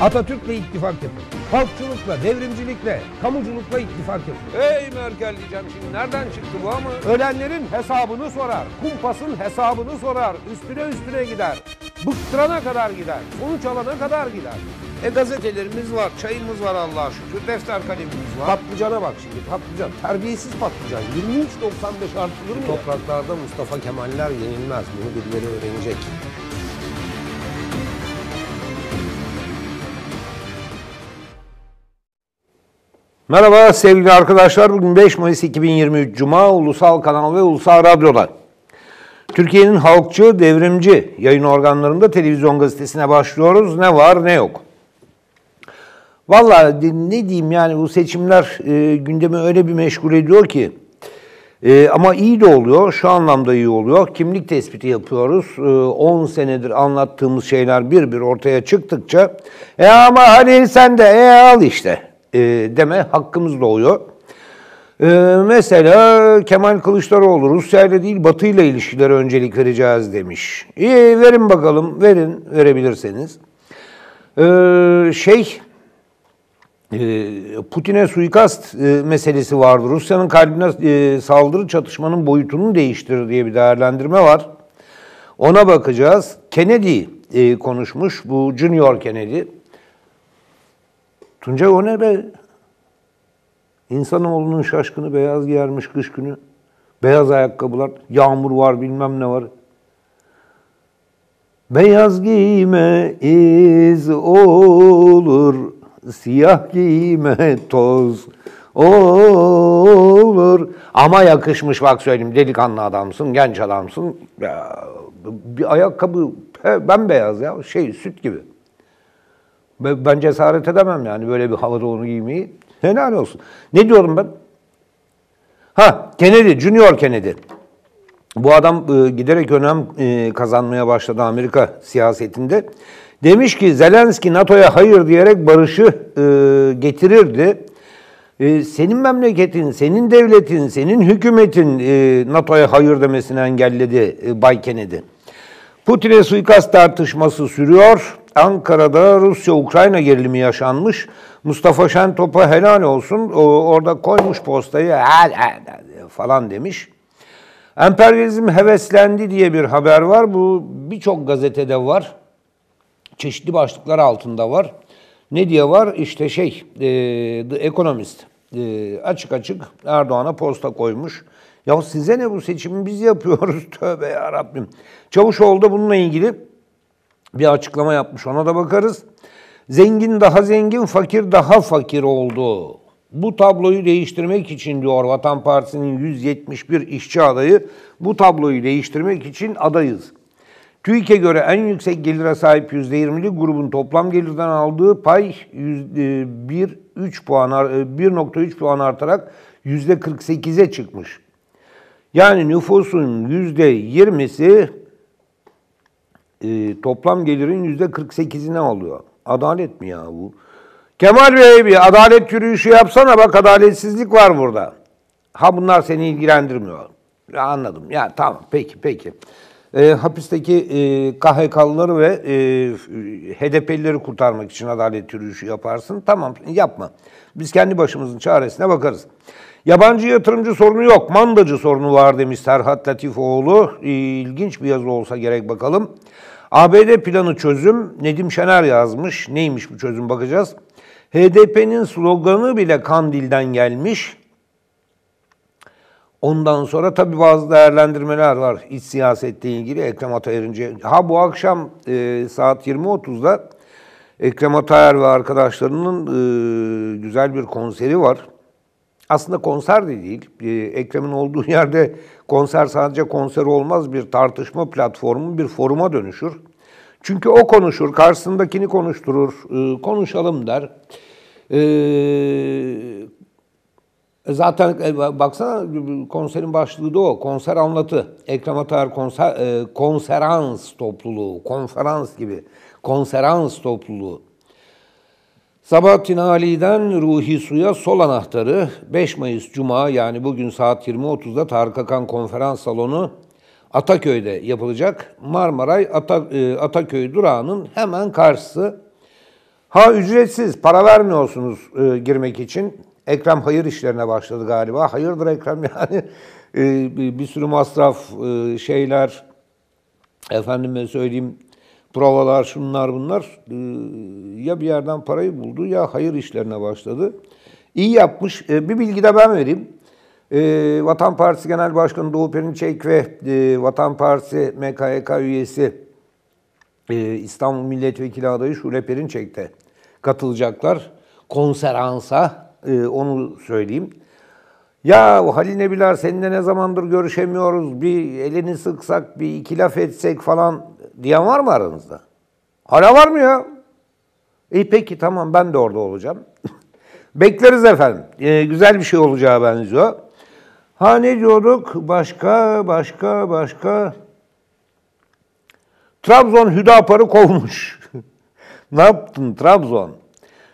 Atatürk'le ittifak yapın. Halkçılıkla, devrimcilikle, kamuculukla ittifak yapın. Ey Merkel diyeceğim şimdi nereden çıktı bu ama? Ölenlerin hesabını sorar, kumpasın hesabını sorar, üstüne üstüne gider. Bıktırana kadar gider, sonuç alana kadar gider. E gazetelerimiz var, çayımız var Allah'a şükür, defter kalemimiz var. Patlıcana bak şimdi, patlıcan. Terbiyesiz patlıcan. 23.95 artılır mı? topraklarda Mustafa Kemaller yenilmez. Bunu birileri öğrenecek. Merhaba sevgili arkadaşlar. Bugün 5 Mayıs 2023 Cuma Ulusal Kanal ve Ulusal Radyo'da. Türkiye'nin halkçı, devrimci yayın organlarında televizyon gazetesine başlıyoruz. Ne var ne yok. Vallahi ne diyeyim yani bu seçimler e, gündemi öyle bir meşgul ediyor ki e, ama iyi de oluyor. Şu anlamda iyi oluyor. Kimlik tespiti yapıyoruz. E, senedir anlattığımız şeyler bir bir ortaya çıktıkça e ama hani sen de e al işte e, deme hakkımız doğuyor. E, mesela Kemal Kılıçdaroğlu Rusya ile değil Batı ile ilişkilere öncelik vereceğiz demiş. İyi verin bakalım verin verebilirseniz. E, şey ee, Putin'e suikast e, meselesi vardı. Rusya'nın kalbine e, saldırı çatışmanın boyutunu değiştirir diye bir değerlendirme var. Ona bakacağız. Kennedy e, konuşmuş. Bu Junior Kennedy. Tuncay o ne be? İnsanoğlunun şaşkını beyaz giyermiş kış günü. Beyaz ayakkabılar, yağmur var bilmem ne var. Beyaz giyme iz olur siyah giyime toz olur. Ama yakışmış bak söyleyeyim delikanlı adamsın, genç adamsın. Ya, bir ayakkabı bembeyaz ya şey süt gibi. Ben cesaret edemem yani böyle bir havada onu giymeyi. Helal olsun. Ne diyorum ben? Ha Kennedy, Junior Kennedy. Bu adam e, giderek önem e, kazanmaya başladı Amerika siyasetinde. Demiş ki Zelenski NATO'ya hayır diyerek barışı e, getirirdi. E, senin memleketin, senin devletin, senin hükümetin e, NATO'ya hayır demesini engelledi e, Bay Kennedy. Putin'e suikast tartışması sürüyor. Ankara'da Rusya-Ukrayna gerilimi yaşanmış. Mustafa Şentop'a helal olsun. O, orada koymuş postayı hel, hel, falan demiş. Emperyalizm heveslendi diye bir haber var. Bu birçok gazetede var çeşitli başlıklar altında var. Ne diye var? İşte şey, e, The Economist e, açık açık Erdoğan'a posta koymuş. Ya size ne bu seçimi biz yapıyoruz tövbe ya Rabbim. Çavuşoğlu da bununla ilgili bir açıklama yapmış ona da bakarız. Zengin daha zengin, fakir daha fakir oldu. Bu tabloyu değiştirmek için diyor Vatan Partisi'nin 171 işçi adayı, bu tabloyu değiştirmek için adayız. TÜİK'e göre en yüksek gelire sahip %20'li grubun toplam gelirden aldığı pay 1.3 e, puan 1.3 e, puan artarak %48'e çıkmış. Yani nüfusun %20'si e, toplam gelirin %48'ine alıyor. Adalet mi ya bu? Kemal Bey bir adalet yürüyüşü yapsana bak adaletsizlik var burada. Ha bunlar seni ilgilendirmiyor. Ya, anladım. Ya tamam peki peki e, hapisteki e, KHK'lıları ve e, HDP'lileri kurtarmak için adalet yürüyüşü yaparsın. Tamam yapma. Biz kendi başımızın çaresine bakarız. Yabancı yatırımcı sorunu yok, mandacı sorunu var demiş Serhat Latifoğlu. E, ilginç bir yazı olsa gerek bakalım. ABD planı çözüm, Nedim Şener yazmış. Neymiş bu çözüm bakacağız. HDP'nin sloganı bile Kandil'den gelmiş. Ondan sonra tabii bazı değerlendirmeler var iç siyasetle ilgili Ekrem Atayer'ince. Ha bu akşam e, saat 20.30'da Ekrem Atayer ve arkadaşlarının e, güzel bir konseri var. Aslında konser de değil. E, Ekrem'in olduğu yerde konser sadece konser olmaz bir tartışma platformu, bir foruma dönüşür. Çünkü o konuşur, karşısındakini konuşturur, e, konuşalım der. E, e, zaten e, baksana konserin başlığı da o. Konser anlatı. Ekrem Atar konser, e, konserans topluluğu, konferans gibi. Konserans topluluğu. Sabahattin Ali'den Ruhi Su'ya sol anahtarı 5 Mayıs Cuma yani bugün saat 20.30'da Tarık Akan Konferans Salonu Ataköy'de yapılacak. Marmaray Atak, e, Ataköy durağının hemen karşısı. Ha ücretsiz para vermiyorsunuz e, girmek için. Ekrem hayır işlerine başladı galiba. Hayırdır Ekrem yani e, bir sürü masraf e, şeyler efendime söyleyeyim provalar şunlar bunlar e, ya bir yerden parayı buldu ya hayır işlerine başladı. İyi yapmış. bir bilgi de ben vereyim. Vatan Partisi Genel Başkanı Doğu Perinçek ve Vatan Partisi MKYK üyesi İstanbul Milletvekili adayı Şule Perinçek de katılacaklar konseransa. E, onu söyleyeyim. Ya Halil Nebiler seninle ne zamandır görüşemiyoruz, bir elini sıksak, bir iki laf etsek falan diyen var mı aranızda? Hala var mı ya? İyi peki tamam ben de orada olacağım. Bekleriz efendim. Ee, güzel bir şey olacağı benziyor. Ha ne diyorduk? Başka, başka, başka. Trabzon Hüdapar'ı kovmuş. ne yaptın Trabzon?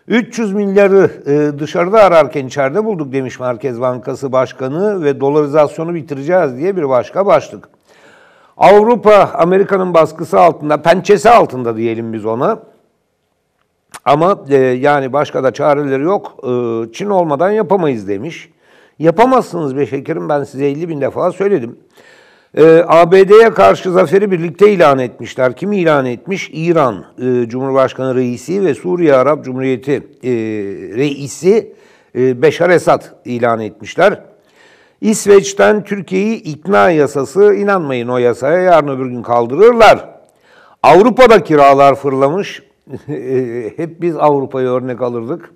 300 milyarı e, dışarıda ararken içeride bulduk demiş Merkez Bankası Başkanı ve dolarizasyonu bitireceğiz diye bir başka başlık. Avrupa Amerika'nın baskısı altında, pençesi altında diyelim biz ona. Ama e, yani başka da çareleri yok. E, Çin olmadan yapamayız demiş. Yapamazsınız be şekerim ben size 50 bin defa söyledim. E, ee, ABD'ye karşı zaferi birlikte ilan etmişler. Kim ilan etmiş? İran e, Cumhurbaşkanı Reisi ve Suriye Arap Cumhuriyeti e, Reisi e, Beşar Esad ilan etmişler. İsveç'ten Türkiye'yi ikna yasası, inanmayın o yasaya yarın öbür gün kaldırırlar. Avrupa'da kiralar fırlamış. Hep biz Avrupa'yı örnek alırdık.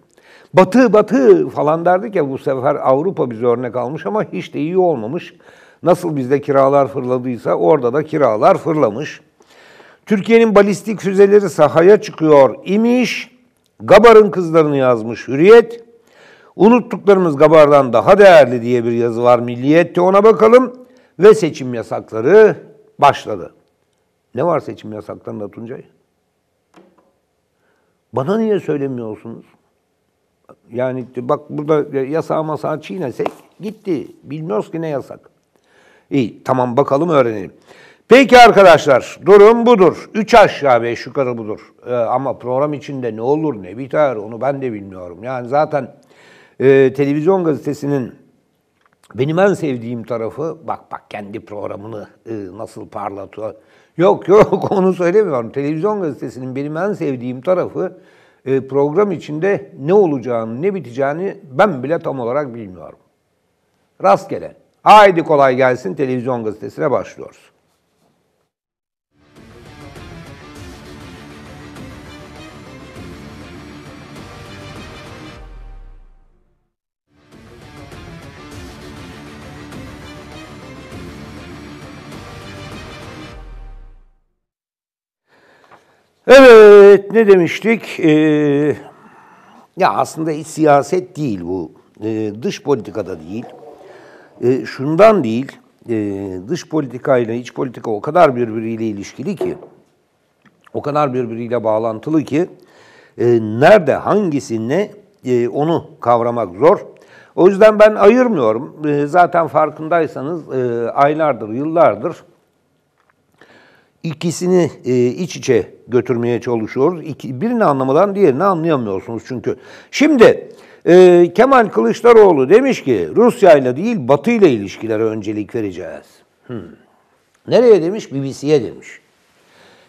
Batı batı falan derdik ya bu sefer Avrupa bize örnek almış ama hiç de iyi olmamış. Nasıl bizde kiralar fırladıysa orada da kiralar fırlamış. Türkiye'nin balistik füzeleri sahaya çıkıyor imiş. Gabar'ın kızlarını yazmış Hürriyet. Unuttuklarımız Gabar'dan daha değerli diye bir yazı var Milliyet'te ona bakalım. Ve seçim yasakları başladı. Ne var seçim yasaklarında Tuncay? Bana niye söylemiyorsunuz? Yani bak burada yasağı masağı çiğnesek gitti. Bilmiyoruz ki ne yasak. İyi tamam bakalım öğrenelim. Peki arkadaşlar durum budur. Üç aşağı beş yukarı budur. Ee, ama program içinde ne olur ne biter onu ben de bilmiyorum. Yani zaten e, televizyon gazetesinin benim en sevdiğim tarafı bak bak kendi programını e, nasıl parlatıyor. Yok yok onu söylemiyorum. Televizyon gazetesinin benim en sevdiğim tarafı e, program içinde ne olacağını ne biteceğini ben bile tam olarak bilmiyorum. Rastgele. Haydi kolay gelsin televizyon gazetesine başlıyoruz. Evet ne demiştik? Ee, ya aslında hiç siyaset değil bu. Ee, dış politikada değil. E, şundan değil, e, dış politika ile iç politika o kadar birbiriyle ilişkili ki, o kadar birbiriyle bağlantılı ki, e, nerede, hangisi e, onu kavramak zor. O yüzden ben ayırmıyorum. E, zaten farkındaysanız e, aylardır, yıllardır ikisini e, iç içe götürmeye çalışıyoruz. İki, birini anlamadan diğerini anlayamıyorsunuz çünkü. Şimdi ee, Kemal Kılıçdaroğlu demiş ki Rusya ile değil Batı ile ilişkilere öncelik vereceğiz. Hmm. Nereye demiş? BBC'ye demiş.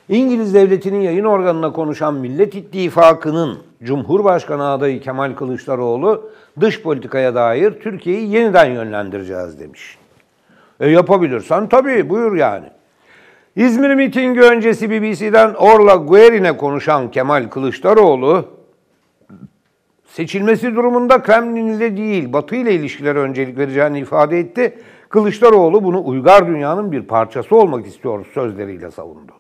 İngiliz devletinin yayın organına konuşan Millet İttifakı'nın Cumhurbaşkanı adayı Kemal Kılıçdaroğlu dış politikaya dair Türkiye'yi yeniden yönlendireceğiz demiş. E yapabilirsen tabii buyur yani. İzmir mitingi öncesi BBC'den Orla Guerin'e konuşan Kemal Kılıçdaroğlu seçilmesi durumunda Kremlin ile değil Batı ile ilişkilere öncelik vereceğini ifade etti. Kılıçdaroğlu bunu uygar dünyanın bir parçası olmak istiyoruz sözleriyle savundu.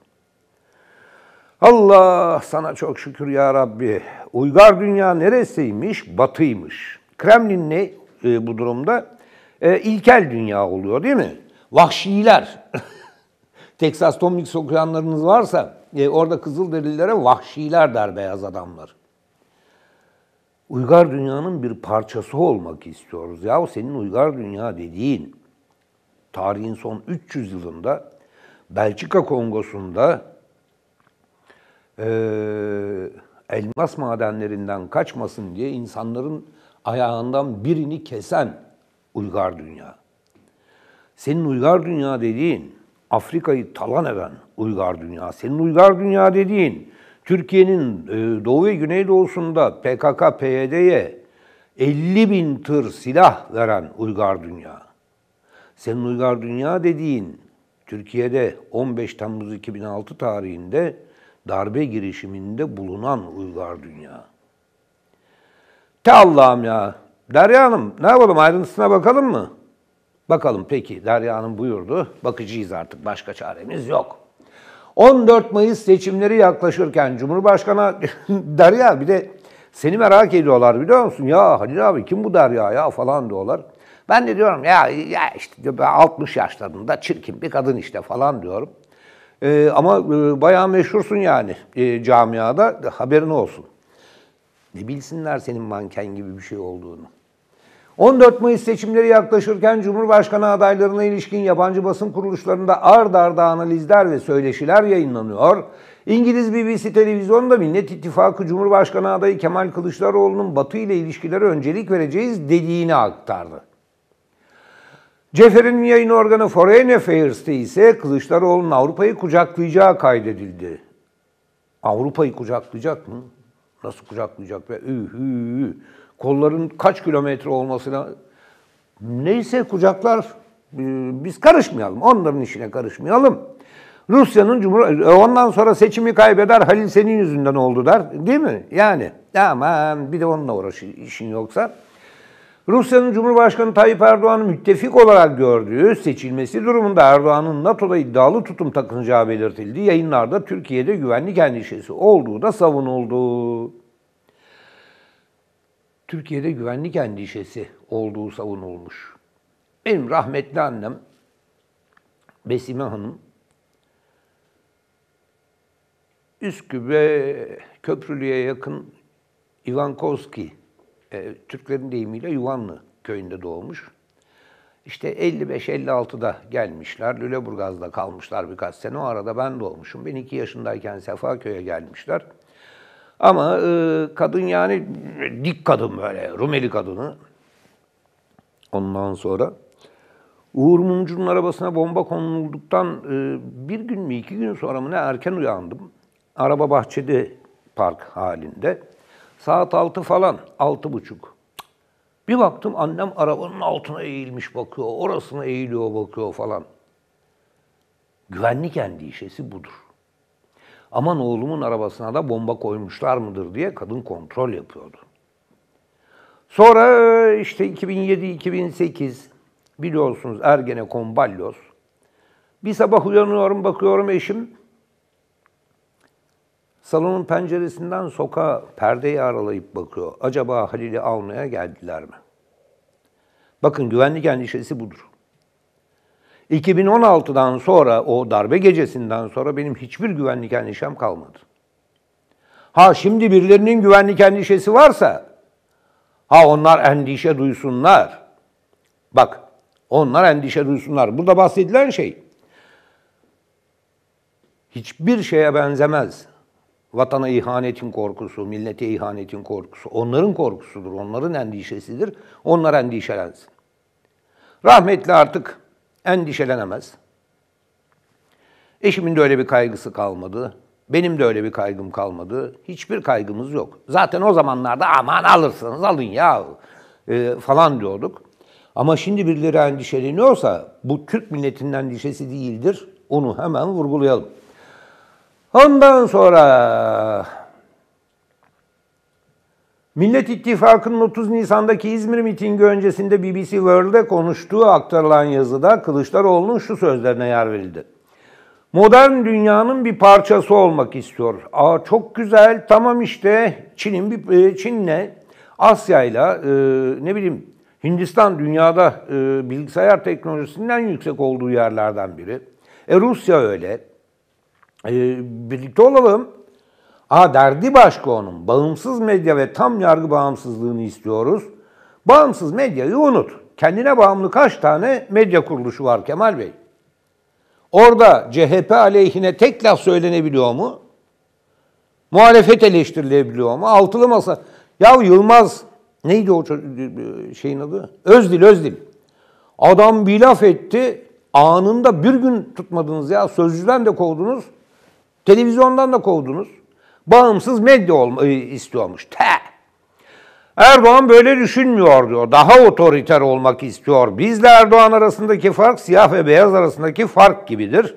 Allah sana çok şükür ya Rabbi. Uygar dünya neresiymiş? Batıymış. Kremlin ne e, bu durumda? E, ilkel dünya oluyor değil mi? Vahşiler. Texas Tomlix okuyanlarınız varsa e, orada Kızılderililere vahşiler der beyaz adamlar uygar dünyanın bir parçası olmak istiyoruz. Yahu senin uygar dünya dediğin tarihin son 300 yılında Belçika Kongosu'nda e, elmas madenlerinden kaçmasın diye insanların ayağından birini kesen uygar dünya. Senin uygar dünya dediğin Afrika'yı talan eden uygar dünya. Senin uygar dünya dediğin Türkiye'nin e, Doğu ve Güneydoğusunda PKK, PYD'ye 50 bin tır silah veren uygar dünya. Senin uygar dünya dediğin Türkiye'de 15 Temmuz 2006 tarihinde darbe girişiminde bulunan uygar dünya. Te Allah'ım ya. Derya Hanım ne yapalım ayrıntısına bakalım mı? Bakalım peki Derya Hanım buyurdu. Bakıcıyız artık başka çaremiz yok.'' 14 Mayıs seçimleri yaklaşırken Cumhurbaşkanı Derya bir de seni merak ediyorlar biliyor musun? Ya Halil abi kim bu Derya ya falan diyorlar. Ben de diyorum ya, ya işte 60 yaşlarında çirkin bir kadın işte falan diyorum. Ee, ama e, bayağı meşhursun yani e, camiada haberin olsun. Ne bilsinler senin manken gibi bir şey olduğunu. 14 Mayıs seçimleri yaklaşırken Cumhurbaşkanı adaylarına ilişkin yabancı basın kuruluşlarında ard arda analizler ve söyleşiler yayınlanıyor. İngiliz BBC televizyonunda Millet İttifakı Cumhurbaşkanı adayı Kemal Kılıçdaroğlu'nun Batı ile ilişkilere öncelik vereceğiz dediğini aktardı. Cefer'in yayın organı Foreign Affairs'te ise Kılıçdaroğlu'nun Avrupa'yı kucaklayacağı kaydedildi. Avrupa'yı kucaklayacak mı? Nasıl kucaklayacak? Ühü kolların kaç kilometre olmasına neyse kucaklar e, biz karışmayalım. Onların işine karışmayalım. Rusya'nın Cumhur e, ondan sonra seçimi kaybeder Halil senin yüzünden oldu der. Değil mi? Yani aman bir de onunla uğraş işin yoksa. Rusya'nın Cumhurbaşkanı Tayyip Erdoğan'ı müttefik olarak gördüğü seçilmesi durumunda Erdoğan'ın NATO'da iddialı tutum takınacağı belirtildi. Yayınlarda Türkiye'de güvenlik endişesi olduğu da savunuldu. Türkiye'de güvenlik endişesi olduğu savunulmuş. Benim rahmetli annem Besime Hanım Üsküp'e Köprülü'ye yakın Ivankovski, e, Türklerin deyimiyle Yuvanlı köyünde doğmuş. İşte 55-56'da gelmişler. Lüleburgaz'da kalmışlar birkaç sene. O arada ben doğmuşum. Ben iki yaşındayken Sefaköy'e gelmişler. Ama e, kadın yani dik kadın böyle, Rumeli kadını. Ondan sonra Uğur Mumcu'nun arabasına bomba konulduktan e, bir gün mü iki gün sonra mı ne erken uyandım. Araba bahçede park halinde. Saat altı falan, altı buçuk. Bir baktım annem arabanın altına eğilmiş bakıyor, orasına eğiliyor bakıyor falan. Güvenlik endişesi budur aman oğlumun arabasına da bomba koymuşlar mıdır diye kadın kontrol yapıyordu. Sonra e, işte 2007-2008 biliyorsunuz Ergenekon balyoz. Bir sabah uyanıyorum bakıyorum eşim salonun penceresinden sokağa perdeyi aralayıp bakıyor. Acaba Halil'i almaya geldiler mi? Bakın güvenlik endişesi budur. 2016'dan sonra o darbe gecesinden sonra benim hiçbir güvenlik endişem kalmadı. Ha şimdi birilerinin güvenlik endişesi varsa ha onlar endişe duysunlar. Bak onlar endişe duysunlar. Burada bahsedilen şey hiçbir şeye benzemez. Vatana ihanetin korkusu, millete ihanetin korkusu onların korkusudur, onların endişesidir. Onlar endişelensin. Rahmetli artık endişelenemez. Eşimin de öyle bir kaygısı kalmadı. Benim de öyle bir kaygım kalmadı. Hiçbir kaygımız yok. Zaten o zamanlarda aman alırsınız alın ya e, falan diyorduk. Ama şimdi birileri endişeleniyorsa bu Türk milletinin endişesi değildir. Onu hemen vurgulayalım. Ondan sonra Millet İttifakı'nın 30 Nisan'daki İzmir mitingi öncesinde BBC World'e konuştuğu aktarılan yazıda Kılıçdaroğlu'nun şu sözlerine yer verildi. Modern dünyanın bir parçası olmak istiyor. Aa çok güzel. Tamam işte Çin'in bir e, Çin'le Asya'yla e, ne bileyim Hindistan dünyada e, bilgisayar teknolojisinden yüksek olduğu yerlerden biri. E Rusya öyle. E, birlikte olalım. A derdi başka onun. Bağımsız medya ve tam yargı bağımsızlığını istiyoruz. Bağımsız medyayı unut. Kendine bağımlı kaç tane medya kuruluşu var Kemal Bey? Orada CHP aleyhine tek laf söylenebiliyor mu? Muhalefet eleştirilebiliyor mu? Altılı masa. Ya Yılmaz neydi o şeyin adı? Özdil, Özdil. Adam bir laf etti. Anında bir gün tutmadınız ya. Sözcüden de kovdunuz. Televizyondan da kovdunuz bağımsız medya olma, e, istiyormuş. Te. Erdoğan böyle düşünmüyor diyor. Daha otoriter olmak istiyor. Bizle Erdoğan arasındaki fark siyah ve beyaz arasındaki fark gibidir.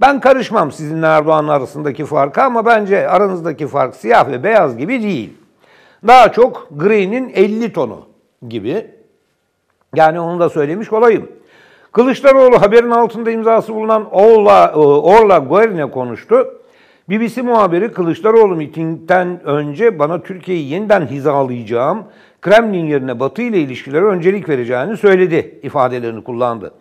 Ben karışmam sizinle Erdoğan arasındaki farka ama bence aranızdaki fark siyah ve beyaz gibi değil. Daha çok gri'nin 50 tonu gibi. Yani onu da söylemiş olayım. Kılıçdaroğlu haberin altında imzası bulunan Orla, e, Orla Guerine konuştu. BBC muhabiri Kılıçdaroğlu mitingden önce bana Türkiye'yi yeniden hizalayacağım, Kremlin yerine Batı ile ilişkilere öncelik vereceğini söyledi ifadelerini kullandı.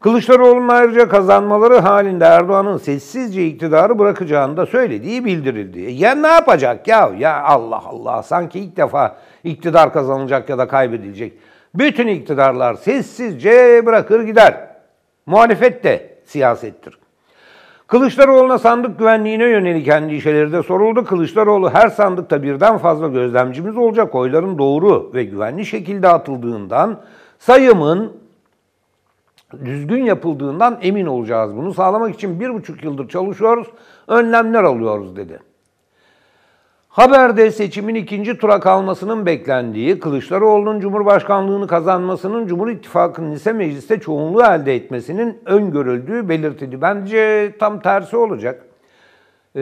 Kılıçdaroğlu'nun ayrıca kazanmaları halinde Erdoğan'ın sessizce iktidarı bırakacağını da söylediği bildirildi. E, ya ne yapacak ya? Ya Allah Allah sanki ilk defa iktidar kazanılacak ya da kaybedilecek. Bütün iktidarlar sessizce bırakır gider. Muhalefet de siyasettir. Kılıçdaroğlu'na sandık güvenliğine yönelik endişeleri de soruldu. Kılıçdaroğlu her sandıkta birden fazla gözlemcimiz olacak oyların doğru ve güvenli şekilde atıldığından sayımın düzgün yapıldığından emin olacağız. Bunu sağlamak için bir buçuk yıldır çalışıyoruz, önlemler alıyoruz dedi. Haberde seçimin ikinci tura kalmasının beklendiği, Kılıçdaroğlu'nun Cumhurbaşkanlığını kazanmasının Cumhur İttifakı'nın ise mecliste çoğunluğu elde etmesinin öngörüldüğü belirtildi. Bence tam tersi olacak. Ee,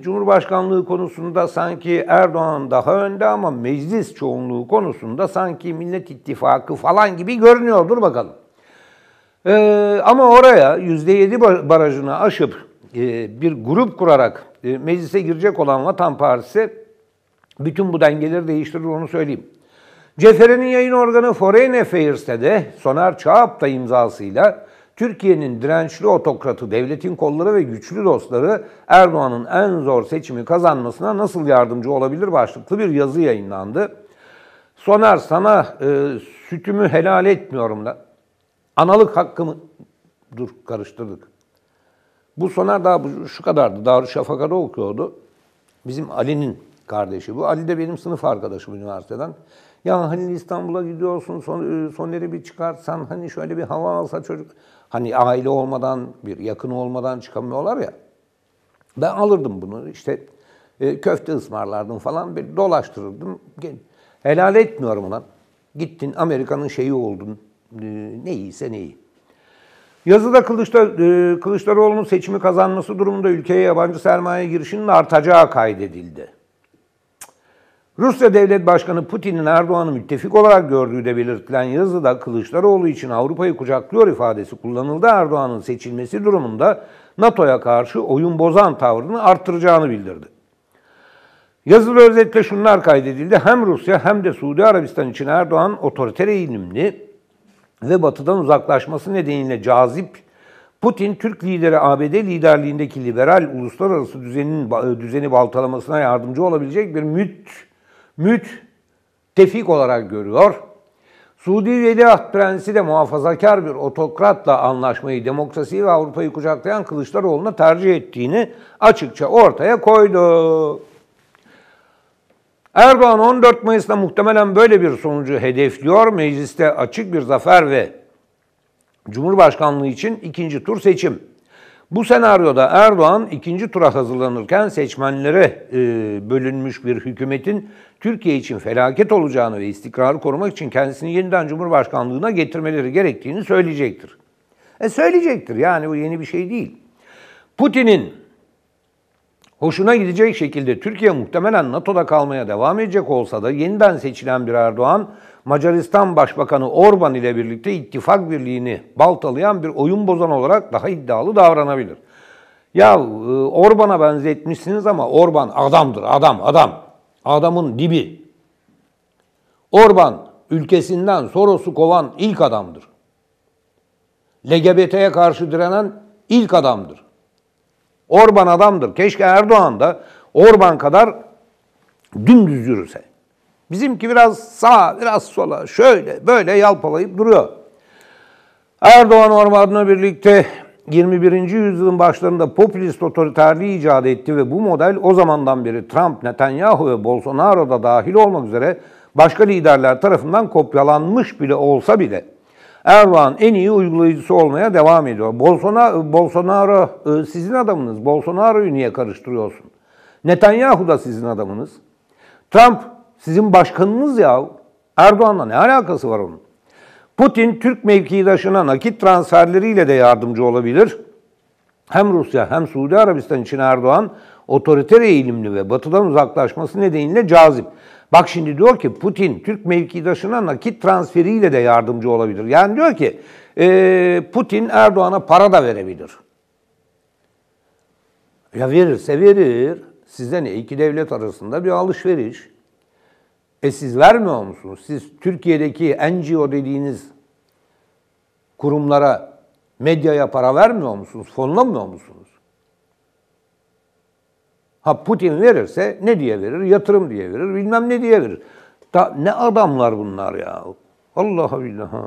Cumhurbaşkanlığı konusunda sanki Erdoğan daha önde ama meclis çoğunluğu konusunda sanki Millet İttifakı falan gibi görünüyor. Dur bakalım. Ee, ama oraya %7 barajını aşıp e, bir grup kurarak e, meclise girecek olan Vatan Partisi bütün bu dengeleri değiştirir onu söyleyeyim. Cefere'nin yayın organı Foreign Affairs'te de Soner Çağap da imzasıyla Türkiye'nin dirençli otokratı, devletin kolları ve güçlü dostları Erdoğan'ın en zor seçimi kazanmasına nasıl yardımcı olabilir başlıklı bir yazı yayınlandı. Soner sana e, sütümü helal etmiyorum da analık hakkımı... Dur karıştırdık. Bu sonar daha şu kadardı. Darüşşafaka'da okuyordu. Bizim Ali'nin kardeşi bu. Ali de benim sınıf arkadaşım üniversiteden. Ya hani İstanbul'a gidiyorsun, son, e, soneri bir çıkarsan hani şöyle bir hava alsa çocuk... Hani aile olmadan, bir yakın olmadan çıkamıyorlar ya. Ben alırdım bunu işte e, köfte ısmarlardım falan bir dolaştırırdım. Helal etmiyorum ona. Gittin Amerika'nın şeyi oldun. neyse neyi. Yazıda Kılıçda, e, Kılıçdaroğlu'nun seçimi kazanması durumunda ülkeye yabancı sermaye girişinin artacağı kaydedildi. Rusya Devlet Başkanı Putin'in Erdoğan'ı müttefik olarak gördüğü de belirtilen yazıda Kılıçdaroğlu için Avrupa'yı kucaklıyor ifadesi kullanıldı. Erdoğan'ın seçilmesi durumunda NATO'ya karşı oyun bozan tavrını arttıracağını bildirdi. Yazılı özetle şunlar kaydedildi. Hem Rusya hem de Suudi Arabistan için Erdoğan otoriter eğilimli, ve batıdan uzaklaşması nedeniyle cazip Putin, Türk lideri ABD liderliğindeki liberal uluslararası düzenin düzeni baltalamasına yardımcı olabilecek bir müt, müt tefik olarak görüyor. Suudi Veliaht Prensi de muhafazakar bir otokratla anlaşmayı demokrasiyi ve Avrupa'yı kucaklayan Kılıçdaroğlu'na tercih ettiğini açıkça ortaya koydu. Erdoğan 14 Mayıs'ta muhtemelen böyle bir sonucu hedefliyor. Mecliste açık bir zafer ve Cumhurbaşkanlığı için ikinci tur seçim. Bu senaryoda Erdoğan ikinci tura hazırlanırken seçmenlere e, bölünmüş bir hükümetin Türkiye için felaket olacağını ve istikrarı korumak için kendisini yeniden Cumhurbaşkanlığına getirmeleri gerektiğini söyleyecektir. E söyleyecektir yani bu yeni bir şey değil. Putin'in Hoşuna gidecek şekilde Türkiye muhtemelen NATO'da kalmaya devam edecek olsa da yeniden seçilen bir Erdoğan, Macaristan Başbakanı Orban ile birlikte ittifak birliğini baltalayan bir oyun bozan olarak daha iddialı davranabilir. Ya e, Orban'a benzetmişsiniz ama Orban adamdır, adam, adam. Adamın dibi. Orban ülkesinden Soros'u kovan ilk adamdır. LGBT'ye karşı direnen ilk adamdır. Orban adamdır. Keşke Erdoğan da Orban kadar dümdüz yürüse. Bizimki biraz sağa, biraz sola, şöyle böyle yalpalayıp duruyor. Erdoğan Orban'la birlikte 21. yüzyılın başlarında popülist otoriterliği icat etti ve bu model o zamandan beri Trump, Netanyahu ve Bolsonaro da dahil olmak üzere başka liderler tarafından kopyalanmış bile olsa bile Erdoğan en iyi uygulayıcısı olmaya devam ediyor. Bolsonaro, Bolsonaro e, sizin adamınız. Bolsonaro'yu niye karıştırıyorsun? Netanyahu da sizin adamınız. Trump sizin başkanınız ya. Erdoğan'la ne alakası var onun? Putin Türk mevkidaşına nakit transferleriyle de yardımcı olabilir. Hem Rusya hem Suudi Arabistan için Erdoğan otoriter eğilimli ve batıdan uzaklaşması nedeniyle cazip. Bak şimdi diyor ki Putin Türk mevkidaşına nakit transferiyle de yardımcı olabilir. Yani diyor ki e, Putin Erdoğan'a para da verebilir. Ya verirse verir. Size ne? İki devlet arasında bir alışveriş. E siz vermiyor musunuz? Siz Türkiye'deki NGO dediğiniz kurumlara, medyaya para vermiyor musunuz? Fonlamıyor musunuz? Ha Putin verirse ne diye verir? Yatırım diye verir, bilmem ne diye verir. Da, ne adamlar bunlar ya. Allah'a billaha.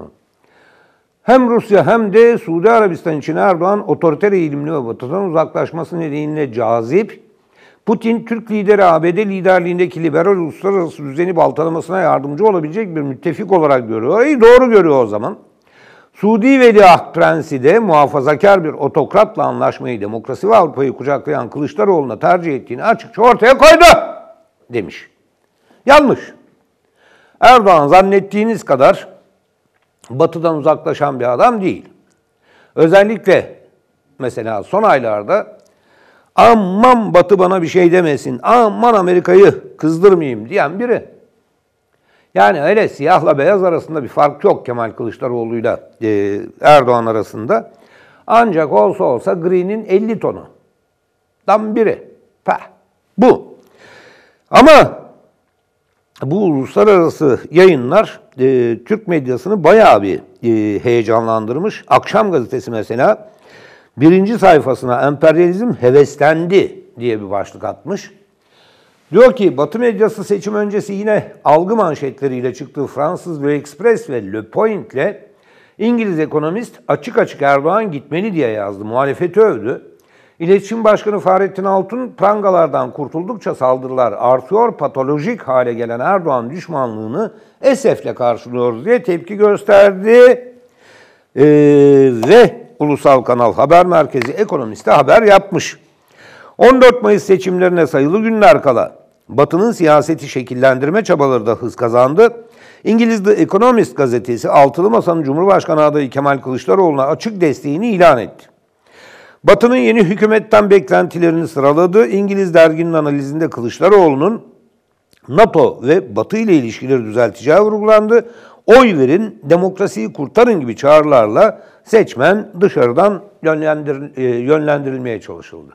Hem Rusya hem de Suudi Arabistan için Erdoğan otoriter eğilimli ve batıdan uzaklaşması nedeniyle cazip, Putin, Türk lideri ABD liderliğindeki liberal uluslararası düzeni baltalamasına yardımcı olabilecek bir müttefik olarak görüyor. İyi, doğru görüyor o zaman. Suudi Veliaht Prensi de muhafazakar bir otokratla anlaşmayı demokrasi ve Avrupa'yı kucaklayan Kılıçdaroğlu'na tercih ettiğini açıkça ortaya koydu demiş. Yanlış. Erdoğan zannettiğiniz kadar batıdan uzaklaşan bir adam değil. Özellikle mesela son aylarda aman batı bana bir şey demesin, aman Amerika'yı kızdırmayayım diyen biri. Yani öyle siyahla beyaz arasında bir fark yok Kemal Kılıçdaroğlu'yla e, Erdoğan arasında. Ancak olsa olsa Green'in 50 tonu. Tam biri. Pah. Bu. Ama bu uluslararası yayınlar e, Türk medyasını bayağı bir e, heyecanlandırmış. Akşam gazetesi mesela birinci sayfasına emperyalizm heveslendi diye bir başlık atmış. Diyor ki Batı medyası seçim öncesi yine algı manşetleriyle çıktığı Fransız Le Express ve Le Point ile İngiliz ekonomist açık açık Erdoğan gitmeli diye yazdı. Muhalefeti övdü. İletişim Başkanı Fahrettin Altun prangalardan kurtuldukça saldırılar artıyor, patolojik hale gelen Erdoğan düşmanlığını esefle karşılıyoruz diye tepki gösterdi. Ee, ve Ulusal Kanal Haber Merkezi ekonomiste haber yapmış. 14 Mayıs seçimlerine sayılı günler kala Batı'nın siyaseti şekillendirme çabaları da hız kazandı. İngiliz The Economist gazetesi Altılı Masa'nın Cumhurbaşkanı adayı Kemal Kılıçdaroğlu'na açık desteğini ilan etti. Batı'nın yeni hükümetten beklentilerini sıraladı. İngiliz derginin analizinde Kılıçdaroğlu'nun NATO ve Batı ile ilişkileri düzelteceği vurgulandı. Oy verin, demokrasiyi kurtarın gibi çağrılarla seçmen dışarıdan yönlendir e, yönlendirilmeye çalışıldı.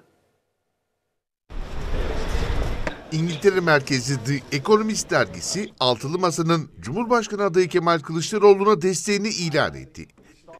İngiltere merkezi The Economist dergisi Altılı Masa'nın Cumhurbaşkanı adayı Kemal Kılıçdaroğlu'na desteğini ilan etti.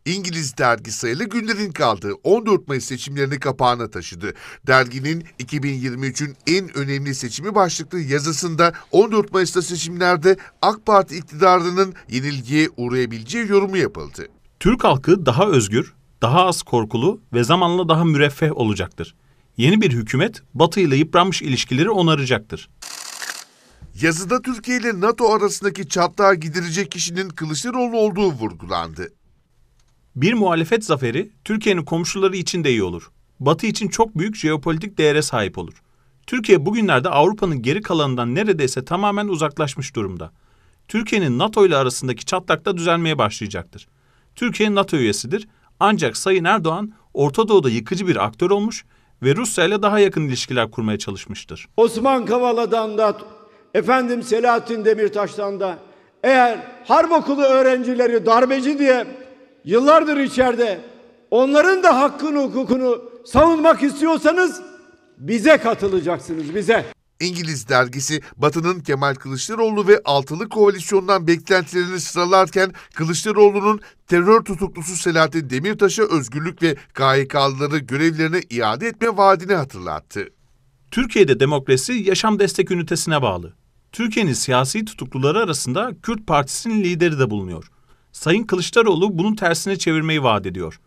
İngiliz dergi sayılı günlerin kaldığı 14 Mayıs seçimlerini kapağına taşıdı. Derginin 2023'ün en önemli seçimi başlıklı yazısında 14 Mayıs'ta seçimlerde AK Parti iktidarının yenilgiye uğrayabileceği yorumu yapıldı. Türk halkı daha özgür, daha az korkulu ve zamanla daha müreffeh olacaktır. Yeni bir hükümet Batı ile yıpranmış ilişkileri onaracaktır. Yazıda Türkiye ile NATO arasındaki çatlağa giderecek kişinin Kılıçdaroğlu olduğu vurgulandı. Bir muhalefet zaferi Türkiye'nin komşuları için de iyi olur. Batı için çok büyük jeopolitik değere sahip olur. Türkiye bugünlerde Avrupa'nın geri kalanından neredeyse tamamen uzaklaşmış durumda. Türkiye'nin NATO ile arasındaki çatlak da düzelmeye başlayacaktır. Türkiye NATO üyesidir ancak Sayın Erdoğan Orta Doğu'da yıkıcı bir aktör olmuş ve Rusya ile daha yakın ilişkiler kurmaya çalışmıştır. Osman Kavala'dan da efendim Selahattin Demirtaş'tan da eğer harp okulu öğrencileri darbeci diye yıllardır içeride onların da hakkını hukukunu savunmak istiyorsanız bize katılacaksınız bize. İngiliz dergisi Batı'nın Kemal Kılıçdaroğlu ve Altılı Koalisyon'dan beklentilerini sıralarken Kılıçdaroğlu'nun terör tutuklusu Selahattin Demirtaş'a özgürlük ve KHK'lıları görevlerine iade etme vaadini hatırlattı. Türkiye'de demokrasi yaşam destek ünitesine bağlı. Türkiye'nin siyasi tutukluları arasında Kürt Partisi'nin lideri de bulunuyor. Sayın Kılıçdaroğlu bunun tersine çevirmeyi vaat ediyor.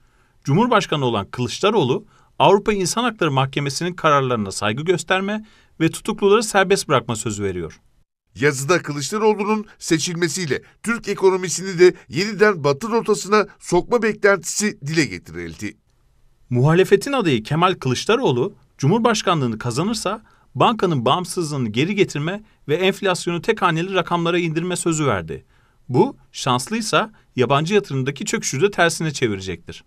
Cumhurbaşkanı olan Kılıçdaroğlu, Avrupa İnsan Hakları Mahkemesi'nin kararlarına saygı gösterme ve tutukluları serbest bırakma sözü veriyor. Yazıda Kılıçdaroğlu'nun seçilmesiyle Türk ekonomisini de yeniden batı rotasına sokma beklentisi dile getirildi. Muhalefetin adayı Kemal Kılıçdaroğlu, Cumhurbaşkanlığını kazanırsa bankanın bağımsızlığını geri getirme ve enflasyonu tek haneli rakamlara indirme sözü verdi. Bu şanslıysa yabancı yatırımdaki çöküşü de tersine çevirecektir.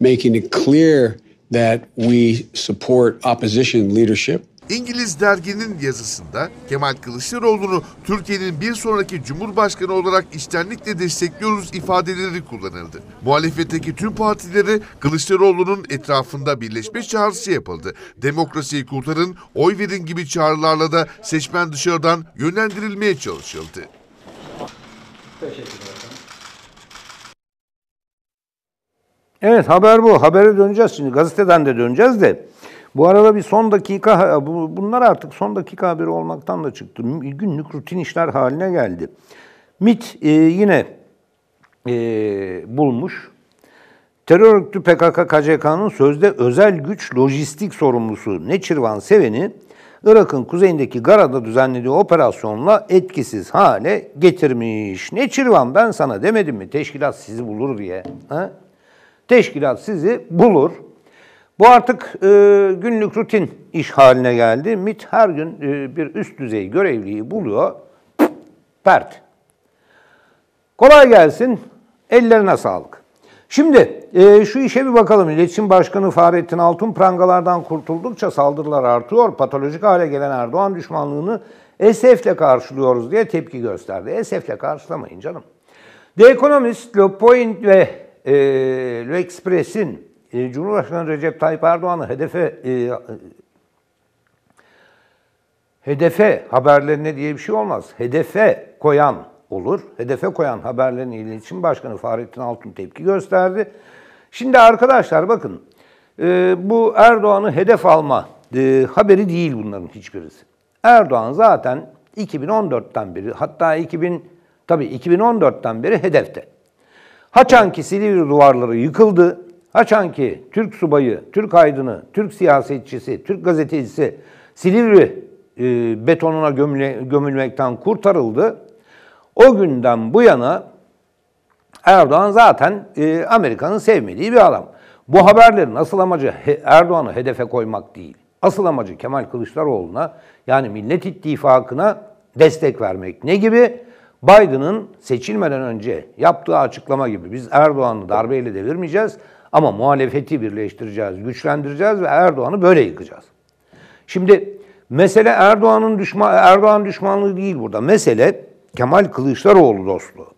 Making it clear that we support opposition leadership İngiliz derginin yazısında Kemal Kılıçdaroğlu'nu Türkiye'nin bir sonraki Cumhurbaşkanı olarak içtenlikle destekliyoruz ifadeleri kullanıldı. Muhalefetteki tüm partileri Kılıçdaroğlu'nun etrafında birleşme çağrısı yapıldı. Demokrasiyi kurtarın, oy verin gibi çağrılarla da seçmen dışarıdan yönlendirilmeye çalışıldı. Evet haber bu. Habere döneceğiz şimdi. Gazeteden de döneceğiz de. Bu arada bir son dakika, bunlar artık son dakika haberi olmaktan da çıktı. Günlük rutin işler haline geldi. MIT e, yine e, bulmuş. Terör örgütü PKK KCK'nın sözde özel güç lojistik sorumlusu Neçirvan Seven'i Irak'ın kuzeyindeki Gara'da düzenlediği operasyonla etkisiz hale getirmiş. Neçirvan ben sana demedim mi teşkilat sizi bulur diye. Ha? Teşkilat sizi bulur. Bu artık e, günlük rutin iş haline geldi. MIT her gün e, bir üst düzey görevliyi buluyor. Pert. Kolay gelsin. Ellerine sağlık. Şimdi e, şu işe bir bakalım. İletişim Başkanı Fahrettin Altun prangalardan kurtuldukça saldırılar artıyor. Patolojik hale gelen Erdoğan düşmanlığını esefle karşılıyoruz diye tepki gösterdi. Esefle karşılamayın canım. The Economist, Le Point ve e, Le Express'in e, Cumhurbaşkanı Recep Tayyip Erdoğan'ı hedefe e, hedefe haberlerine diye bir şey olmaz. Hedefe koyan olur. Hedefe koyan haberlerin iletişim başkanı Fahrettin Altun tepki gösterdi. Şimdi arkadaşlar bakın e, bu Erdoğan'ı hedef alma e, haberi değil bunların hiçbirisi. Erdoğan zaten 2014'ten beri hatta 2000 tabii 2014'ten beri hedefte. Haçanki Silivri duvarları yıkıldı. Haçan ki Türk subayı, Türk aydını, Türk siyasetçisi, Türk gazetecisi Silivri e, betonuna gömüle, gömülmekten kurtarıldı. O günden bu yana Erdoğan zaten e, Amerika'nın sevmediği bir adam. Bu haberlerin nasıl amacı Erdoğan'ı hedefe koymak değil. Asıl amacı Kemal Kılıçdaroğlu'na yani Millet İttifakı'na destek vermek. Ne gibi? Biden'ın seçilmeden önce yaptığı açıklama gibi biz Erdoğan'ı darbeyle devirmeyeceğiz. Ama muhalefeti birleştireceğiz, güçlendireceğiz ve Erdoğan'ı böyle yıkacağız. Şimdi mesele Erdoğan'ın düşman Erdoğan düşmanlığı değil burada. Mesele Kemal Kılıçdaroğlu dostluğu.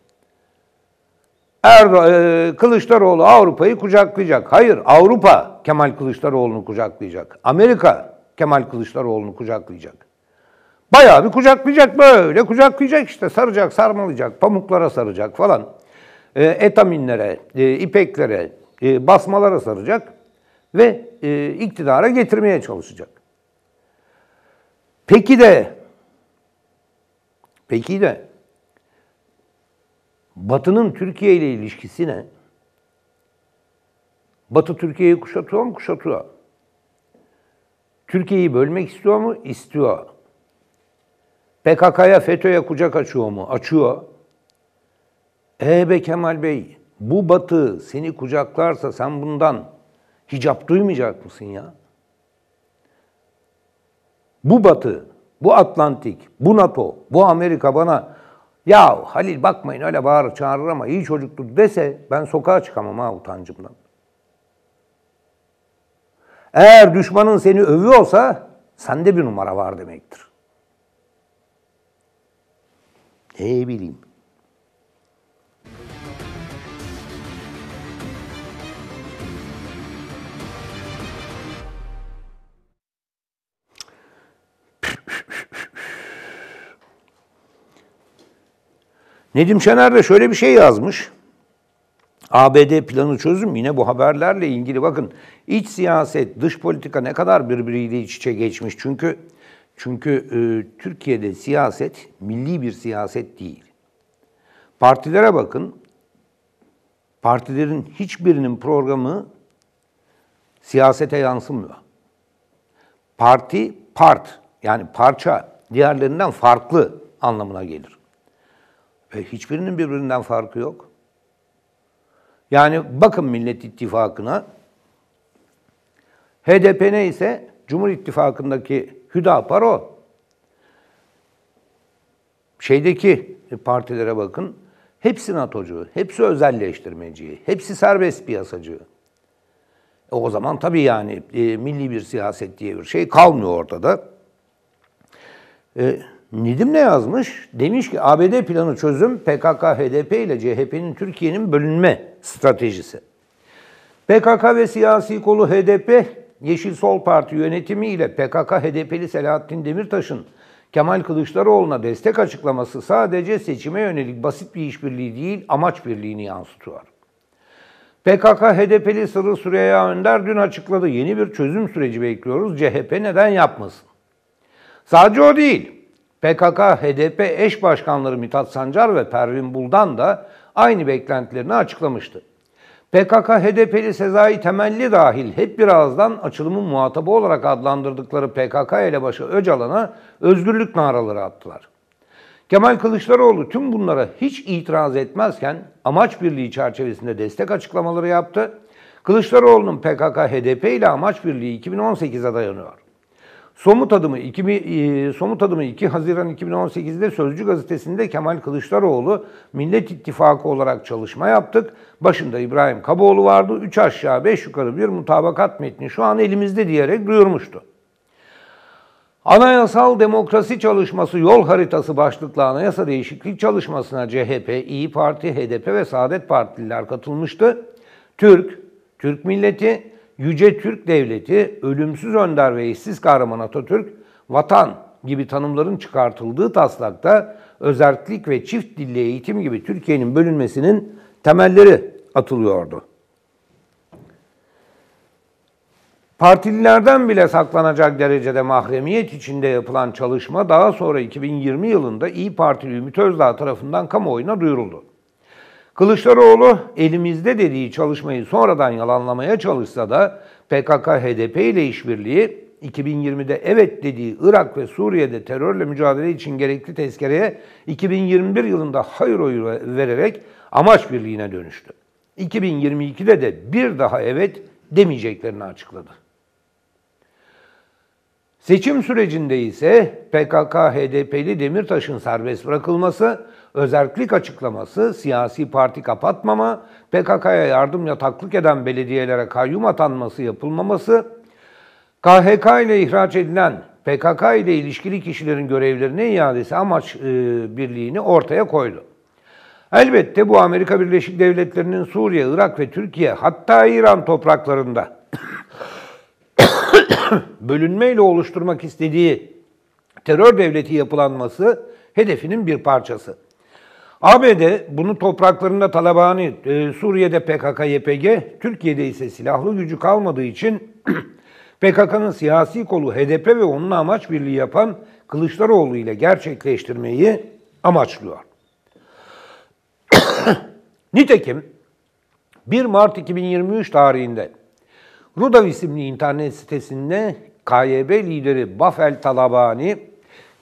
Erdoğan e, Kılıçdaroğlu Avrupa'yı kucaklayacak. Hayır, Avrupa Kemal Kılıçdaroğlu'nu kucaklayacak. Amerika Kemal Kılıçdaroğlu'nu kucaklayacak. Bayağı bir kucaklayacak böyle kucaklayacak işte saracak sarmalayacak pamuklara saracak falan. E, etaminlere, e, ipeklere, e, basmalara saracak ve e, iktidara getirmeye çalışacak. Peki de peki de Batı'nın Türkiye ile ilişkisi ne? Batı Türkiye'yi kuşatıyor mu? Kuşatıyor. Türkiye'yi bölmek istiyor mu? İstiyor. PKK'ya, FETÖ'ye kucak açıyor mu? Açıyor. E be Kemal Bey, bu batı seni kucaklarsa sen bundan hicap duymayacak mısın ya? Bu batı, bu Atlantik, bu NATO, bu Amerika bana ya Halil bakmayın öyle bağır çağırır ama iyi çocuktur dese ben sokağa çıkamam ha utancımdan. Eğer düşmanın seni övüyorsa sende bir numara var demektir. Ne bileyim. Nedim Şener de şöyle bir şey yazmış. ABD planı çözüm yine bu haberlerle ilgili bakın iç siyaset, dış politika ne kadar birbiriyle iç içe geçmiş. Çünkü çünkü e, Türkiye'de siyaset milli bir siyaset değil. Partilere bakın. Partilerin hiçbirinin programı siyasete yansımıyor. Parti part yani parça diğerlerinden farklı anlamına gelir. E, hiçbirinin birbirinden farkı yok. Yani bakın Millet İttifakı'na. HDP neyse Cumhur İttifakı'ndaki Hüdapar o. Şeydeki partilere bakın. Hepsi NATO'cu, hepsi özelleştirmeci, hepsi serbest piyasacı. E o zaman tabii yani e, milli bir siyaset diye bir şey kalmıyor ortada. E, Nedim ne yazmış? Demiş ki ABD planı çözüm PKK, HDP ile CHP'nin Türkiye'nin bölünme stratejisi. PKK ve siyasi kolu HDP, Yeşil Sol Parti yönetimi ile PKK-HDP'li Selahattin Demirtaş'ın Kemal Kılıçdaroğlu'na destek açıklaması sadece seçime yönelik basit bir işbirliği değil, amaç birliğini yansıtıyor. PKK-HDP'li Sırrı Süreyya Önder dün açıkladı. Yeni bir çözüm süreci bekliyoruz. CHP neden yapmasın? Sadece o değil. PKK, HDP eş başkanları Mithat Sancar ve Pervin Buldan da aynı beklentilerini açıklamıştı. PKK, HDP'li Sezai Temelli dahil hep bir ağızdan açılımın muhatabı olarak adlandırdıkları PKK elebaşı Öcalan'a özgürlük naraları attılar. Kemal Kılıçdaroğlu tüm bunlara hiç itiraz etmezken amaç birliği çerçevesinde destek açıklamaları yaptı. Kılıçdaroğlu'nun PKK-HDP ile amaç birliği 2018'e dayanıyor. Somut adımı 2 e, somut adımı 2 Haziran 2018'de Sözcü gazetesinde Kemal Kılıçdaroğlu Millet İttifakı olarak çalışma yaptık. Başında İbrahim Kaboğlu vardı. 3 aşağı 5 yukarı bir mutabakat metni şu an elimizde diyerek duyurmuştu. Anayasal demokrasi çalışması yol haritası başlıklı anayasa değişiklik çalışmasına CHP, İyi Parti, HDP ve Saadet Partililer katılmıştı. Türk, Türk milleti, Yüce Türk Devleti, ölümsüz önder ve işsiz kahraman Atatürk, vatan gibi tanımların çıkartıldığı taslakta özellik ve çift dilli eğitim gibi Türkiye'nin bölünmesinin temelleri atılıyordu. Partililerden bile saklanacak derecede mahremiyet içinde yapılan çalışma daha sonra 2020 yılında İyi Partili Ümit Özdağ tarafından kamuoyuna duyuruldu. Kılıçdaroğlu elimizde dediği çalışmayı sonradan yalanlamaya çalışsa da PKK-HDP ile işbirliği 2020'de evet dediği Irak ve Suriye'de terörle mücadele için gerekli tezkereye 2021 yılında hayır oyu vererek amaç birliğine dönüştü. 2022'de de bir daha evet demeyeceklerini açıkladı. Seçim sürecinde ise PKK-HDP'li Demirtaş'ın serbest bırakılması Özerklik açıklaması, siyasi parti kapatmama, PKK'ya yardımla taklık eden belediyelere kayyum atanması yapılmaması, KHK ile ihraç edilen PKK ile ilişkili kişilerin görevlerine iadesi amaç e, birliğini ortaya koydu. Elbette bu Amerika Birleşik Devletleri'nin Suriye, Irak ve Türkiye hatta İran topraklarında bölünmeyle oluşturmak istediği terör devleti yapılanması hedefinin bir parçası. ABD bunun topraklarında Taliban'ı, e, Suriye'de PKK, YPG, Türkiye'de ise silahlı gücü kalmadığı için PKK'nın siyasi kolu HDP ve onun amaç birliği yapan Kılıçdaroğlu ile gerçekleştirmeyi amaçlıyor. Nitekim 1 Mart 2023 tarihinde Rudav isimli internet sitesinde KYB lideri Bafel Talabani,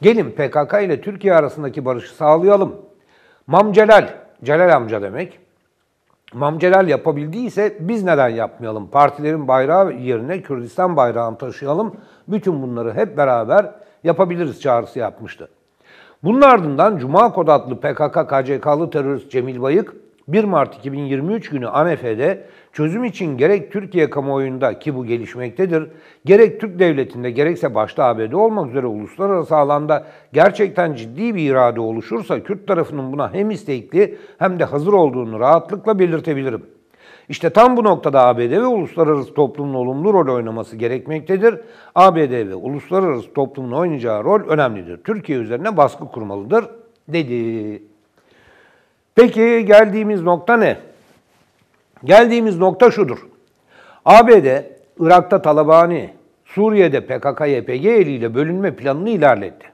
gelin PKK ile Türkiye arasındaki barışı sağlayalım, Mamcelal, Celal, amca demek. Mamcelal yapabildiyse biz neden yapmayalım? Partilerin bayrağı yerine Kürdistan bayrağını taşıyalım. Bütün bunları hep beraber yapabiliriz çağrısı yapmıştı. Bunun ardından Cuma Kod adlı PKK-KCK'lı terörist Cemil Bayık 1 Mart 2023 günü ANEF'de Çözüm için gerek Türkiye kamuoyunda ki bu gelişmektedir, gerek Türk devletinde gerekse başta ABD olmak üzere uluslararası alanda gerçekten ciddi bir irade oluşursa Kürt tarafının buna hem istekli hem de hazır olduğunu rahatlıkla belirtebilirim. İşte tam bu noktada ABD ve uluslararası toplumun olumlu rol oynaması gerekmektedir. ABD ve uluslararası toplumun oynayacağı rol önemlidir. Türkiye üzerine baskı kurmalıdır dedi. Peki geldiğimiz nokta ne? Geldiğimiz nokta şudur. ABD, Irak'ta Talabani, Suriye'de PKK-YPG eliyle bölünme planını ilerletti.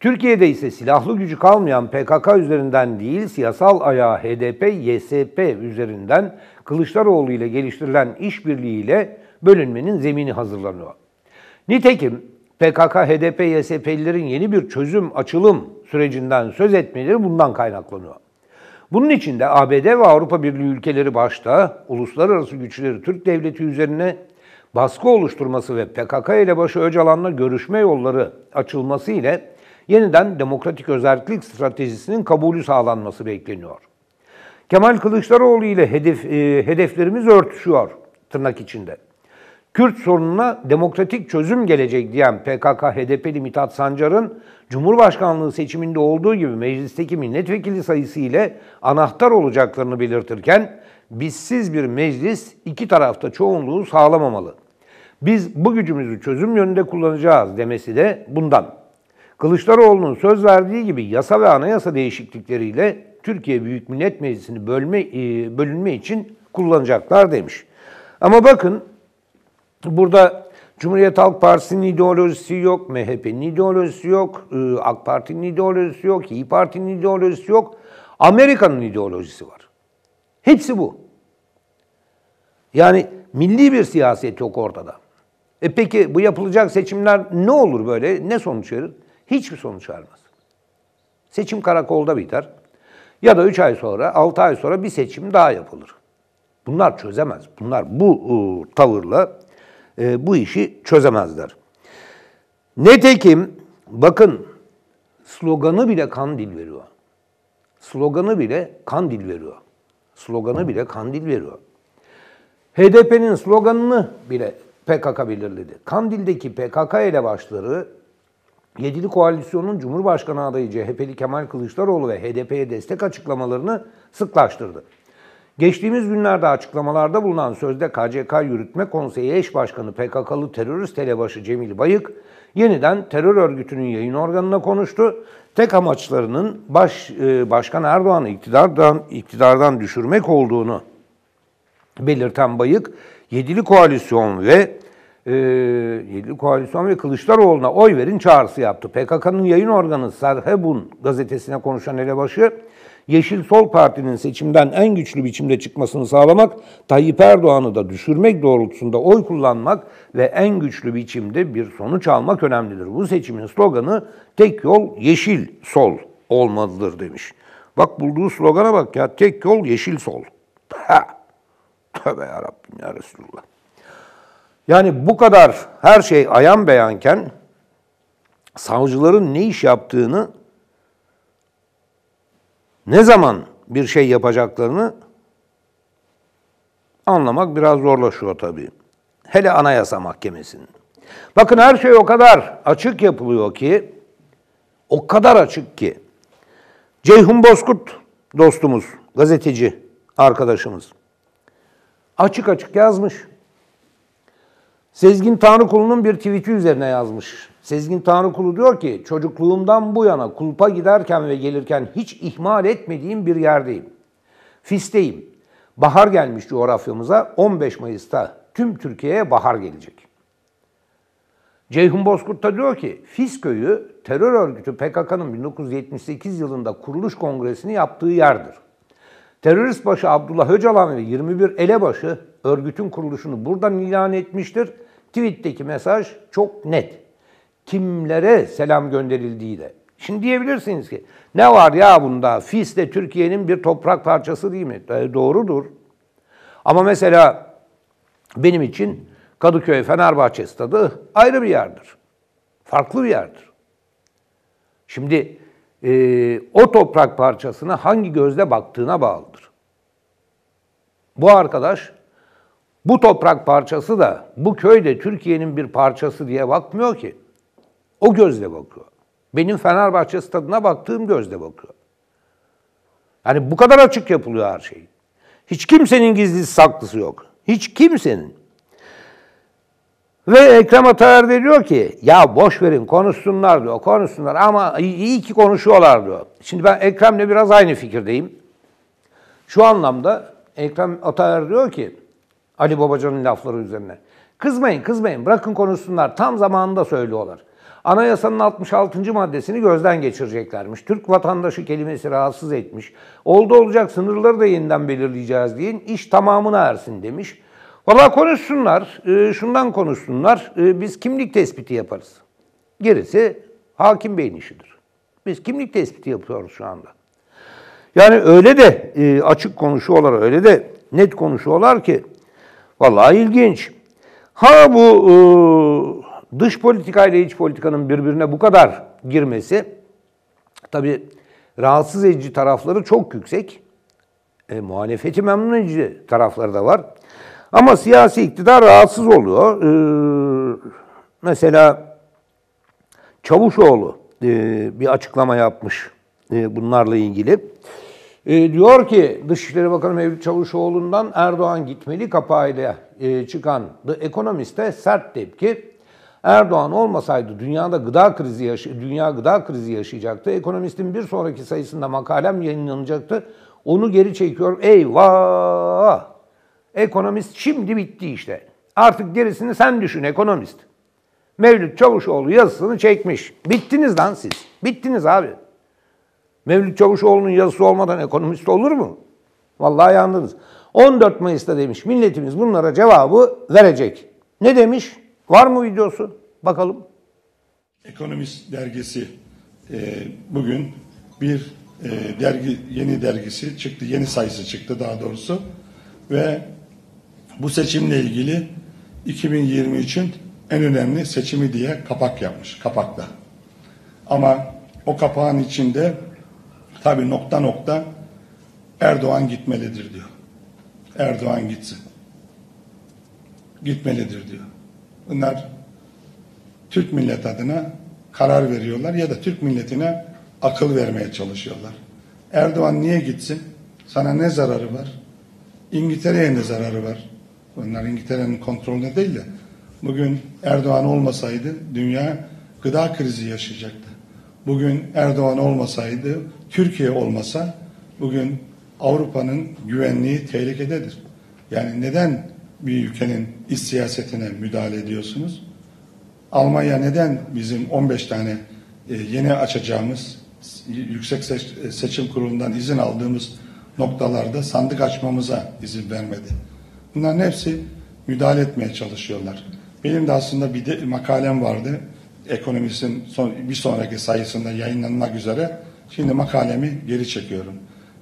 Türkiye'de ise silahlı gücü kalmayan PKK üzerinden değil siyasal ayağı HDP, YSP üzerinden Kılıçdaroğlu ile geliştirilen işbirliğiyle bölünmenin zemini hazırlanıyor. Nitekim PKK, HDP, YSP'lilerin yeni bir çözüm, açılım sürecinden söz etmeleri bundan kaynaklanıyor. Bunun için de ABD ve Avrupa Birliği ülkeleri başta uluslararası güçleri Türk devleti üzerine baskı oluşturması ve PKK ile başı Öcalan'la görüşme yolları açılması ile yeniden demokratik özellik stratejisinin kabulü sağlanması bekleniyor. Kemal Kılıçdaroğlu ile hedef, e, hedeflerimiz örtüşüyor tırnak içinde. Kürt sorununa demokratik çözüm gelecek diyen PKK-HDP'li Mithat Sancar'ın Cumhurbaşkanlığı seçiminde olduğu gibi meclisteki milletvekili sayısı ile anahtar olacaklarını belirtirken bizsiz bir meclis iki tarafta çoğunluğu sağlamamalı. Biz bu gücümüzü çözüm yönünde kullanacağız demesi de bundan. Kılıçdaroğlu'nun söz verdiği gibi yasa ve anayasa değişiklikleriyle Türkiye Büyük Millet Meclisi'ni bölme, e, bölünme için kullanacaklar demiş. Ama bakın Burada Cumhuriyet Halk Partisi'nin ideolojisi yok, MHP'nin ideolojisi yok, e, AK Parti'nin ideolojisi yok, İyi Parti'nin ideolojisi yok. Amerika'nın ideolojisi var. Hepsi bu. Yani milli bir siyaset yok ortada. E peki bu yapılacak seçimler ne olur böyle? Ne sonuç verir? Hiçbir sonuç vermez. Seçim karakolda biter. Ya da 3 ay sonra, 6 ay sonra bir seçim daha yapılır. Bunlar çözemez. Bunlar bu ıı, tavırla e, bu işi çözemezler. Netekim bakın sloganı bile kan dil veriyor. Sloganı bile kan dil veriyor. Sloganı bile kan dil veriyor. HDP'nin sloganını bile PKK belirledi. Kandil'deki PKK elebaşları Yedili Koalisyon'un Cumhurbaşkanı adayı CHP'li Kemal Kılıçdaroğlu ve HDP'ye destek açıklamalarını sıklaştırdı. Geçtiğimiz günlerde açıklamalarda bulunan sözde KCK Yürütme Konseyi Eş Başkanı PKK'lı terörist elebaşı Cemil Bayık yeniden terör örgütünün yayın organına konuştu. Tek amaçlarının baş, e, Başkan Erdoğan'ı iktidardan, iktidardan düşürmek olduğunu belirten Bayık, Yedili Koalisyon ve e, Yedili Koalisyon ve Kılıçdaroğlu'na oy verin çağrısı yaptı. PKK'nın yayın organı Serhebun gazetesine konuşan elebaşı, Yeşil Sol Parti'nin seçimden en güçlü biçimde çıkmasını sağlamak, Tayyip Erdoğan'ı da düşürmek doğrultusunda oy kullanmak ve en güçlü biçimde bir sonuç almak önemlidir. Bu seçimin sloganı tek yol yeşil sol olmalıdır demiş. Bak bulduğu slogana bak ya tek yol yeşil sol. Ha. Tövbe yarabbim ya Resulullah. Yani bu kadar her şey ayan beyanken savcıların ne iş yaptığını ne zaman bir şey yapacaklarını anlamak biraz zorlaşıyor tabii. Hele Anayasa Mahkemesi'nin. Bakın her şey o kadar açık yapılıyor ki, o kadar açık ki. Ceyhun Bozkurt dostumuz, gazeteci, arkadaşımız açık açık yazmış. Sezgin Tanrıkulu'nun bir tweet'i üzerine yazmış. Sezgin Tanrıkulu diyor ki çocukluğumdan bu yana kulpa giderken ve gelirken hiç ihmal etmediğim bir yerdeyim. Fisteyim. Bahar gelmiş coğrafyamıza 15 Mayıs'ta tüm Türkiye'ye bahar gelecek. Ceyhun Bozkurt da diyor ki Fis köyü terör örgütü PKK'nın 1978 yılında kuruluş kongresini yaptığı yerdir. Terörist başı Abdullah Öcalan ve 21 elebaşı örgütün kuruluşunu buradan ilan etmiştir Tweet'teki mesaj çok net. Kimlere selam gönderildiği de. Şimdi diyebilirsiniz ki ne var ya bunda? Fis de Türkiye'nin bir toprak parçası değil mi? E, doğrudur. Ama mesela benim için Kadıköy Fenerbahçe stadı ayrı bir yerdir. Farklı bir yerdir. Şimdi e, o toprak parçasına hangi gözle baktığına bağlıdır. Bu arkadaş bu toprak parçası da bu köy de Türkiye'nin bir parçası diye bakmıyor ki. O gözle bakıyor. Benim Fenerbahçe stadına baktığım gözle bakıyor. Yani bu kadar açık yapılıyor her şey. Hiç kimsenin gizli saklısı yok. Hiç kimsenin. Ve Ekrem Ataer diyor ki ya boş verin konuşsunlar diyor. Konuşsunlar ama iyi ki konuşuyorlar diyor. Şimdi ben Ekrem'le biraz aynı fikirdeyim. Şu anlamda Ekrem Ataer diyor ki Ali Babacan'ın lafları üzerine. Kızmayın, kızmayın. Bırakın konuşsunlar. Tam zamanında söylüyorlar. Anayasanın 66. maddesini gözden geçireceklermiş. Türk vatandaşı kelimesi rahatsız etmiş. Oldu olacak sınırları da yeniden belirleyeceğiz diyin. İş tamamına ersin demiş. Valla konuşsunlar, e, şundan konuşsunlar. E, biz kimlik tespiti yaparız. Gerisi hakim beyin işidir. Biz kimlik tespiti yapıyoruz şu anda. Yani öyle de e, açık konuşuyorlar, öyle de net konuşuyorlar ki Vallahi ilginç. Ha bu e, dış politika ile iç politikanın birbirine bu kadar girmesi tabi rahatsız edici tarafları çok yüksek. E, muhalefeti memnun edici tarafları da var. Ama siyasi iktidar rahatsız oluyor. E, mesela Çavuşoğlu e, bir açıklama yapmış e, bunlarla ilgili. E, diyor ki Dışişleri Bakanı Mevlüt Çavuşoğlu'ndan Erdoğan gitmeli kapağıyla e, çıkan The Economist'e sert tepki. Erdoğan olmasaydı dünyada gıda krizi yaşa- dünya gıda krizi yaşayacaktı. Ekonomistin bir sonraki sayısında makalem yayınlanacaktı. Onu geri çekiyor. Eyvah! Ekonomist şimdi bitti işte. Artık gerisini sen düşün ekonomist. Mevlüt Çavuşoğlu yazısını çekmiş. Bittiniz lan siz. Bittiniz abi. Mevlüt Çavuşoğlu'nun yazısı olmadan ekonomist olur mu? Vallahi yandınız. 14 Mayıs'ta demiş milletimiz bunlara cevabı verecek. Ne demiş? Var mı videosu? Bakalım. Ekonomist dergisi e, bugün bir e, dergi yeni dergisi çıktı. Yeni sayısı çıktı daha doğrusu. Ve bu seçimle ilgili 2020 için en önemli seçimi diye kapak yapmış. Kapakta. Ama o kapağın içinde Tabi nokta nokta Erdoğan gitmelidir diyor. Erdoğan gitsin. Gitmelidir diyor. Bunlar Türk millet adına karar veriyorlar ya da Türk milletine akıl vermeye çalışıyorlar. Erdoğan niye gitsin? Sana ne zararı var? İngiltere'ye ne zararı var? Bunlar İngiltere'nin kontrolünde değil de bugün Erdoğan olmasaydı dünya gıda krizi yaşayacaktı bugün Erdoğan olmasaydı, Türkiye olmasa bugün Avrupa'nın güvenliği tehlikededir. Yani neden bir ülkenin iç siyasetine müdahale ediyorsunuz? Almanya neden bizim 15 tane e, yeni açacağımız yüksek e, seçim kurulundan izin aldığımız noktalarda sandık açmamıza izin vermedi? Bunların hepsi müdahale etmeye çalışıyorlar. Benim de aslında bir de makalem vardı ekonomisinin son, bir sonraki sayısında yayınlanmak üzere şimdi makalemi geri çekiyorum.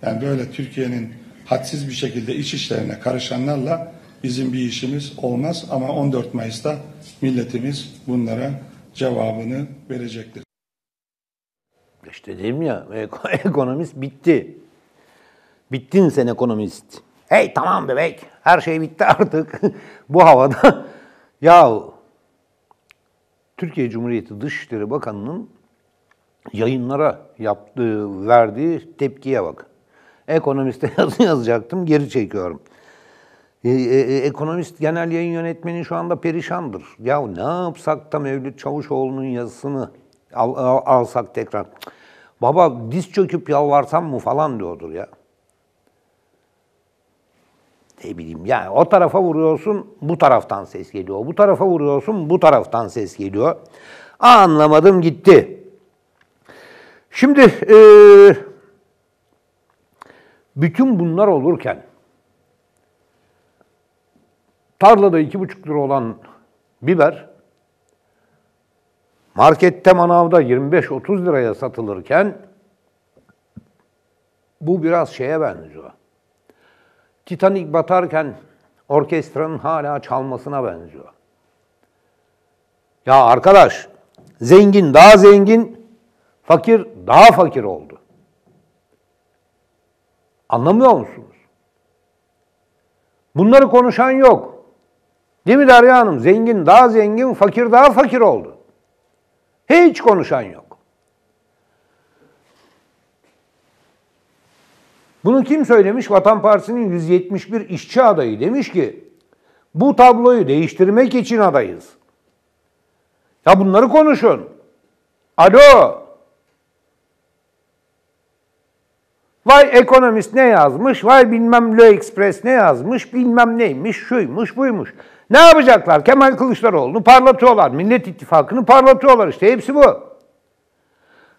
Yani böyle Türkiye'nin hadsiz bir şekilde iç işlerine karışanlarla bizim bir işimiz olmaz ama 14 Mayıs'ta milletimiz bunlara cevabını verecektir. İşte dedim ya ekonomist bitti. Bittin sen ekonomist. Hey tamam bebek her şey bitti artık. Bu havada yahu Türkiye Cumhuriyeti Dışişleri Bakanı'nın yayınlara yaptığı, verdiği tepkiye bak. Ekonomiste yazı yazacaktım, geri çekiyorum. E, e, e, ekonomist genel yayın yönetmeni şu anda perişandır. Ya ne yapsak da Mevlüt Çavuşoğlu'nun yazısını al, al, alsak tekrar. Baba diz çöküp yalvarsam mı falan diyordur ya ne bileyim yani o tarafa vuruyorsun bu taraftan ses geliyor. Bu tarafa vuruyorsun bu taraftan ses geliyor. anlamadım gitti. Şimdi e, bütün bunlar olurken tarlada iki buçuk lira olan biber markette manavda 25-30 liraya satılırken bu biraz şeye benziyor Titanic batarken orkestranın hala çalmasına benziyor. Ya arkadaş, zengin daha zengin, fakir daha fakir oldu. Anlamıyor musunuz? Bunları konuşan yok. Değil mi Derya Hanım? Zengin daha zengin, fakir daha fakir oldu. Hiç konuşan yok. Bunu kim söylemiş? Vatan Partisi'nin 171 işçi adayı demiş ki bu tabloyu değiştirmek için adayız. Ya bunları konuşun. Alo. Vay ekonomist ne yazmış, vay bilmem Le Express ne yazmış, bilmem neymiş, şuymuş, buymuş. Ne yapacaklar? Kemal Kılıçdaroğlu'nu parlatıyorlar, Millet İttifakı'nı parlatıyorlar işte hepsi bu.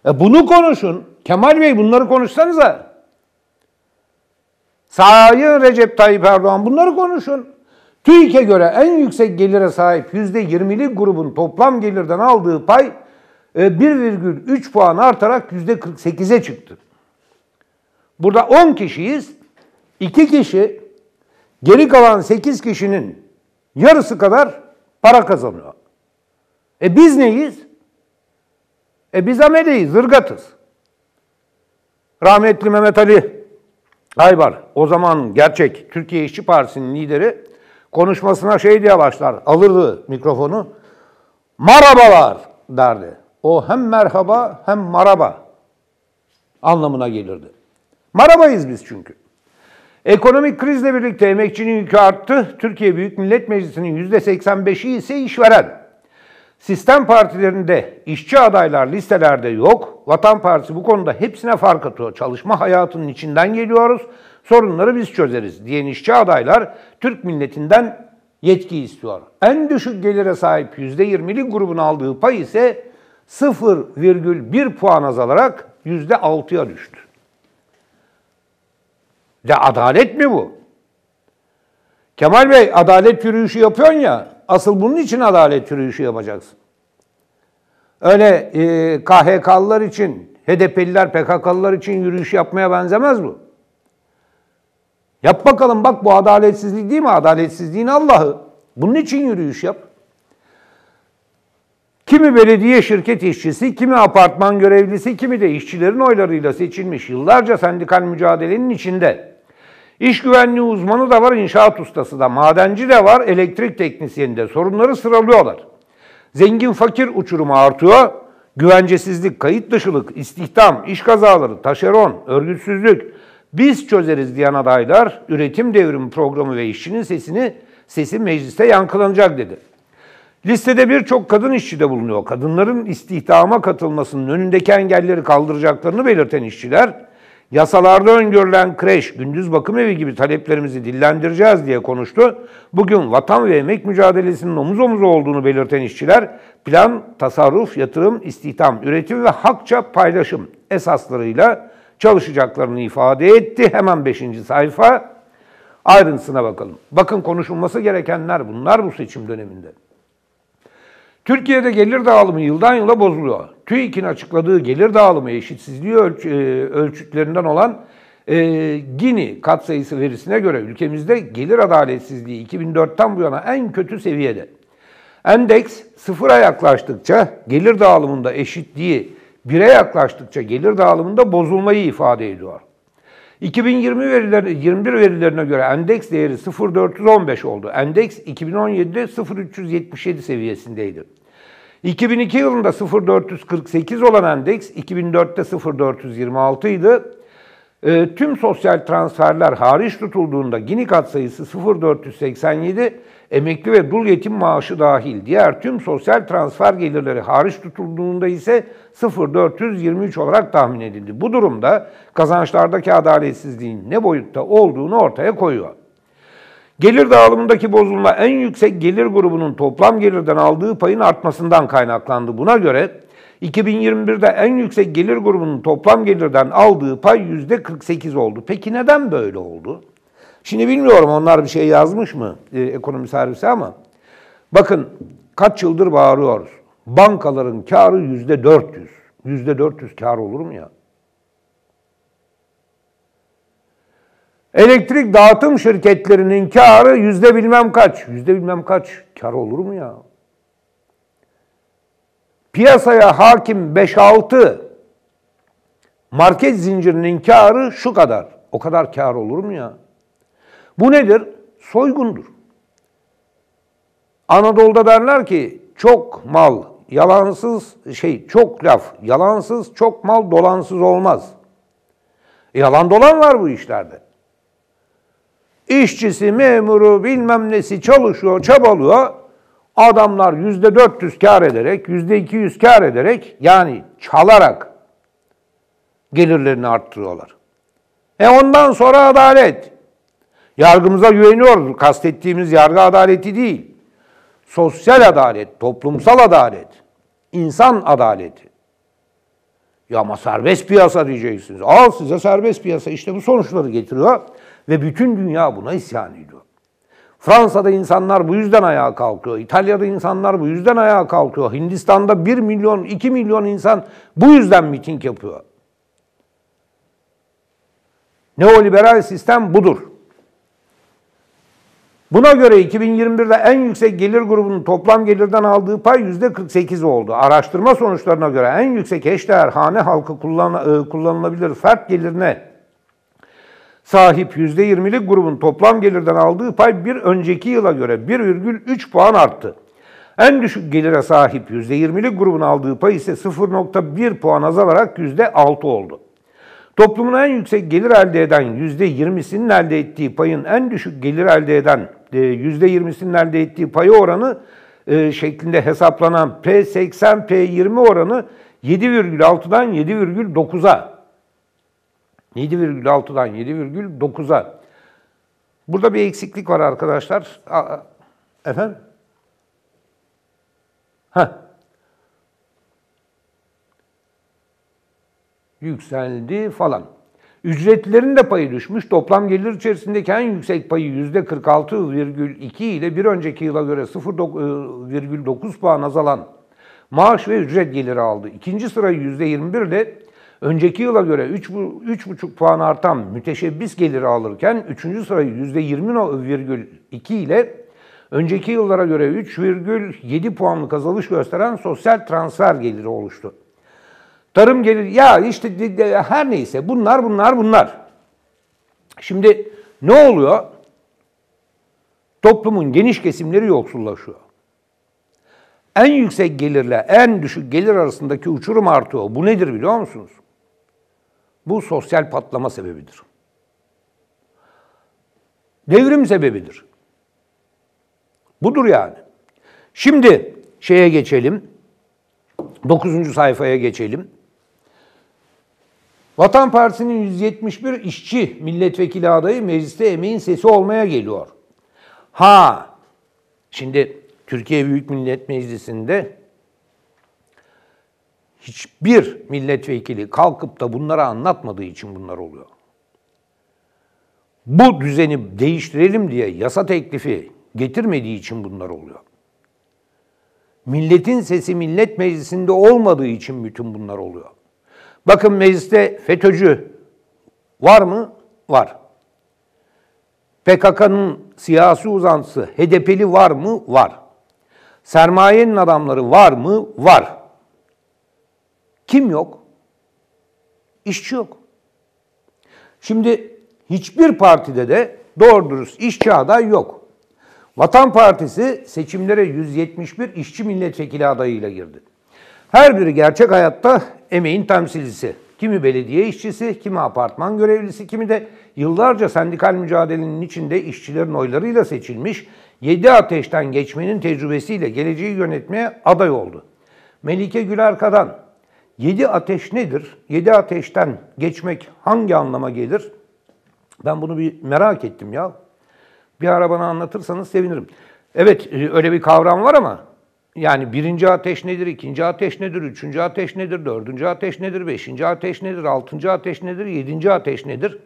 E bunu konuşun. Kemal Bey bunları konuşsanıza. Sayın Recep Tayyip Erdoğan bunları konuşun. TÜİK'e göre en yüksek gelire sahip %20'lik grubun toplam gelirden aldığı pay 1,3 e, puan artarak %48'e çıktı. Burada 10 kişiyiz. 2 kişi geri kalan 8 kişinin yarısı kadar para kazanıyor. E biz neyiz? E biz ameliyiz, zırgatız. Rahmetli Mehmet Ali Aybar o zaman gerçek Türkiye İşçi Partisi'nin lideri konuşmasına şey diye başlar. Alırdı mikrofonu. Marabalar derdi. O hem merhaba hem maraba anlamına gelirdi. Marabayız biz çünkü. Ekonomik krizle birlikte emekçinin yükü arttı. Türkiye Büyük Millet Meclisi'nin %85'i ise işveren. Sistem partilerinde işçi adaylar listelerde yok. Vatan Partisi bu konuda hepsine fark atıyor. Çalışma hayatının içinden geliyoruz. Sorunları biz çözeriz diyen işçi adaylar Türk milletinden yetki istiyor. En düşük gelire sahip %20'lik grubun aldığı pay ise 0,1 puan azalarak %6'ya düştü. De adalet mi bu? Kemal Bey adalet yürüyüşü yapıyorsun ya, Asıl bunun için adalet yürüyüşü yapacaksın. Öyle e, KHK'lılar için, HDP'liler, PKK'lılar için yürüyüş yapmaya benzemez bu. Yap bakalım bak bu adaletsizlik değil mi? Adaletsizliğin Allah'ı. Bunun için yürüyüş yap. Kimi belediye şirket işçisi, kimi apartman görevlisi, kimi de işçilerin oylarıyla seçilmiş yıllarca sendikal mücadelenin içinde İş güvenliği uzmanı da var, inşaat ustası da, madenci de var, elektrik teknisyeni de. Sorunları sıralıyorlar. Zengin fakir uçurumu artıyor. Güvencesizlik, kayıt dışılık, istihdam, iş kazaları, taşeron, örgütsüzlük. Biz çözeriz diyen adaylar üretim devrimi programı ve işçinin sesini sesi mecliste yankılanacak dedi. Listede birçok kadın işçi de bulunuyor. Kadınların istihdama katılmasının önündeki engelleri kaldıracaklarını belirten işçiler Yasalarda öngörülen kreş, gündüz bakım evi gibi taleplerimizi dillendireceğiz diye konuştu. Bugün vatan ve emek mücadelesinin omuz omuza olduğunu belirten işçiler, plan, tasarruf, yatırım, istihdam, üretim ve hakça paylaşım esaslarıyla çalışacaklarını ifade etti. Hemen 5. sayfa ayrıntısına bakalım. Bakın konuşulması gerekenler bunlar bu seçim döneminde. Türkiye'de gelir dağılımı yıldan yıla bozuluyor. TÜİK'in açıkladığı gelir dağılımı eşitsizliği ölç e, ölçütlerinden olan e, Gini katsayısı verisine göre ülkemizde gelir adaletsizliği 2004'ten bu yana en kötü seviyede. Endeks sıfıra yaklaştıkça gelir dağılımında eşitliği, bire yaklaştıkça gelir dağılımında bozulmayı ifade ediyor. 2020 verilerine, 21 verilerine göre endeks değeri 0.415 oldu. Endeks 2017'de 0.377 seviyesindeydi. 2002 yılında 0448 olan endeks 2004'te 0426 idi. E, tüm sosyal transferler hariç tutulduğunda Gini katsayısı 0487, emekli ve dul yetim maaşı dahil diğer tüm sosyal transfer gelirleri hariç tutulduğunda ise 0423 olarak tahmin edildi. Bu durumda kazançlardaki adaletsizliğin ne boyutta olduğunu ortaya koyuyor. Gelir dağılımındaki bozulma en yüksek gelir grubunun toplam gelirden aldığı payın artmasından kaynaklandı. Buna göre 2021'de en yüksek gelir grubunun toplam gelirden aldığı pay %48 oldu. Peki neden böyle oldu? Şimdi bilmiyorum onlar bir şey yazmış mı e, ekonomi servisi ama bakın kaç yıldır bağırıyoruz. Bankaların karı %400. %400 kar olur mu ya? Elektrik dağıtım şirketlerinin karı yüzde bilmem kaç. Yüzde bilmem kaç. Kar olur mu ya? Piyasaya hakim 5-6 market zincirinin karı şu kadar. O kadar kar olur mu ya? Bu nedir? Soygundur. Anadolu'da derler ki çok mal yalansız şey çok laf yalansız çok mal dolansız olmaz. E, yalan dolan var bu işlerde. İşçisi, memuru, bilmem nesi çalışıyor, çabalıyor. Adamlar yüzde 400 kar ederek, yüzde 200 kar ederek yani çalarak gelirlerini arttırıyorlar. E ondan sonra adalet. Yargımıza güveniyoruz. Kastettiğimiz yargı adaleti değil. Sosyal adalet, toplumsal adalet, insan adaleti. Ya ama serbest piyasa diyeceksiniz. Al size serbest piyasa. İşte bu sonuçları getiriyor. Ve bütün dünya buna isyan ediyor. Fransa'da insanlar bu yüzden ayağa kalkıyor. İtalya'da insanlar bu yüzden ayağa kalkıyor. Hindistan'da 1 milyon, 2 milyon insan bu yüzden miting yapıyor. Neoliberal sistem budur. Buna göre 2021'de en yüksek gelir grubunun toplam gelirden aldığı pay %48 oldu. Araştırma sonuçlarına göre en yüksek eşdeğer hane halkı kullan, e, kullanılabilir fert gelirine sahip %20'lik grubun toplam gelirden aldığı pay bir önceki yıla göre 1,3 puan arttı. En düşük gelire sahip %20'lik grubun aldığı pay ise 0,1 puan azalarak %6 oldu. Toplumun en yüksek gelir elde eden %20'sinin elde ettiği payın en düşük gelir elde eden %20'sinin e, elde ettiği payı oranı e, şeklinde hesaplanan P80-P20 oranı 7,6'dan 7,9'a 7,6'dan 7,9'a. Burada bir eksiklik var arkadaşlar. Efendim? Heh. Yükseldi falan. Ücretlerin de payı düşmüş. Toplam gelir içerisindeki en yüksek payı %46,2 ile bir önceki yıla göre 0,9 puan azalan maaş ve ücret geliri aldı. İkinci sıra %21 ile Önceki yıla göre 3,5 puan artan müteşebbis geliri alırken 3. sırayı %20,2 ile önceki yıllara göre 3,7 puanlık azalış gösteren sosyal transfer geliri oluştu. Tarım geliri ya işte de, de, her neyse bunlar bunlar bunlar. Şimdi ne oluyor? Toplumun geniş kesimleri yoksullaşıyor. En yüksek gelirle en düşük gelir arasındaki uçurum artıyor. Bu nedir biliyor musunuz? Bu sosyal patlama sebebidir. Devrim sebebidir. Budur yani. Şimdi şeye geçelim. Dokuzuncu sayfaya geçelim. Vatan Partisi'nin 171 işçi milletvekili adayı mecliste emeğin sesi olmaya geliyor. Ha, şimdi Türkiye Büyük Millet Meclisi'nde hiçbir milletvekili kalkıp da bunlara anlatmadığı için bunlar oluyor. Bu düzeni değiştirelim diye yasa teklifi getirmediği için bunlar oluyor. Milletin sesi millet meclisinde olmadığı için bütün bunlar oluyor. Bakın mecliste FETÖ'cü var mı? Var. PKK'nın siyasi uzantısı HDP'li var mı? Var. Sermayenin adamları var mı? Var. Kim yok? İşçi yok. Şimdi hiçbir partide de doğru dürüst işçi aday yok. Vatan Partisi seçimlere 171 işçi milletvekili adayıyla girdi. Her biri gerçek hayatta emeğin temsilcisi. Kimi belediye işçisi, kimi apartman görevlisi, kimi de yıllarca sendikal mücadelenin içinde işçilerin oylarıyla seçilmiş, yedi ateşten geçmenin tecrübesiyle geleceği yönetmeye aday oldu. Melike Güler Kadan, Yedi ateş nedir? Yedi ateşten geçmek hangi anlama gelir? Ben bunu bir merak ettim ya. Bir ara bana anlatırsanız sevinirim. Evet e, öyle bir kavram var ama yani birinci ateş nedir, ikinci ateş nedir, üçüncü ateş nedir, dördüncü ateş nedir, beşinci ateş nedir, altıncı ateş nedir, yedinci ateş nedir?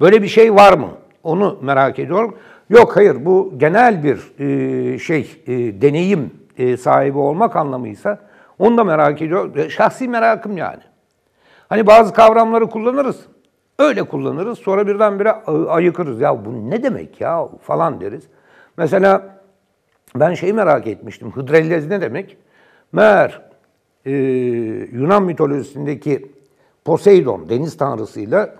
Böyle bir şey var mı? Onu merak ediyorum. Yok hayır bu genel bir e, şey, e, deneyim sahibi olmak anlamıysa onu da merak ediyorum. E, şahsi merakım yani. Hani bazı kavramları kullanırız. Öyle kullanırız. Sonra birdenbire ayıkırız. Ya bu ne demek ya falan deriz. Mesela ben şeyi merak etmiştim. Hıdrellez ne demek? Meğer e, Yunan mitolojisindeki Poseidon deniz tanrısıyla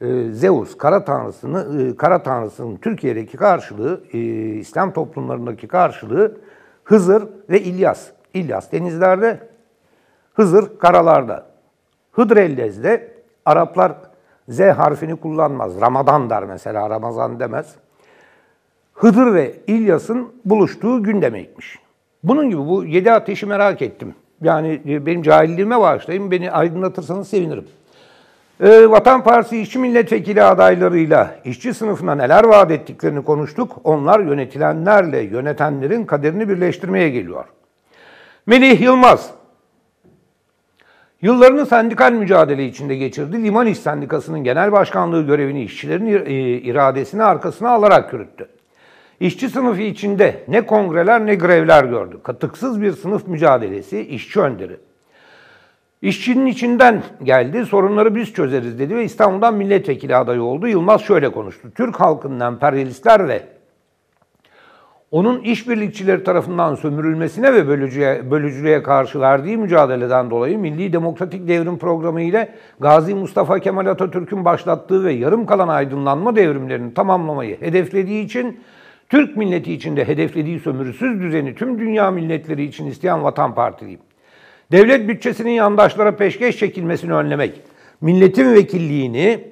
e, Zeus kara tanrısını e, kara tanrısının Türkiye'deki karşılığı e, İslam toplumlarındaki karşılığı Hızır ve İlyas. İlyas denizlerde, Hızır karalarda. Hıdrellez'de Araplar Z harfini kullanmaz. Ramazan der mesela, Ramazan demez. Hıdır ve İlyas'ın buluştuğu gün demekmiş. Bunun gibi bu yedi ateşi merak ettim. Yani e, benim cahilliğime bağışlayın, beni aydınlatırsanız sevinirim. E, Vatan Partisi işçi milletvekili adaylarıyla işçi sınıfına neler vaat ettiklerini konuştuk. Onlar yönetilenlerle yönetenlerin kaderini birleştirmeye geliyor. Melih Yılmaz. Yıllarını sendikal mücadele içinde geçirdi. Liman İş Sendikası'nın genel başkanlığı görevini işçilerin e, iradesini arkasına alarak yürüttü. İşçi sınıfı içinde ne kongreler ne grevler gördü. Katıksız bir sınıf mücadelesi işçi önderi. İşçinin içinden geldi, sorunları biz çözeriz dedi ve İstanbul'dan milletvekili adayı oldu. Yılmaz şöyle konuştu. Türk halkının emperyalistlerle onun işbirlikçileri tarafından sömürülmesine ve bölücüye, bölücülüğe karşı verdiği mücadeleden dolayı Milli Demokratik Devrim Programı ile Gazi Mustafa Kemal Atatürk'ün başlattığı ve yarım kalan aydınlanma devrimlerini tamamlamayı hedeflediği için Türk milleti içinde hedeflediği sömürüsüz düzeni tüm dünya milletleri için isteyen Vatan Partiliyim. Devlet bütçesinin yandaşlara peşkeş çekilmesini önlemek, milletin vekilliğini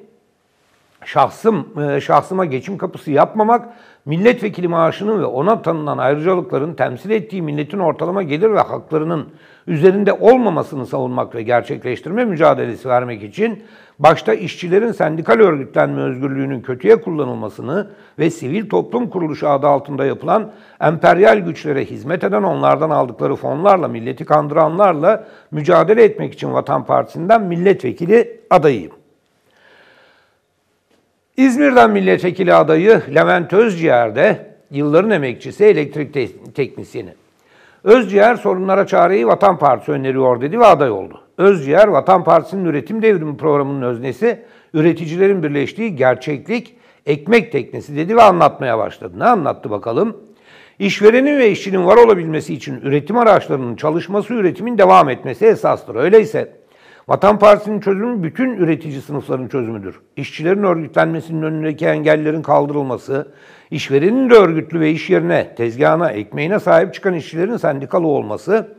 şahsım e, şahsıma geçim kapısı yapmamak milletvekili maaşının ve ona tanınan ayrıcalıkların temsil ettiği milletin ortalama gelir ve haklarının üzerinde olmamasını savunmak ve gerçekleştirme mücadelesi vermek için başta işçilerin sendikal örgütlenme özgürlüğünün kötüye kullanılmasını ve sivil toplum kuruluşu adı altında yapılan emperyal güçlere hizmet eden onlardan aldıkları fonlarla milleti kandıranlarla mücadele etmek için Vatan Partisi'nden milletvekili adayıyım. İzmir'den milletvekili adayı Levent Özciğer de yılların emekçisi elektrik te- teknisyeni. Özciğer sorunlara çareyi Vatan Partisi öneriyor dedi ve aday oldu. Özciğer Vatan Partisi'nin üretim devrimi programının öznesi üreticilerin birleştiği gerçeklik ekmek teknesi dedi ve anlatmaya başladı. Ne anlattı bakalım? İşverenin ve işçinin var olabilmesi için üretim araçlarının çalışması üretimin devam etmesi esastır. Öyleyse Vatan Partisi'nin çözümü bütün üretici sınıfların çözümüdür. İşçilerin örgütlenmesinin önündeki engellerin kaldırılması, işverenin de örgütlü ve iş yerine, tezgahına, ekmeğine sahip çıkan işçilerin sendikalı olması,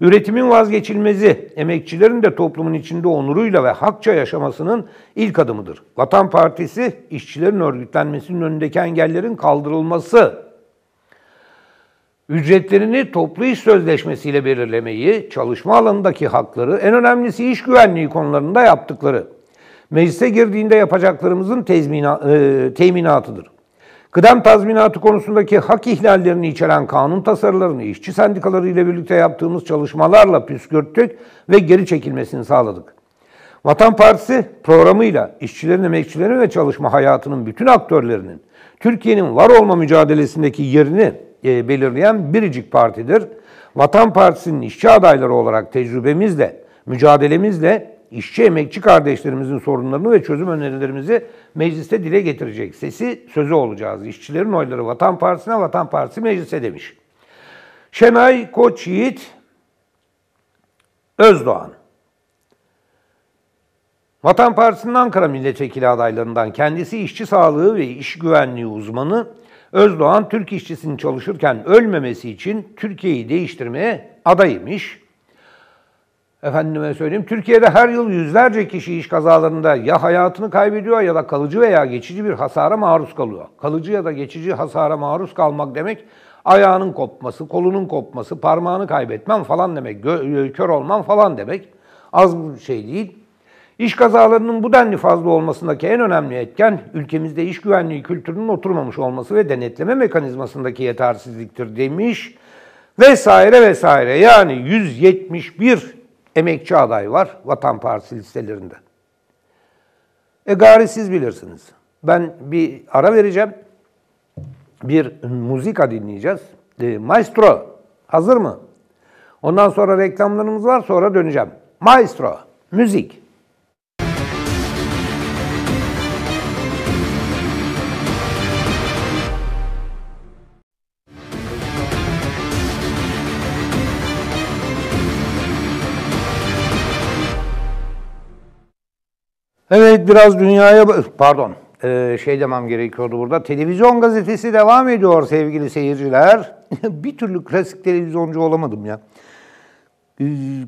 üretimin vazgeçilmezi, emekçilerin de toplumun içinde onuruyla ve hakça yaşamasının ilk adımıdır. Vatan Partisi, işçilerin örgütlenmesinin önündeki engellerin kaldırılması ücretlerini toplu iş sözleşmesiyle belirlemeyi, çalışma alanındaki hakları, en önemlisi iş güvenliği konularında yaptıkları, meclise girdiğinde yapacaklarımızın tezmina, e, teminatıdır. Kıdem tazminatı konusundaki hak ihlallerini içeren kanun tasarılarını işçi sendikaları ile birlikte yaptığımız çalışmalarla püskürttük ve geri çekilmesini sağladık. Vatan Partisi programıyla işçilerin, emekçilerin ve çalışma hayatının bütün aktörlerinin Türkiye'nin var olma mücadelesindeki yerini e, belirleyen biricik partidir. Vatan Partisi'nin işçi adayları olarak tecrübemizle, mücadelemizle işçi emekçi kardeşlerimizin sorunlarını ve çözüm önerilerimizi mecliste dile getirecek. Sesi sözü olacağız. İşçilerin oyları Vatan Partisi'ne, Vatan Partisi meclise demiş. Şenay Koç Yiğit Özdoğan Vatan Partisi'nin Ankara Milletvekili adaylarından kendisi işçi sağlığı ve iş güvenliği uzmanı Özdoğan Türk işçisinin çalışırken ölmemesi için Türkiye'yi değiştirmeye adaymış. Efendime söyleyeyim, Türkiye'de her yıl yüzlerce kişi iş kazalarında ya hayatını kaybediyor ya da kalıcı veya geçici bir hasara maruz kalıyor. Kalıcı ya da geçici hasara maruz kalmak demek ayağının kopması, kolunun kopması, parmağını kaybetmen falan demek, kör olman falan demek. Az bir şey değil. İş kazalarının bu denli fazla olmasındaki en önemli etken ülkemizde iş güvenliği kültürünün oturmamış olması ve denetleme mekanizmasındaki yetersizliktir demiş vesaire vesaire. Yani 171 emekçi aday var Vatan Partisi listelerinde. E gari siz bilirsiniz. Ben bir ara vereceğim. Bir muzika dinleyeceğiz. E, Maestro hazır mı? Ondan sonra reklamlarımız var sonra döneceğim. Maestro, müzik. Evet biraz dünyaya pardon e, şey demem gerekiyordu burada. Televizyon gazetesi devam ediyor sevgili seyirciler. bir türlü klasik televizyoncu olamadım ya. Ee,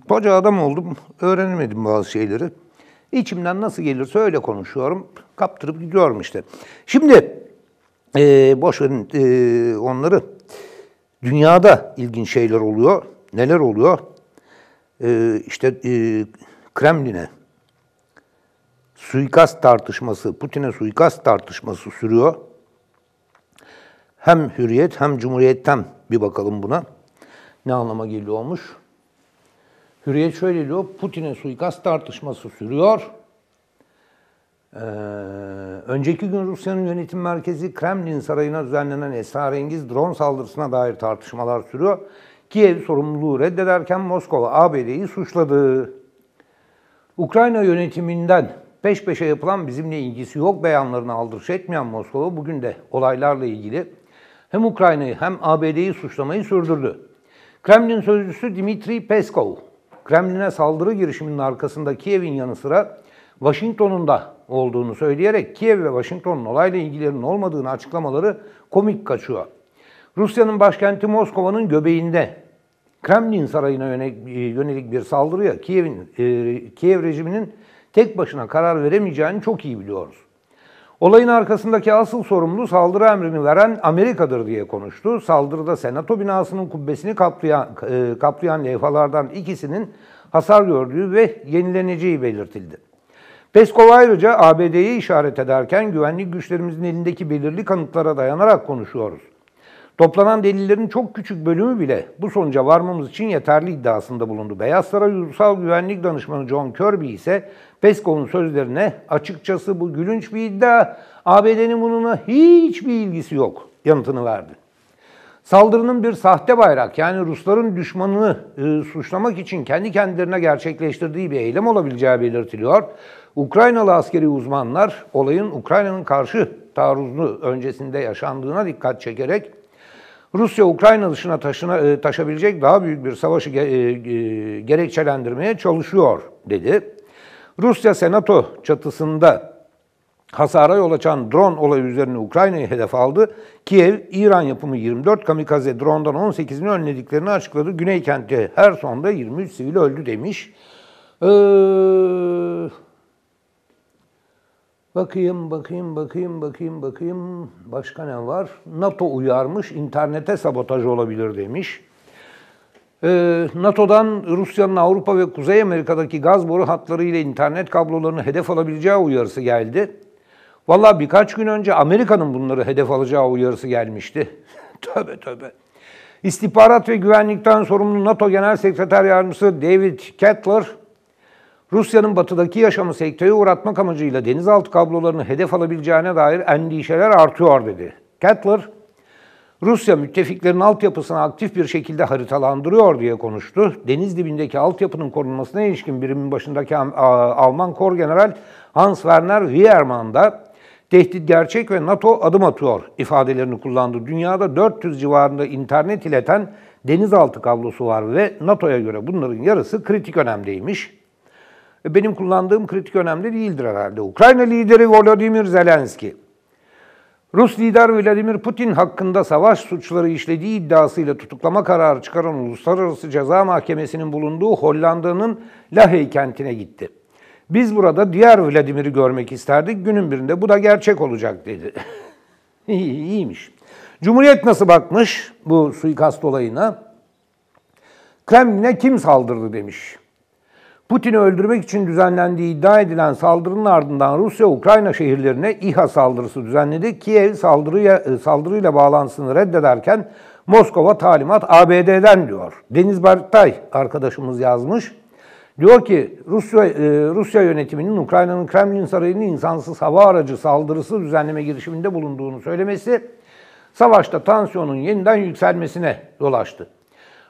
koca adam oldum. Öğrenemedim bazı şeyleri. İçimden nasıl gelirse öyle konuşuyorum. Kaptırıp gidiyorum işte. Şimdi e, boş verin e, onları. Dünyada ilginç şeyler oluyor. Neler oluyor? E, işte e, Kremlin'e suikast tartışması, Putin'e suikast tartışması sürüyor. Hem hürriyet hem cumhuriyetten bir bakalım buna. Ne anlama geliyormuş? Hürriyet şöyle diyor, Putin'e suikast tartışması sürüyor. Ee, önceki gün Rusya'nın yönetim merkezi Kremlin sarayına düzenlenen esrarengiz drone saldırısına dair tartışmalar sürüyor. Kiev sorumluluğu reddederken Moskova ABD'yi suçladı. Ukrayna yönetiminden Peş peşe yapılan bizimle ilgisi yok beyanlarını aldırış etmeyen Moskova bugün de olaylarla ilgili hem Ukrayna'yı hem ABD'yi suçlamayı sürdürdü. Kremlin sözcüsü Dmitri Peskov, Kremlin'e saldırı girişiminin arkasında Kiev'in yanı sıra Washington'un da olduğunu söyleyerek Kiev ve Washington'un olayla ilgilerinin olmadığını açıklamaları komik kaçıyor. Rusya'nın başkenti Moskova'nın göbeğinde Kremlin sarayına yönelik bir saldırıya Kiev'in e, Kiev rejiminin tek başına karar veremeyeceğini çok iyi biliyoruz. Olayın arkasındaki asıl sorumlu saldırı emrini veren Amerika'dır diye konuştu. Saldırıda senato binasının kubbesini kaplayan, e, kaplayan levhalardan ikisinin hasar gördüğü ve yenileneceği belirtildi. Peskov ayrıca ABD'ye işaret ederken güvenlik güçlerimizin elindeki belirli kanıtlara dayanarak konuşuyoruz. Toplanan delillerin çok küçük bölümü bile bu sonuca varmamız için yeterli iddiasında bulundu. Beyaz Saray Ulusal Güvenlik Danışmanı John Kirby ise Peskov'un sözlerine açıkçası bu gülünç bir iddia, ABD'nin bununla hiçbir ilgisi yok yanıtını verdi. Saldırının bir sahte bayrak yani Rusların düşmanını e, suçlamak için kendi kendilerine gerçekleştirdiği bir eylem olabileceği belirtiliyor. Ukraynalı askeri uzmanlar olayın Ukrayna'nın karşı taarruzunu öncesinde yaşandığına dikkat çekerek Rusya Ukrayna dışına taşına, e, taşabilecek daha büyük bir savaşı ge, e, e gerekçelendirmeye çalışıyor dedi. Rusya Senato çatısında hasara yol açan drone olayı üzerine Ukrayna'yı hedef aldı. Kiev, İran yapımı 24 kamikaze drondan 18'ini önlediklerini açıkladı. Güney kenti her sonda 23 sivil öldü demiş. Ee, bakayım, bakayım, bakayım, bakayım, bakayım. Başka ne var? NATO uyarmış, internete sabotaj olabilir demiş. Ee, NATO'dan Rusya'nın Avrupa ve Kuzey Amerika'daki gaz boru hatları ile internet kablolarını hedef alabileceği uyarısı geldi. Valla birkaç gün önce Amerika'nın bunları hedef alacağı uyarısı gelmişti. tövbe tövbe. İstihbarat ve güvenlikten sorumlu NATO Genel Sekreter Yardımcısı David Kettler, Rusya'nın batıdaki yaşamı sekteye uğratmak amacıyla denizaltı kablolarını hedef alabileceğine dair endişeler artıyor dedi. Kettler, Rusya müttefiklerin altyapısını aktif bir şekilde haritalandırıyor diye konuştu. Deniz dibindeki altyapının korunmasına ilişkin birimin başındaki Alman Kor General Hans Werner Wiermann da tehdit gerçek ve NATO adım atıyor ifadelerini kullandı. Dünyada 400 civarında internet ileten denizaltı kablosu var ve NATO'ya göre bunların yarısı kritik önemdeymiş. E, benim kullandığım kritik önemde değildir herhalde. Ukrayna lideri Volodymyr Zelenski Rus lider Vladimir Putin hakkında savaş suçları işlediği iddiasıyla tutuklama kararı çıkaran Uluslararası Ceza Mahkemesi'nin bulunduğu Hollanda'nın Lahey kentine gitti. Biz burada diğer Vladimir'i görmek isterdik, günün birinde bu da gerçek olacak dedi. İyiymiş. Cumhuriyet nasıl bakmış bu suikast olayına? Kremlin'e kim saldırdı demiş. Putin'i öldürmek için düzenlendiği iddia edilen saldırının ardından Rusya Ukrayna şehirlerine İHA saldırısı düzenledi. Kiev saldırıya, e, saldırıyla bağlantısını reddederken Moskova talimat ABD'den diyor. Deniz Bartay arkadaşımız yazmış. Diyor ki Rusya e, Rusya yönetiminin Ukrayna'nın Kremlin Sarayı'nı insansız hava aracı saldırısı düzenleme girişiminde bulunduğunu söylemesi savaşta tansiyonun yeniden yükselmesine yol açtı.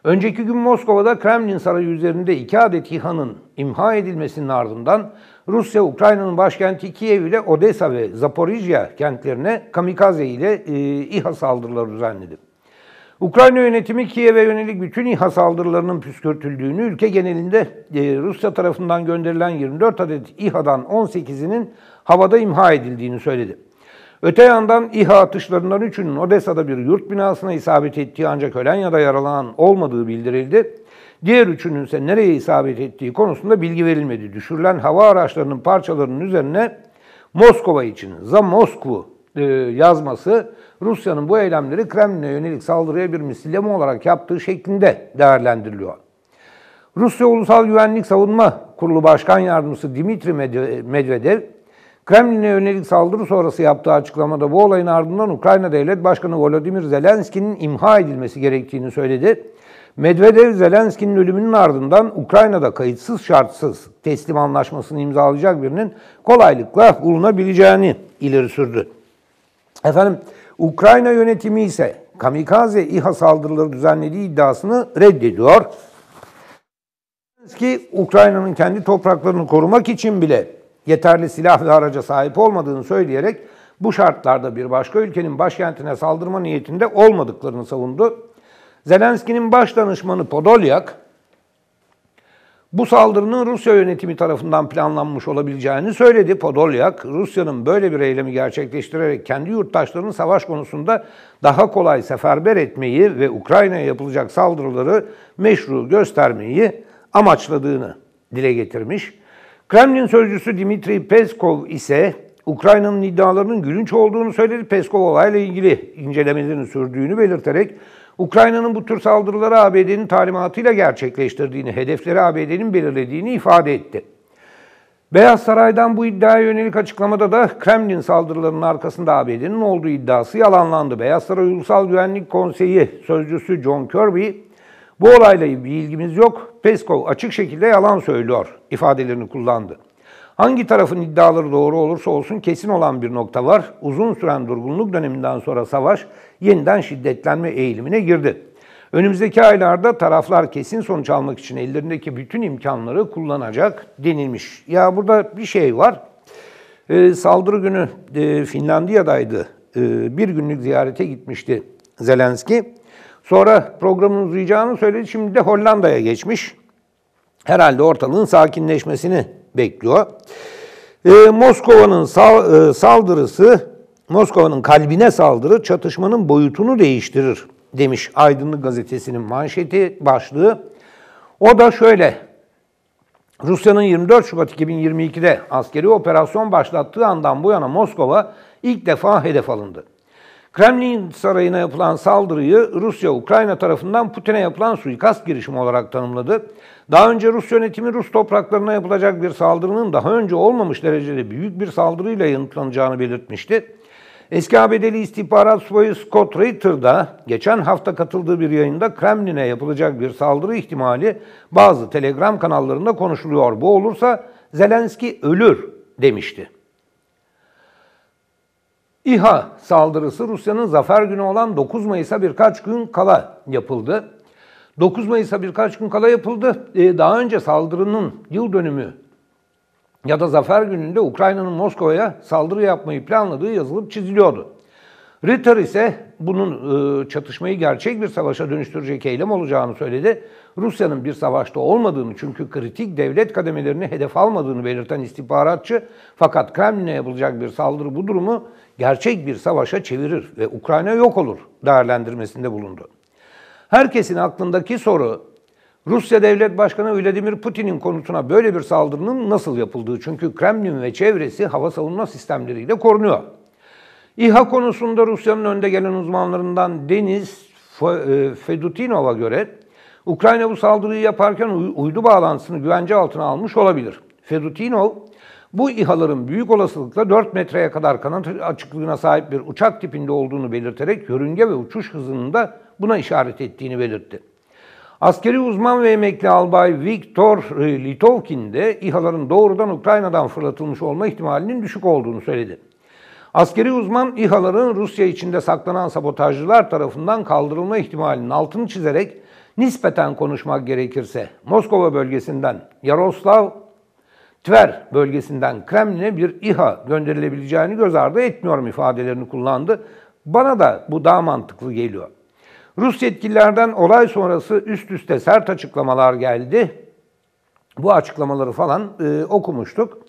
Önceki gün Moskova'da Kremlin Sarayı üzerinde iki adet İHA'nın imha edilmesinin ardından Rusya, Ukrayna'nın başkenti Kiev ile Odessa ve Zaporijya kentlerine kamikaze ile e, İHA saldırıları düzenledi. Ukrayna yönetimi Kiev'e yönelik bütün İHA saldırılarının püskürtüldüğünü, ülke genelinde e, Rusya tarafından gönderilen 24 adet İHA'dan 18'inin havada imha edildiğini söyledi. Öte yandan İHA atışlarından üçünün Odessa'da bir yurt binasına isabet ettiği ancak ölen ya da yaralanan olmadığı bildirildi. Diğer üçünün ise nereye isabet ettiği konusunda bilgi verilmedi. Düşürülen hava araçlarının parçalarının üzerine Moskova için Za Moskvu e, yazması Rusya'nın bu eylemleri Kremlin'e yönelik saldırıya bir misilleme olarak yaptığı şeklinde değerlendiriliyor. Rusya Ulusal Güvenlik Savunma Kurulu Başkan Yardımcısı Dimitri Medvedev Kremlin'e yönelik saldırı sonrası yaptığı açıklamada bu olayın ardından Ukrayna Devlet Başkanı Volodymyr Zelenski'nin imha edilmesi gerektiğini söyledi. Medvedev, Zelenski'nin ölümünün ardından Ukrayna'da kayıtsız şartsız teslim anlaşmasını imzalayacak birinin kolaylıkla bulunabileceğini ileri sürdü. Efendim, Ukrayna yönetimi ise kamikaze İHA saldırıları düzenlediği iddiasını reddediyor. Zelenski, Ukrayna'nın kendi topraklarını korumak için bile yeterli silah ve araca sahip olmadığını söyleyerek bu şartlarda bir başka ülkenin başkentine saldırma niyetinde olmadıklarını savundu. Zelenski'nin baş danışmanı Podolyak, bu saldırının Rusya yönetimi tarafından planlanmış olabileceğini söyledi. Podolyak, Rusya'nın böyle bir eylemi gerçekleştirerek kendi yurttaşlarını savaş konusunda daha kolay seferber etmeyi ve Ukrayna'ya yapılacak saldırıları meşru göstermeyi amaçladığını dile getirmiş. Kremlin sözcüsü Dimitri Peskov ise Ukrayna'nın iddialarının gülünç olduğunu söyledi. Peskov olayla ilgili incelemelerini sürdüğünü belirterek Ukrayna'nın bu tür saldırıları ABD'nin talimatıyla gerçekleştirdiğini, hedefleri ABD'nin belirlediğini ifade etti. Beyaz Saray'dan bu iddiaya yönelik açıklamada da Kremlin saldırılarının arkasında ABD'nin olduğu iddiası yalanlandı. Beyaz Saray Ulusal Güvenlik Konseyi sözcüsü John Kirby, bu olayla bir ilgimiz yok. Peskov açık şekilde yalan söylüyor ifadelerini kullandı. Hangi tarafın iddiaları doğru olursa olsun kesin olan bir nokta var. Uzun süren durgunluk döneminden sonra savaş yeniden şiddetlenme eğilimine girdi. Önümüzdeki aylarda taraflar kesin sonuç almak için ellerindeki bütün imkanları kullanacak denilmiş. Ya burada bir şey var. Ee, saldırı günü e, Finlandiya'daydı. Ee, bir günlük ziyarete gitmişti Zelenski. Sonra programın uzayacağını söyledi. Şimdi de Hollanda'ya geçmiş. Herhalde ortalığın sakinleşmesini bekliyor. Ee, Moskova'nın sal, e, saldırısı, Moskova'nın kalbine saldırı çatışmanın boyutunu değiştirir demiş Aydınlık Gazetesi'nin manşeti başlığı. O da şöyle. Rusya'nın 24 Şubat 2022'de askeri operasyon başlattığı andan bu yana Moskova ilk defa hedef alındı. Kremlin sarayına yapılan saldırıyı Rusya Ukrayna tarafından Putin'e yapılan suikast girişimi olarak tanımladı. Daha önce Rus yönetimi Rus topraklarına yapılacak bir saldırının daha önce olmamış derecede büyük bir saldırıyla yanıtlanacağını belirtmişti. Eski ABD'li istihbarat subayı Scott Reiter da geçen hafta katıldığı bir yayında Kremlin'e yapılacak bir saldırı ihtimali bazı Telegram kanallarında konuşuluyor. Bu olursa Zelenski ölür demişti. İHA saldırısı Rusya'nın zafer günü olan 9 Mayıs'a birkaç gün kala yapıldı. 9 Mayıs'a birkaç gün kala yapıldı. Ee, daha önce saldırının yıl dönümü ya da zafer gününde Ukrayna'nın Moskova'ya saldırı yapmayı planladığı yazılıp çiziliyordu. Ritter ise bunun e, çatışmayı gerçek bir savaşa dönüştürecek eylem olacağını söyledi. Rusya'nın bir savaşta olmadığını çünkü kritik devlet kademelerini hedef almadığını belirten istihbaratçı fakat Kremlin'e yapılacak bir saldırı bu durumu gerçek bir savaşa çevirir ve Ukrayna yok olur değerlendirmesinde bulundu. Herkesin aklındaki soru Rusya Devlet Başkanı Vladimir Putin'in konutuna böyle bir saldırının nasıl yapıldığı çünkü Kremlin ve çevresi hava savunma sistemleriyle korunuyor. İHA konusunda Rusya'nın önde gelen uzmanlarından Deniz e, Fedutinova göre Ukrayna bu saldırıyı yaparken uydu bağlantısını güvence altına almış olabilir. Fedutinov, bu İHA'ların büyük olasılıkla 4 metreye kadar kanat açıklığına sahip bir uçak tipinde olduğunu belirterek yörünge ve uçuş hızının da buna işaret ettiğini belirtti. Askeri uzman ve emekli albay Viktor e, Litovkin de İHA'ların doğrudan Ukrayna'dan fırlatılmış olma ihtimalinin düşük olduğunu söyledi. Askeri uzman İHA'ların Rusya içinde saklanan sabotajcılar tarafından kaldırılma ihtimalinin altını çizerek nispeten konuşmak gerekirse Moskova bölgesinden Yaroslav Tver bölgesinden Kremlin'e bir İHA gönderilebileceğini göz ardı etmiyorum ifadelerini kullandı. Bana da bu daha mantıklı geliyor. Rus yetkililerden olay sonrası üst üste sert açıklamalar geldi. Bu açıklamaları falan e, okumuştuk.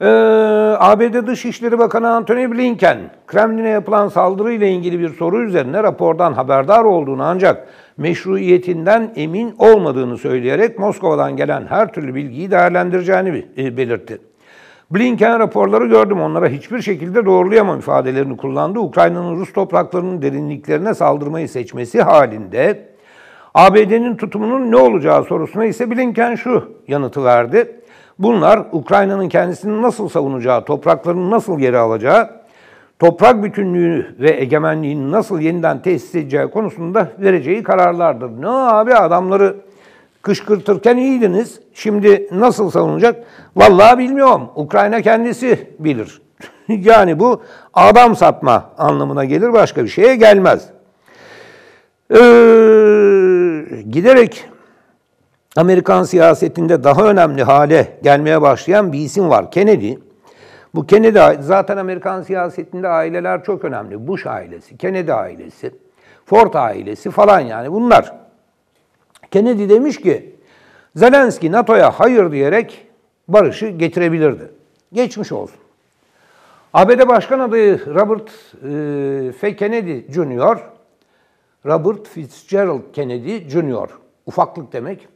Ee, ABD Dışişleri Bakanı Antony Blinken, Kremlin'e yapılan saldırıyla ilgili bir soru üzerine rapordan haberdar olduğunu ancak meşruiyetinden emin olmadığını söyleyerek Moskova'dan gelen her türlü bilgiyi değerlendireceğini e, belirtti. Blinken raporları gördüm onlara hiçbir şekilde doğrulayamam ifadelerini kullandı. Ukrayna'nın Rus topraklarının derinliklerine saldırmayı seçmesi halinde ABD'nin tutumunun ne olacağı sorusuna ise Blinken şu yanıtı verdi. Bunlar Ukrayna'nın kendisini nasıl savunacağı, topraklarını nasıl geri alacağı, toprak bütünlüğü ve egemenliğini nasıl yeniden tesis edeceği konusunda vereceği kararlardır. Ne abi adamları kışkırtırken iyiydiniz, şimdi nasıl savunacak? Vallahi bilmiyorum. Ukrayna kendisi bilir. yani bu adam satma anlamına gelir, başka bir şeye gelmez. Ee, giderek Amerikan siyasetinde daha önemli hale gelmeye başlayan bir isim var. Kennedy. Bu Kennedy zaten Amerikan siyasetinde aileler çok önemli. Bush ailesi, Kennedy ailesi, Ford ailesi falan yani bunlar. Kennedy demiş ki Zelenski NATO'ya hayır diyerek barışı getirebilirdi. Geçmiş olsun. ABD Başkan adayı Robert e, F. Kennedy Jr. Robert Fitzgerald Kennedy Jr. Ufaklık demek.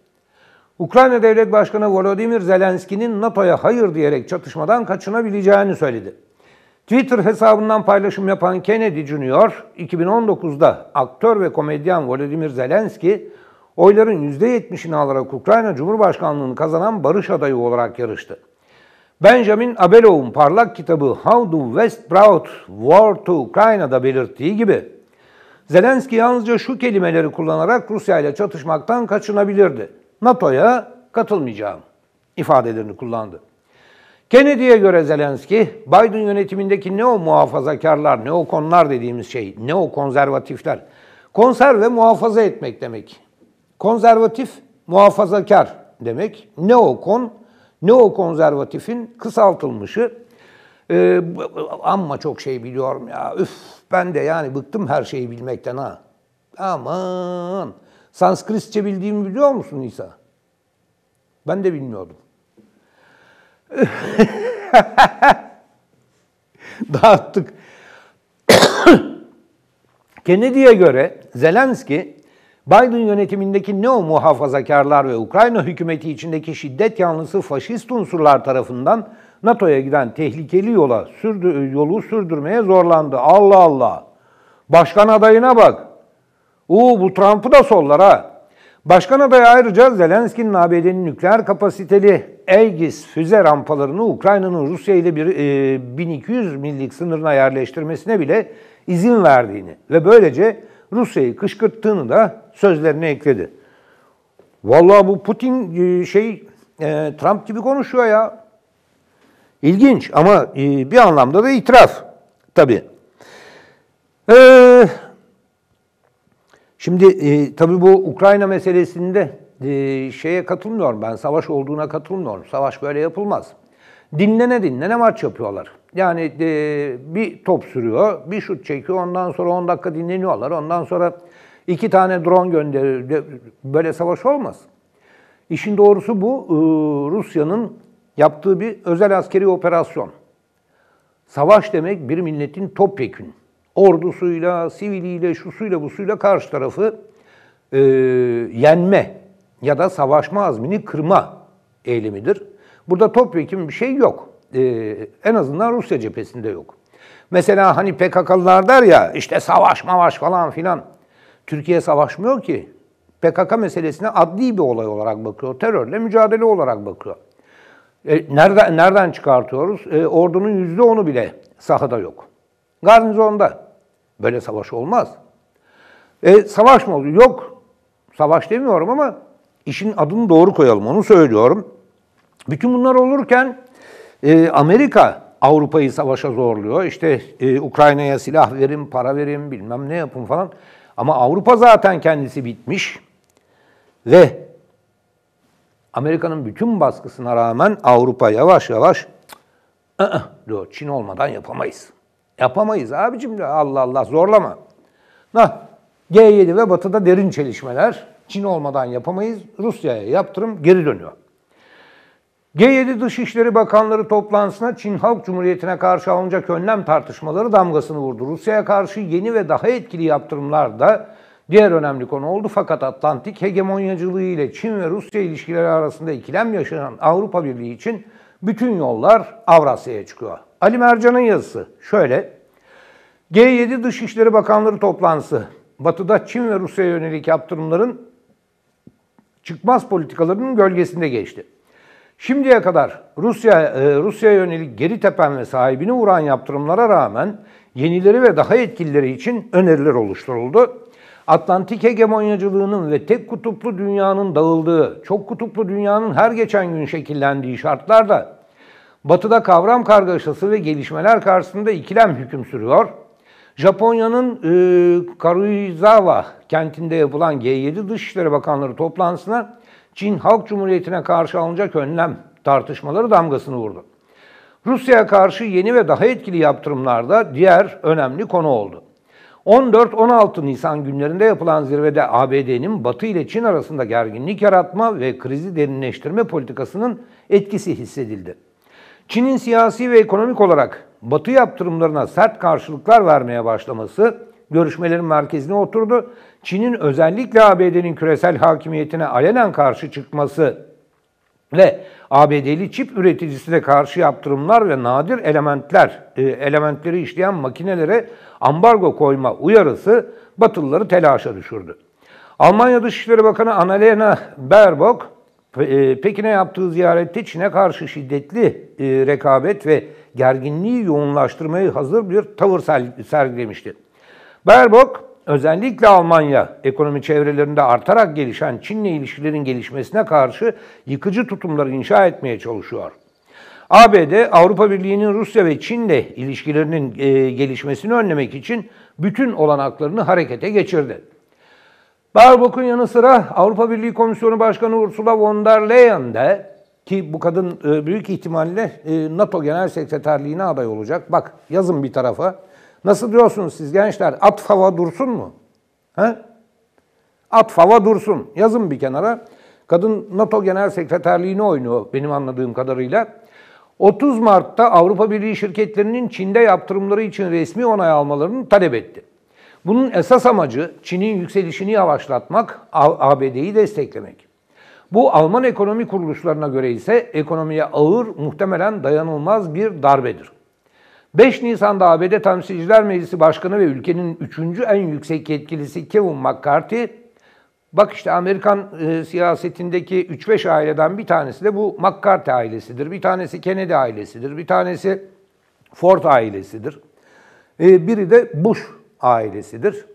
Ukrayna Devlet Başkanı Volodymyr Zelenski'nin NATO'ya hayır diyerek çatışmadan kaçınabileceğini söyledi. Twitter hesabından paylaşım yapan Kennedy Jr. 2019'da aktör ve komedyen Volodymyr Zelenski oyların %70'ini alarak Ukrayna Cumhurbaşkanlığını kazanan barış adayı olarak yarıştı. Benjamin Abelov'un parlak kitabı How the West Brought War to Ukraine'da belirttiği gibi Zelenski yalnızca şu kelimeleri kullanarak Rusya ile çatışmaktan kaçınabilirdi. NATO'ya katılmayacağım ifadelerini kullandı. Kennedy'ye göre Zelenski, Biden yönetimindeki ne o muhafazakarlar, ne o konlar dediğimiz şey, ne o konservatifler. Konser ve muhafaza etmek demek. Konservatif, muhafazakar demek. Ne o kon, ne o konservatifin kısaltılmışı. Ee, amma çok şey biliyorum ya. Üf ben de yani bıktım her şeyi bilmekten ha. Aman. Sanskritçe bildiğimi biliyor musun İsa? Ben de bilmiyordum. Dağıttık. Kennedy'ye göre Zelenski, Biden yönetimindeki neo muhafazakarlar ve Ukrayna hükümeti içindeki şiddet yanlısı faşist unsurlar tarafından NATO'ya giden tehlikeli yola sürdü, yolu sürdürmeye zorlandı. Allah Allah. Başkan adayına bak. Oo bu Trump'ı da sollara, Başkan adayı ayrıca Zelenski'nin ABD'nin nükleer kapasiteli Aegis füze rampalarını Ukrayna'nın Rusya ile bir, e, 1200 millik sınırına yerleştirmesine bile izin verdiğini ve böylece Rusya'yı kışkırttığını da sözlerine ekledi. Vallahi bu Putin e, şey e, Trump gibi konuşuyor ya. İlginç ama e, bir anlamda da itiraf tabii. Ee, Şimdi e, tabii bu Ukrayna meselesinde e, şeye katılmıyorum ben. Savaş olduğuna katılmıyorum. Savaş böyle yapılmaz. Dinlene dinlene maç yapıyorlar. Yani e, bir top sürüyor, bir şut çekiyor. Ondan sonra 10 dakika dinleniyorlar. Ondan sonra iki tane drone gönderiyor. Böyle savaş olmaz. İşin doğrusu bu e, Rusya'nın yaptığı bir özel askeri operasyon. Savaş demek bir milletin topyekün ordusuyla, siviliyle, şusuyla, busuyla karşı tarafı e, yenme ya da savaşma azmini kırma eylemidir. Burada topyekun bir şey yok. E, en azından Rusya cephesinde yok. Mesela hani PKK'lılar der ya işte savaş mavaş falan filan. Türkiye savaşmıyor ki. PKK meselesine adli bir olay olarak bakıyor. Terörle mücadele olarak bakıyor. E, nereden, nereden çıkartıyoruz? E, ordunun onu bile sahada yok. Garnizonda. Böyle savaş olmaz. E, savaş mı oldu? Yok. Savaş demiyorum ama işin adını doğru koyalım. Onu söylüyorum. Bütün bunlar olurken e, Amerika Avrupa'yı savaşa zorluyor. İşte e, Ukrayna'ya silah verin, para verin, bilmem ne yapın falan. Ama Avrupa zaten kendisi bitmiş. Ve Amerika'nın bütün baskısına rağmen Avrupa yavaş yavaş diyor Çin olmadan yapamayız. Yapamayız abicim Allah Allah zorlama. Nah, G7 ve Batı'da derin çelişmeler. Çin olmadan yapamayız. Rusya'ya yaptırım geri dönüyor. G7 Dışişleri Bakanları toplantısına Çin Halk Cumhuriyeti'ne karşı alınacak önlem tartışmaları damgasını vurdu. Rusya'ya karşı yeni ve daha etkili yaptırımlar da diğer önemli konu oldu. Fakat Atlantik hegemonyacılığı ile Çin ve Rusya ilişkileri arasında ikilem yaşanan Avrupa Birliği için bütün yollar Avrasya'ya çıkıyor. Ali Mercan'ın yazısı şöyle. G7 Dışişleri Bakanları toplantısı. Batı'da Çin ve Rusya'ya yönelik yaptırımların çıkmaz politikalarının gölgesinde geçti. Şimdiye kadar Rusya e, Rusya yönelik geri tepen ve sahibini vuran yaptırımlara rağmen yenileri ve daha etkilileri için öneriler oluşturuldu. Atlantik hegemonyacılığının ve tek kutuplu dünyanın dağıldığı, çok kutuplu dünyanın her geçen gün şekillendiği şartlarda Batı'da kavram kargaşası ve gelişmeler karşısında ikilem hüküm sürüyor. Japonya'nın e, Karuizawa kentinde yapılan G7 Dışişleri Bakanları toplantısına Çin Halk Cumhuriyeti'ne karşı alınacak önlem tartışmaları damgasını vurdu. Rusya'ya karşı yeni ve daha etkili yaptırımlarda diğer önemli konu oldu. 14-16 Nisan günlerinde yapılan zirvede ABD'nin Batı ile Çin arasında gerginlik yaratma ve krizi derinleştirme politikasının etkisi hissedildi. Çin'in siyasi ve ekonomik olarak Batı yaptırımlarına sert karşılıklar vermeye başlaması görüşmelerin merkezine oturdu. Çin'in özellikle ABD'nin küresel hakimiyetine alenen karşı çıkması ve ABD'li çip üreticisine karşı yaptırımlar ve nadir elementler e, elementleri işleyen makinelere ambargo koyma uyarısı Batılıları telaşa düşürdü. Almanya Dışişleri Bakanı Annalena Baerbock e, Pekin'e yaptığı ziyarette Çin'e karşı şiddetli e, rekabet ve gerginliği yoğunlaştırmaya hazır bir tavır sergilemişti. Baerbock, özellikle Almanya ekonomi çevrelerinde artarak gelişen Çin'le ilişkilerin gelişmesine karşı yıkıcı tutumları inşa etmeye çalışıyor. ABD, Avrupa Birliği'nin Rusya ve Çin'le ilişkilerinin e, gelişmesini önlemek için bütün olanaklarını harekete geçirdi. Barbuk'un yanı sıra Avrupa Birliği Komisyonu Başkanı Ursula von der Leyen de ki bu kadın e, büyük ihtimalle e, NATO Genel Sekreterliğine aday olacak. Bak yazın bir tarafa. Nasıl diyorsunuz siz gençler? At fava dursun mu? He? At fava dursun. Yazın bir kenara. Kadın NATO Genel Sekreterliğini oynuyor benim anladığım kadarıyla. 30 Mart'ta Avrupa Birliği şirketlerinin Çin'de yaptırımları için resmi onay almalarını talep etti. Bunun esas amacı Çin'in yükselişini yavaşlatmak, ABD'yi desteklemek. Bu Alman ekonomi kuruluşlarına göre ise ekonomiye ağır, muhtemelen dayanılmaz bir darbedir. 5 Nisan'da ABD Temsilciler Meclisi Başkanı ve ülkenin 3. en yüksek yetkilisi Kevin McCarthy, bak işte Amerikan e, siyasetindeki 3-5 aileden bir tanesi de bu McCarthy ailesidir, bir tanesi Kennedy ailesidir, bir tanesi Ford ailesidir, e, biri de Bush ailesidir.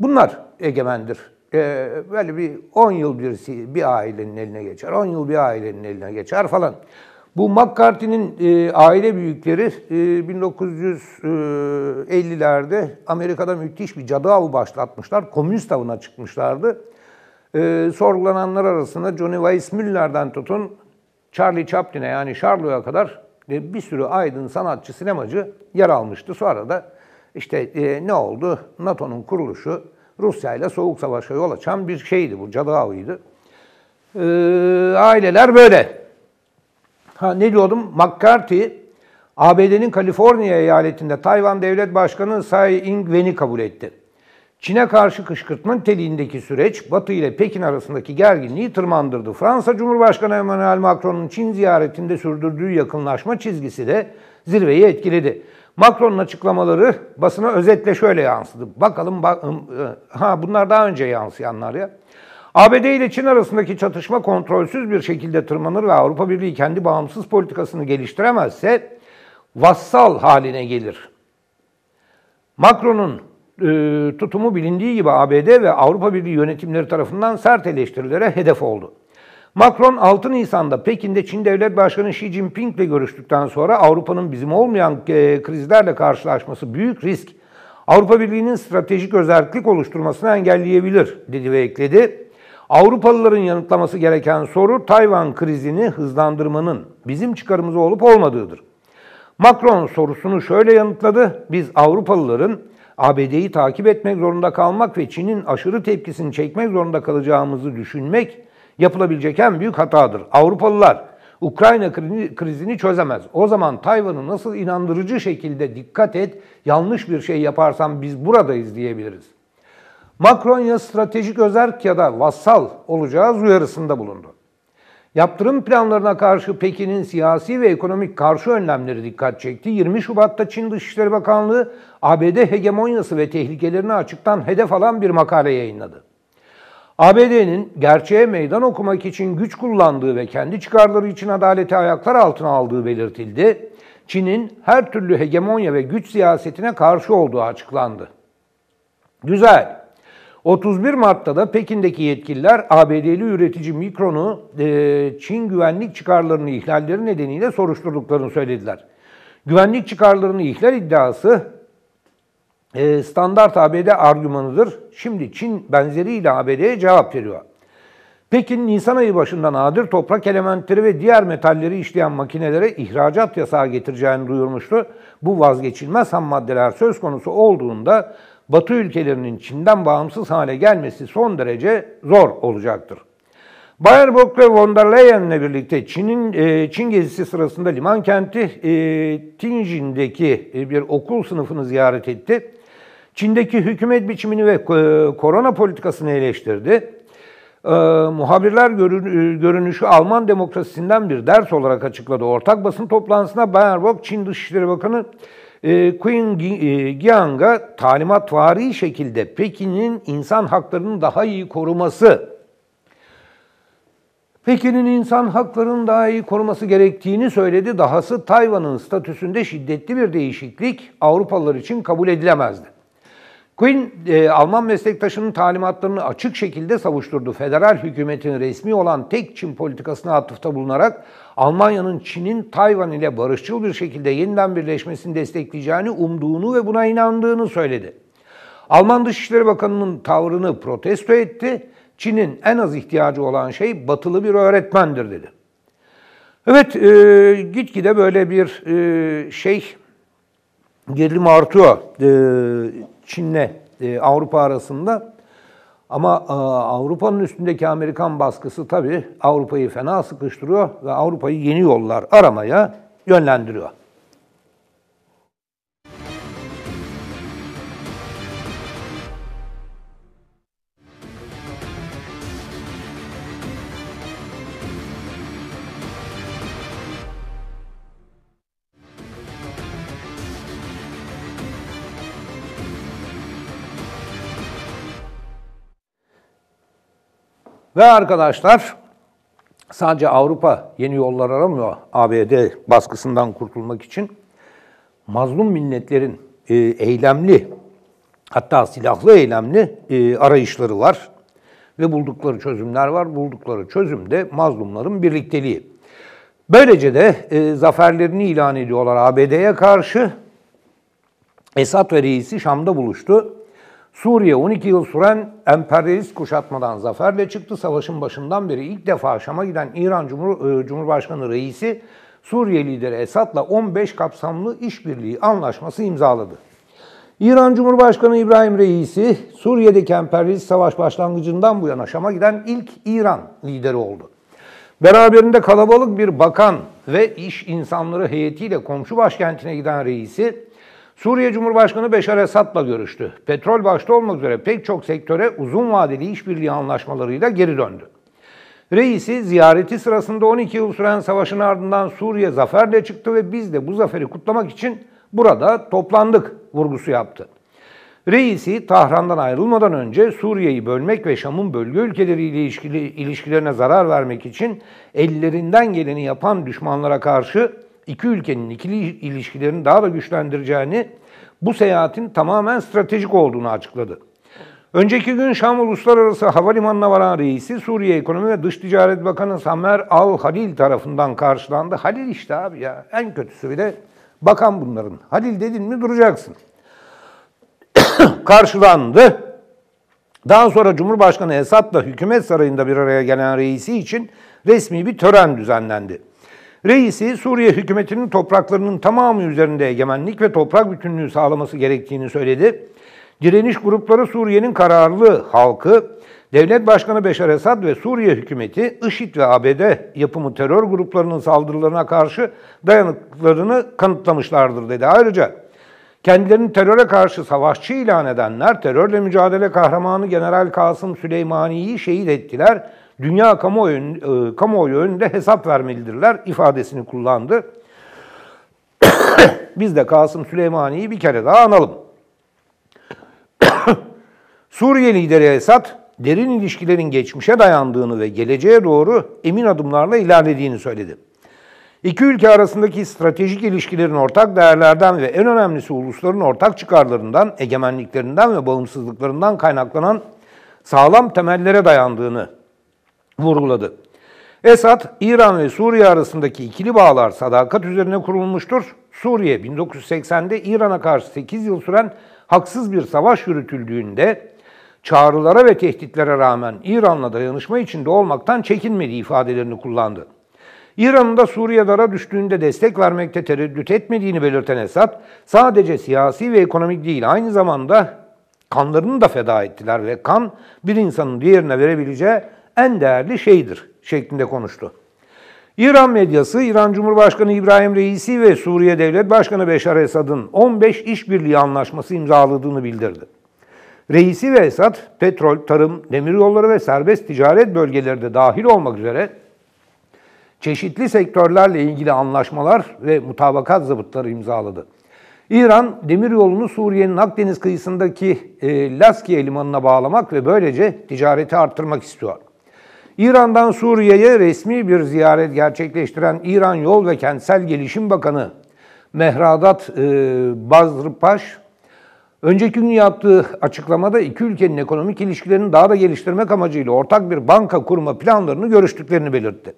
Bunlar egemendir. Ee, böyle bir 10 yıl birisi bir ailenin eline geçer, 10 yıl bir ailenin eline geçer falan. Bu McCarthy'nin e, aile büyükleri e, 1950'lerde e, Amerika'da müthiş bir cadı avı başlatmışlar. Komünist avına çıkmışlardı. E, sorgulananlar arasında Johnny Weissmuller'den tutun Charlie Chaplin'e yani Charlo'ya kadar e, bir sürü aydın sanatçı, sinemacı yer almıştı. Sonra da işte e, ne oldu? NATO'nun kuruluşu Rusya ile soğuk savaşa yol açan bir şeydi bu, cadı avıydı. E, aileler böyle. Ha, ne diyordum? McCarthy, ABD'nin Kaliforniya eyaletinde Tayvan Devlet Başkanı Tsai Ing-wen'i kabul etti. Çin'e karşı kışkırtma teliğindeki süreç Batı ile Pekin arasındaki gerginliği tırmandırdı. Fransa Cumhurbaşkanı Emmanuel Macron'un Çin ziyaretinde sürdürdüğü yakınlaşma çizgisi de zirveyi etkiledi. Macron'un açıklamaları basına özetle şöyle yansıdı. Bakalım bak, ha bunlar daha önce yansıyanlar ya. ABD ile Çin arasındaki çatışma kontrolsüz bir şekilde tırmanır ve Avrupa Birliği kendi bağımsız politikasını geliştiremezse vassal haline gelir. Macron'un e, tutumu bilindiği gibi ABD ve Avrupa Birliği yönetimleri tarafından sert eleştirilere hedef oldu. Macron 6 Nisan'da Pekin'de Çin Devlet Başkanı Xi Jinping ile görüştükten sonra Avrupa'nın bizim olmayan e, krizlerle karşılaşması büyük risk. Avrupa Birliği'nin stratejik özellik oluşturmasını engelleyebilir dedi ve ekledi. Avrupalıların yanıtlaması gereken soru Tayvan krizini hızlandırmanın bizim çıkarımıza olup olmadığıdır. Macron sorusunu şöyle yanıtladı. Biz Avrupalıların ABD'yi takip etmek zorunda kalmak ve Çin'in aşırı tepkisini çekmek zorunda kalacağımızı düşünmek yapılabilecek en büyük hatadır. Avrupalılar Ukrayna krizini çözemez. O zaman Tayvan'ı nasıl inandırıcı şekilde dikkat et, yanlış bir şey yaparsam biz buradayız diyebiliriz. Macron ya stratejik özerk ya da vassal olacağız uyarısında bulundu. Yaptırım planlarına karşı Pekin'in siyasi ve ekonomik karşı önlemleri dikkat çekti. 20 Şubat'ta Çin Dışişleri Bakanlığı ABD hegemonyası ve tehlikelerini açıktan hedef alan bir makale yayınladı. ABD'nin gerçeğe meydan okumak için güç kullandığı ve kendi çıkarları için adaleti ayaklar altına aldığı belirtildi. Çin'in her türlü hegemonya ve güç siyasetine karşı olduğu açıklandı. Güzel. 31 Mart'ta da Pekin'deki yetkililer ABD'li üretici Mikron'u e, Çin güvenlik çıkarlarını ihlalleri nedeniyle soruşturduklarını söylediler. Güvenlik çıkarlarını ihlal iddiası ee, standart ABD argümanıdır. Şimdi Çin benzeriyle ABD'ye cevap veriyor. Pekin Nisan ayı başından nadir toprak elementleri ve diğer metalleri işleyen makinelere ihracat yasağı getireceğini duyurmuştu. Bu vazgeçilmez ham maddeler söz konusu olduğunda Batı ülkelerinin Çin'den bağımsız hale gelmesi son derece zor olacaktır. Baerbock ve von der Leyen'le birlikte Çin'in e, Çin gezisi sırasında liman kenti e, Tianjin'deki e, bir okul sınıfını ziyaret etti. Çin'deki hükümet biçimini ve e, korona politikasını eleştirdi. E, muhabirler e, görünüşü Alman demokrasisinden bir ders olarak açıkladı. Ortak basın toplantısına Baerbock, Çin Dışişleri Bakanı e, Queen e, talimat talimatvari şekilde Pekin'in insan haklarını daha iyi koruması Pekin'in insan haklarının daha iyi koruması gerektiğini söyledi. Dahası Tayvan'ın statüsünde şiddetli bir değişiklik Avrupalılar için kabul edilemezdi. Quinn, e, Alman meslektaşının talimatlarını açık şekilde savuşturdu. Federal hükümetin resmi olan tek Çin politikasına atıfta bulunarak Almanya'nın Çin'in Tayvan ile barışçıl bir şekilde yeniden birleşmesini destekleyeceğini umduğunu ve buna inandığını söyledi. Alman Dışişleri Bakanı'nın tavrını protesto etti. Çin'in en az ihtiyacı olan şey batılı bir öğretmendir dedi. Evet, e, gitgide böyle bir e, şey gerilim artıyor e, Çin'le e, Avrupa arasında. Ama e, Avrupa'nın üstündeki Amerikan baskısı tabii Avrupa'yı fena sıkıştırıyor ve Avrupa'yı yeni yollar aramaya yönlendiriyor. Ve arkadaşlar sadece Avrupa yeni yollar aramıyor ABD baskısından kurtulmak için. Mazlum milletlerin e, eylemli hatta silahlı eylemli e, arayışları var ve buldukları çözümler var. Buldukları çözüm de mazlumların birlikteliği. Böylece de e, zaferlerini ilan ediyorlar ABD'ye karşı. Esad ve reisi Şam'da buluştu. Suriye 12 yıl süren emperyalist kuşatmadan zaferle çıktı. Savaşın başından beri ilk defa Şam'a giden İran Cumhur, e, Cumhurbaşkanı reisi Suriye lideri Esad'la 15 kapsamlı işbirliği anlaşması imzaladı. İran Cumhurbaşkanı İbrahim Reisi Suriye'deki emperyalist savaş başlangıcından bu yana Şam'a giden ilk İran lideri oldu. Beraberinde kalabalık bir bakan ve iş insanları heyetiyle komşu başkentine giden reisi Suriye Cumhurbaşkanı Beşar Esad'la görüştü. Petrol başta olmak üzere pek çok sektöre uzun vadeli işbirliği anlaşmalarıyla geri döndü. Reisi ziyareti sırasında 12 yıl süren savaşın ardından Suriye zaferle çıktı ve biz de bu zaferi kutlamak için burada toplandık vurgusu yaptı. Reisi Tahran'dan ayrılmadan önce Suriye'yi bölmek ve Şam'ın bölge ülkeleriyle ilişkilerine zarar vermek için ellerinden geleni yapan düşmanlara karşı iki ülkenin ikili ilişkilerini daha da güçlendireceğini, bu seyahatin tamamen stratejik olduğunu açıkladı. Önceki gün Şam Uluslararası Havalimanı'na varan reisi Suriye Ekonomi ve Dış Ticaret Bakanı Samer Al-Halil tarafından karşılandı. Halil işte abi ya en kötüsü bile bakan bunların. Halil dedin mi duracaksın. karşılandı. Daha sonra Cumhurbaşkanı Esad'la hükümet sarayında bir araya gelen reisi için resmi bir tören düzenlendi. Reisi Suriye hükümetinin topraklarının tamamı üzerinde egemenlik ve toprak bütünlüğü sağlaması gerektiğini söyledi. Direniş grupları Suriye'nin kararlı halkı, devlet başkanı Beşar Esad ve Suriye hükümeti IŞİD ve ABD yapımı terör gruplarının saldırılarına karşı dayanıklarını kanıtlamışlardır dedi. Ayrıca kendilerini teröre karşı savaşçı ilan edenler terörle mücadele kahramanı General Kasım Süleymani'yi şehit ettiler dünya kamuoyu, e, kamuoyu önünde hesap vermelidirler ifadesini kullandı. Biz de Kasım Süleymani'yi bir kere daha analım. Suriye lideri Esad, derin ilişkilerin geçmişe dayandığını ve geleceğe doğru emin adımlarla ilerlediğini söyledi. İki ülke arasındaki stratejik ilişkilerin ortak değerlerden ve en önemlisi ulusların ortak çıkarlarından, egemenliklerinden ve bağımsızlıklarından kaynaklanan sağlam temellere dayandığını vurguladı. Esad, İran ve Suriye arasındaki ikili bağlar sadakat üzerine kurulmuştur. Suriye 1980'de İran'a karşı 8 yıl süren haksız bir savaş yürütüldüğünde çağrılara ve tehditlere rağmen İran'la dayanışma içinde olmaktan çekinmedi ifadelerini kullandı. İran'ın da Suriye dara düştüğünde destek vermekte tereddüt etmediğini belirten Esad, sadece siyasi ve ekonomik değil aynı zamanda kanlarını da feda ettiler ve kan bir insanın diğerine verebileceği en değerli şeydir şeklinde konuştu. İran medyası, İran Cumhurbaşkanı İbrahim Reisi ve Suriye Devlet Başkanı Beşar Esad'ın 15 işbirliği anlaşması imzaladığını bildirdi. Reisi ve Esad, petrol, tarım, demiryolları ve serbest ticaret bölgeleri de dahil olmak üzere çeşitli sektörlerle ilgili anlaşmalar ve mutabakat zabıtları imzaladı. İran, demiryolunu Suriye'nin Akdeniz kıyısındaki e, Laskiye limanına bağlamak ve böylece ticareti arttırmak istiyor. İran'dan Suriye'ye resmi bir ziyaret gerçekleştiren İran Yol ve Kentsel Gelişim Bakanı Mehradat e, Bazrpaş, önceki gün yaptığı açıklamada iki ülkenin ekonomik ilişkilerini daha da geliştirmek amacıyla ortak bir banka kurma planlarını görüştüklerini belirtti.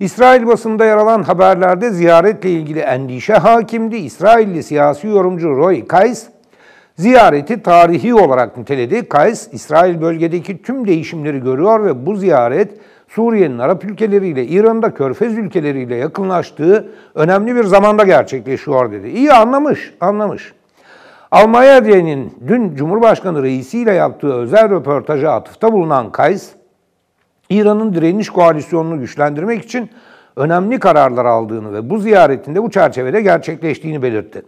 İsrail basında yer alan haberlerde ziyaretle ilgili endişe hakimdi. İsrailli siyasi yorumcu Roy Kays, Ziyareti tarihi olarak niteledi. Kays, İsrail bölgedeki tüm değişimleri görüyor ve bu ziyaret Suriye'nin Arap ülkeleriyle, İran'da Körfez ülkeleriyle yakınlaştığı önemli bir zamanda gerçekleşiyor dedi. İyi anlamış, anlamış. Almanya'nın dün Cumhurbaşkanı reisiyle yaptığı özel röportaja atıfta bulunan Kays, İran'ın direniş koalisyonunu güçlendirmek için önemli kararlar aldığını ve bu ziyaretinde bu çerçevede gerçekleştiğini belirtti.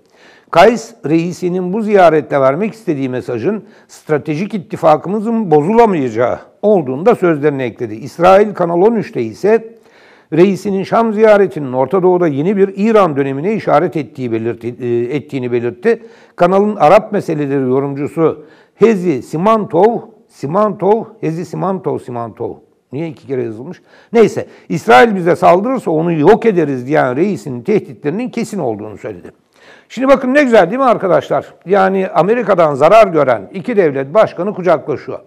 Kays reisinin bu ziyarette vermek istediği mesajın stratejik ittifakımızın bozulamayacağı olduğunda sözlerine ekledi. İsrail Kanal 13'te ise reisinin Şam ziyaretinin Orta Doğu'da yeni bir İran dönemine işaret ettiği belirti, e, ettiğini belirtti. Kanalın Arap meseleleri yorumcusu Hezi Simantov, Simantov, Hezi Simantov, Simantov. Niye iki kere yazılmış? Neyse İsrail bize saldırırsa onu yok ederiz diyen reisinin tehditlerinin kesin olduğunu söyledi. Şimdi bakın ne güzel değil mi arkadaşlar? Yani Amerika'dan zarar gören iki devlet başkanı kucaklaşıyor.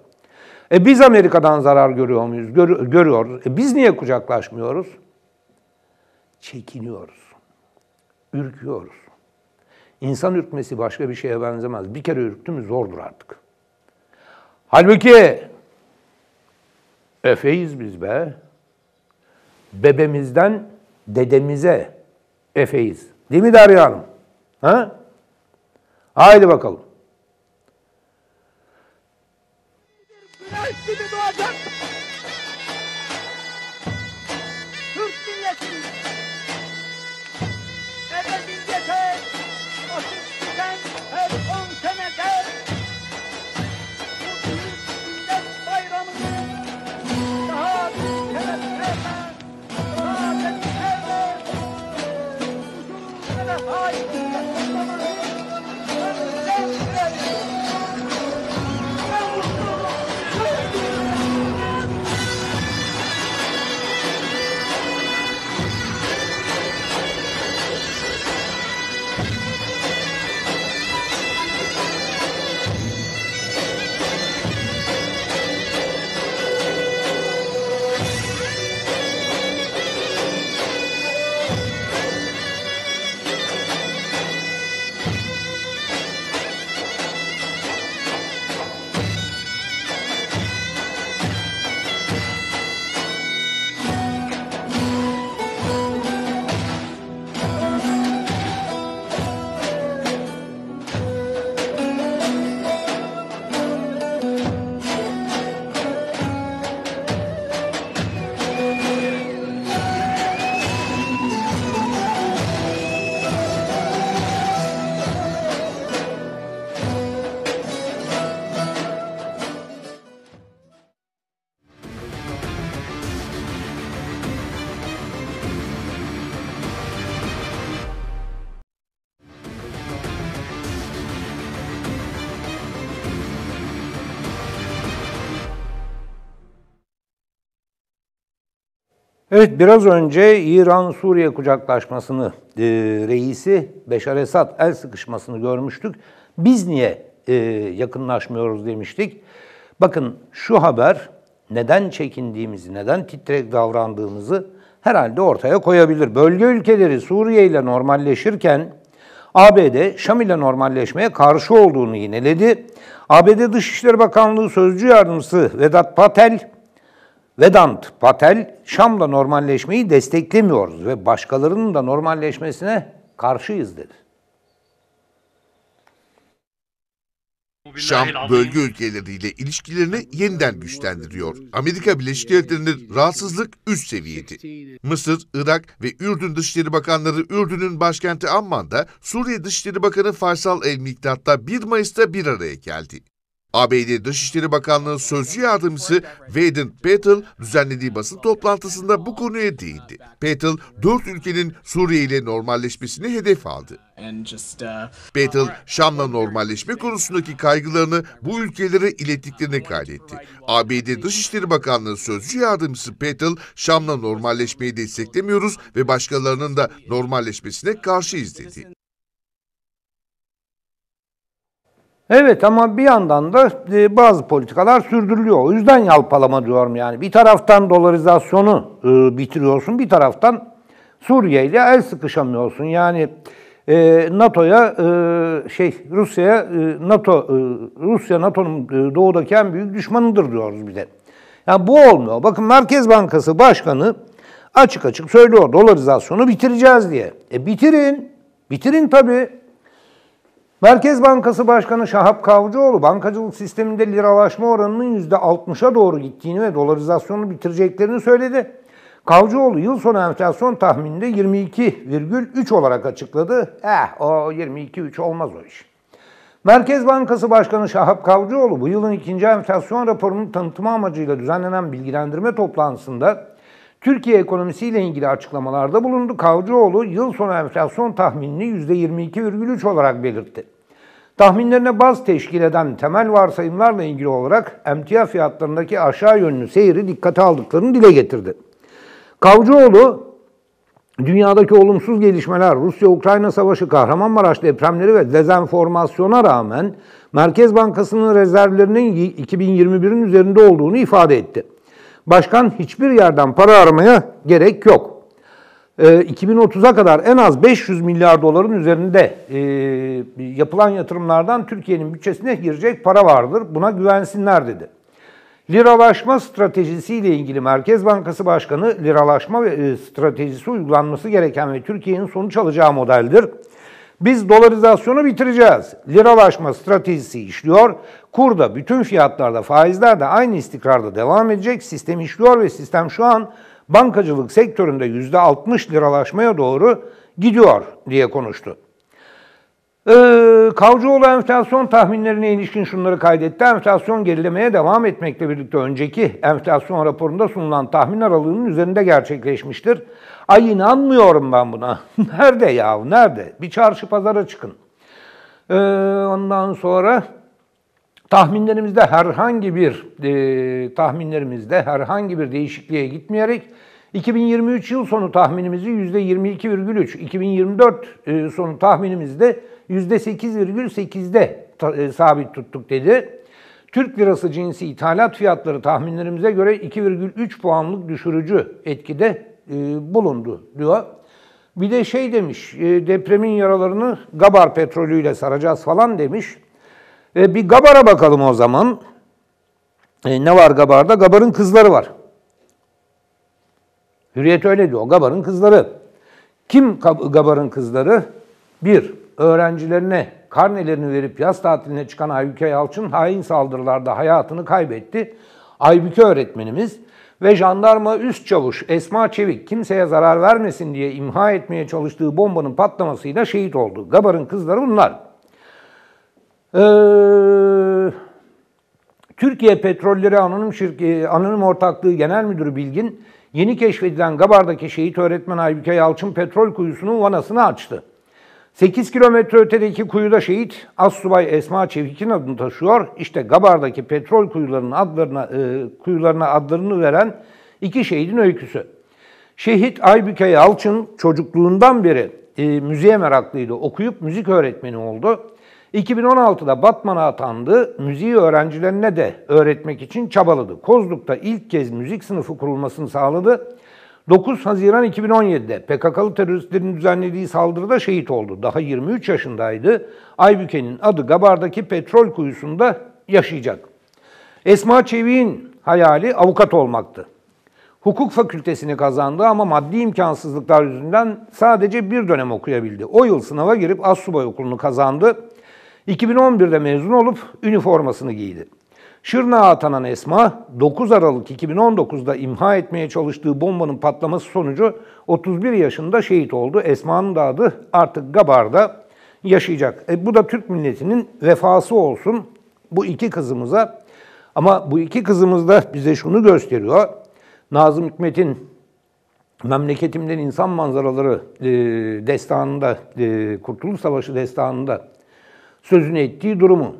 E biz Amerika'dan zarar görüyor muyuz? Gör, görüyoruz. E biz niye kucaklaşmıyoruz? Çekiniyoruz. Ürküyoruz. İnsan ürkmesi başka bir şeye benzemez. Bir kere ürktü mü zordur artık. Halbuki Efeyiz biz be. Bebemizden dedemize Efeyiz. Değil mi Derya Hanım? Ha? Haydi bakalım. Evet biraz önce İran-Suriye kucaklaşmasını e, reisi Beşar Esad el sıkışmasını görmüştük. Biz niye e, yakınlaşmıyoruz demiştik. Bakın şu haber neden çekindiğimizi, neden titrek davrandığımızı herhalde ortaya koyabilir. Bölge ülkeleri Suriye ile normalleşirken ABD Şam ile normalleşmeye karşı olduğunu yineledi. ABD Dışişleri Bakanlığı Sözcü Yardımcısı Vedat Patel Vedant Patel, Şam'la normalleşmeyi desteklemiyoruz ve başkalarının da normalleşmesine karşıyız dedi. Şam bölge ülkeleriyle ilişkilerini yeniden güçlendiriyor. Amerika Birleşik Devletleri'nin rahatsızlık üst seviyede. Mısır, Irak ve Ürdün Dışişleri Bakanları Ürdün'ün başkenti Amman'da Suriye Dışişleri Bakanı Faysal El Miktat'ta 1 Mayıs'ta bir araya geldi. ABD Dışişleri Bakanlığı Sözcü Yardımcısı Vaden Patel düzenlediği basın toplantısında bu konuya değindi. Patel, dört ülkenin Suriye ile normalleşmesini hedef aldı. Uh, Patel, Şam'la normalleşme konusundaki kaygılarını bu ülkelere ilettiklerini kaydetti. ABD Dışişleri Bakanlığı Sözcü Yardımcısı Patel, Şam'la normalleşmeyi desteklemiyoruz ve başkalarının da normalleşmesine karşıyız dedi. Evet ama bir yandan da e, bazı politikalar sürdürülüyor. O yüzden yalpalama diyorum yani. Bir taraftan dolarizasyonu e, bitiriyorsun, bir taraftan Suriye ile el sıkışamıyorsun. Yani e, NATO'ya e, şey Rusya'ya NATO Rusya NATO'nun doğudaki en büyük düşmanıdır diyoruz bir de. Yani bu olmuyor. Bakın Merkez Bankası Başkanı açık açık söylüyor dolarizasyonu bitireceğiz diye. E bitirin. Bitirin tabii. Merkez Bankası Başkanı Şahap Kavcıoğlu bankacılık sisteminde liralaşma oranının %60'a doğru gittiğini ve dolarizasyonu bitireceklerini söyledi. Kavcıoğlu yıl sonu enflasyon tahmininde 22,3 olarak açıkladı. Eh o 22,3 olmaz o iş. Merkez Bankası Başkanı Şahap Kavcıoğlu bu yılın ikinci enflasyon raporunun tanıtımı amacıyla düzenlenen bilgilendirme toplantısında Türkiye ekonomisiyle ilgili açıklamalarda bulundu. Kavcıoğlu yıl sonu enflasyon tahminini %22,3 olarak belirtti. Tahminlerine baz teşkil eden temel varsayımlarla ilgili olarak emtia fiyatlarındaki aşağı yönlü seyri dikkate aldıklarını dile getirdi. Kavcıoğlu, dünyadaki olumsuz gelişmeler, Rusya-Ukrayna savaşı, Kahramanmaraş depremleri ve dezenformasyona rağmen Merkez Bankası'nın rezervlerinin 2021'in üzerinde olduğunu ifade etti. Başkan hiçbir yerden para aramaya gerek yok. 2030'a ee, kadar en az 500 milyar doların üzerinde e, yapılan yatırımlardan Türkiye'nin bütçesine girecek para vardır. Buna güvensinler dedi. Liralaşma stratejisiyle ilgili Merkez Bankası Başkanı liralaşma e, stratejisi uygulanması gereken ve Türkiye'nin sonuç alacağı modeldir. Biz dolarizasyonu bitireceğiz. Liralaşma stratejisi işliyor. Kurda, bütün fiyatlarda, faizler de aynı istikrarda devam edecek. Sistem işliyor ve sistem şu an bankacılık sektöründe yüzde %60 liralaşmaya doğru gidiyor diye konuştu. Ee, Kavcıoğlu enflasyon tahminlerine ilişkin şunları kaydetti. Enflasyon gerilemeye devam etmekle birlikte önceki enflasyon raporunda sunulan tahmin aralığının üzerinde gerçekleşmiştir. Ay inanmıyorum ben buna. nerede ya? Nerede? Bir çarşı pazara çıkın. Ee, ondan sonra tahminlerimizde herhangi bir e, tahminlerimizde herhangi bir değişikliğe gitmeyerek 2023 yıl sonu tahminimizi %22,3, 2024 e, sonu tahminimizde %8,8'de ta, e, sabit tuttuk dedi. Türk lirası cinsi ithalat fiyatları tahminlerimize göre 2,3 puanlık düşürücü etkide e, bulundu diyor. Bir de şey demiş, e, depremin yaralarını Gabar petrolüyle saracağız falan demiş. E, bir Gabar'a bakalım o zaman. E, ne var Gabar'da? Gabar'ın kızları var. Hürriyet öyle diyor. Gabar'ın kızları. Kim Gabar'ın kızları? Bir, öğrencilerine karnelerini verip yaz tatiline çıkan Aybüke Yalçın hain saldırılarda hayatını kaybetti. Aybüke öğretmenimiz ve jandarma üst çavuş Esma Çevik kimseye zarar vermesin diye imha etmeye çalıştığı bombanın patlamasıyla şehit oldu. Gabar'ın kızları bunlar. Ee, Türkiye Petrolleri Anonim, Şirketi Anonim Ortaklığı Genel Müdürü Bilgin, yeni keşfedilen Gabar'daki şehit öğretmen Aybüke Yalçın petrol kuyusunun vanasını açtı. 8 kilometre ötedeki kuyuda şehit Assubay Esma Çevik'in adını taşıyor. İşte Gabar'daki petrol kuyularının adlarına, e, kuyularına adlarını veren iki şehidin öyküsü. Şehit Aybüke Yalçın çocukluğundan beri e, müziğe meraklıydı. Okuyup müzik öğretmeni oldu. 2016'da Batman'a atandı, müziği öğrencilerine de öğretmek için çabaladı. Kozluk'ta ilk kez müzik sınıfı kurulmasını sağladı. 9 Haziran 2017'de PKK'lı teröristlerin düzenlediği saldırıda şehit oldu. Daha 23 yaşındaydı. Aybüke'nin adı Gabar'daki petrol kuyusunda yaşayacak. Esma Çevik'in hayali avukat olmaktı. Hukuk fakültesini kazandı ama maddi imkansızlıklar yüzünden sadece bir dönem okuyabildi. O yıl sınava girip assubay okulunu kazandı. 2011'de mezun olup üniformasını giydi. Şırnağa atanan Esma, 9 Aralık 2019'da imha etmeye çalıştığı bombanın patlaması sonucu 31 yaşında şehit oldu. Esma'nın da adı artık Gabar'da yaşayacak. E, bu da Türk milletinin vefası olsun bu iki kızımıza. Ama bu iki kızımız da bize şunu gösteriyor. Nazım Hikmet'in Memleketimden İnsan Manzaraları e, destanında, e, Kurtuluş Savaşı destanında sözünü ettiği durumu.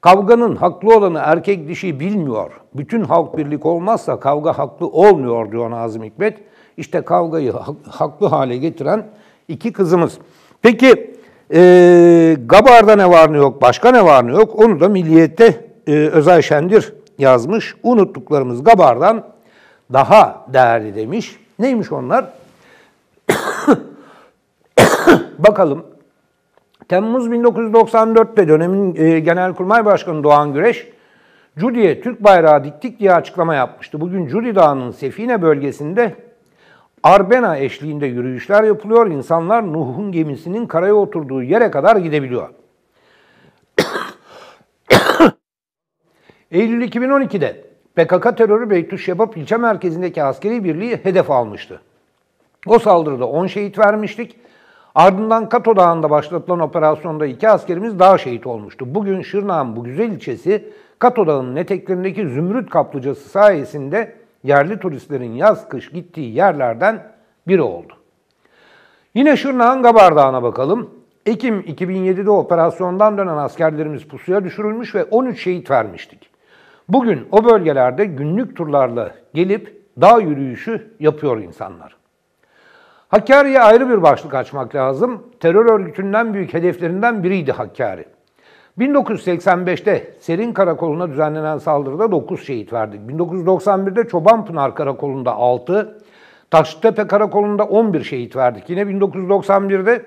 Kavganın haklı olanı erkek dişi bilmiyor. Bütün halk birlik olmazsa kavga haklı olmuyor diyor Nazım Hikmet. İşte kavgayı haklı hale getiren iki kızımız. Peki e, Gabar'da ne var ne yok, başka ne var ne yok onu da Milliyet'te e, Özay Şendir yazmış. Unuttuklarımız Gabar'dan daha değerli demiş. Neymiş onlar? Bakalım Temmuz 1994'te dönemin e, Genelkurmay Başkanı Doğan Güreş, Cudi'ye Türk bayrağı diktik diye açıklama yapmıştı. Bugün Cudi Dağı'nın Sefine bölgesinde Arbena eşliğinde yürüyüşler yapılıyor. İnsanlar Nuh'un gemisinin karaya oturduğu yere kadar gidebiliyor. Eylül 2012'de PKK terörü Beytüşşebap ilçe merkezindeki askeri birliği hedef almıştı. O saldırıda 10 şehit vermiştik. Ardından Kato Dağı'nda başlatılan operasyonda iki askerimiz daha şehit olmuştu. Bugün Şırnağın bu güzel ilçesi Kato Dağı'nın eteklerindeki zümrüt kaplıcası sayesinde yerli turistlerin yaz kış gittiği yerlerden biri oldu. Yine Şırnağ'ın Gabar Dağı'na bakalım. Ekim 2007'de operasyondan dönen askerlerimiz pusuya düşürülmüş ve 13 şehit vermiştik. Bugün o bölgelerde günlük turlarla gelip dağ yürüyüşü yapıyor insanlar. Hakkari'ye ayrı bir başlık açmak lazım. Terör örgütünden büyük hedeflerinden biriydi Hakkari. 1985'te Serin Karakolu'na düzenlenen saldırıda 9 şehit verdik. 1991'de Çobanpınar Karakolu'nda 6, Taştepe Karakolu'nda 11 şehit verdik. Yine 1991'de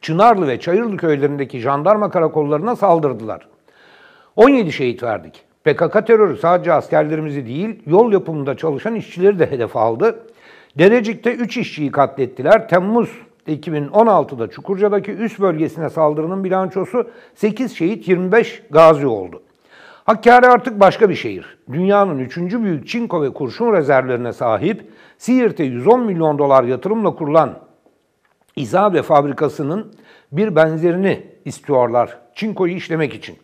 Çınarlı ve Çayırlı köylerindeki jandarma karakollarına saldırdılar. 17 şehit verdik. PKK terörü sadece askerlerimizi değil, yol yapımında çalışan işçileri de hedef aldı. Derecik'te 3 işçiyi katlettiler. Temmuz 2016'da Çukurca'daki üst bölgesine saldırının bilançosu 8 şehit 25 gazi oldu. Hakkari artık başka bir şehir. Dünyanın 3. büyük çinko ve kurşun rezervlerine sahip, Siirt'e 110 milyon dolar yatırımla kurulan İzabe fabrikasının bir benzerini istiyorlar çinkoyu işlemek için.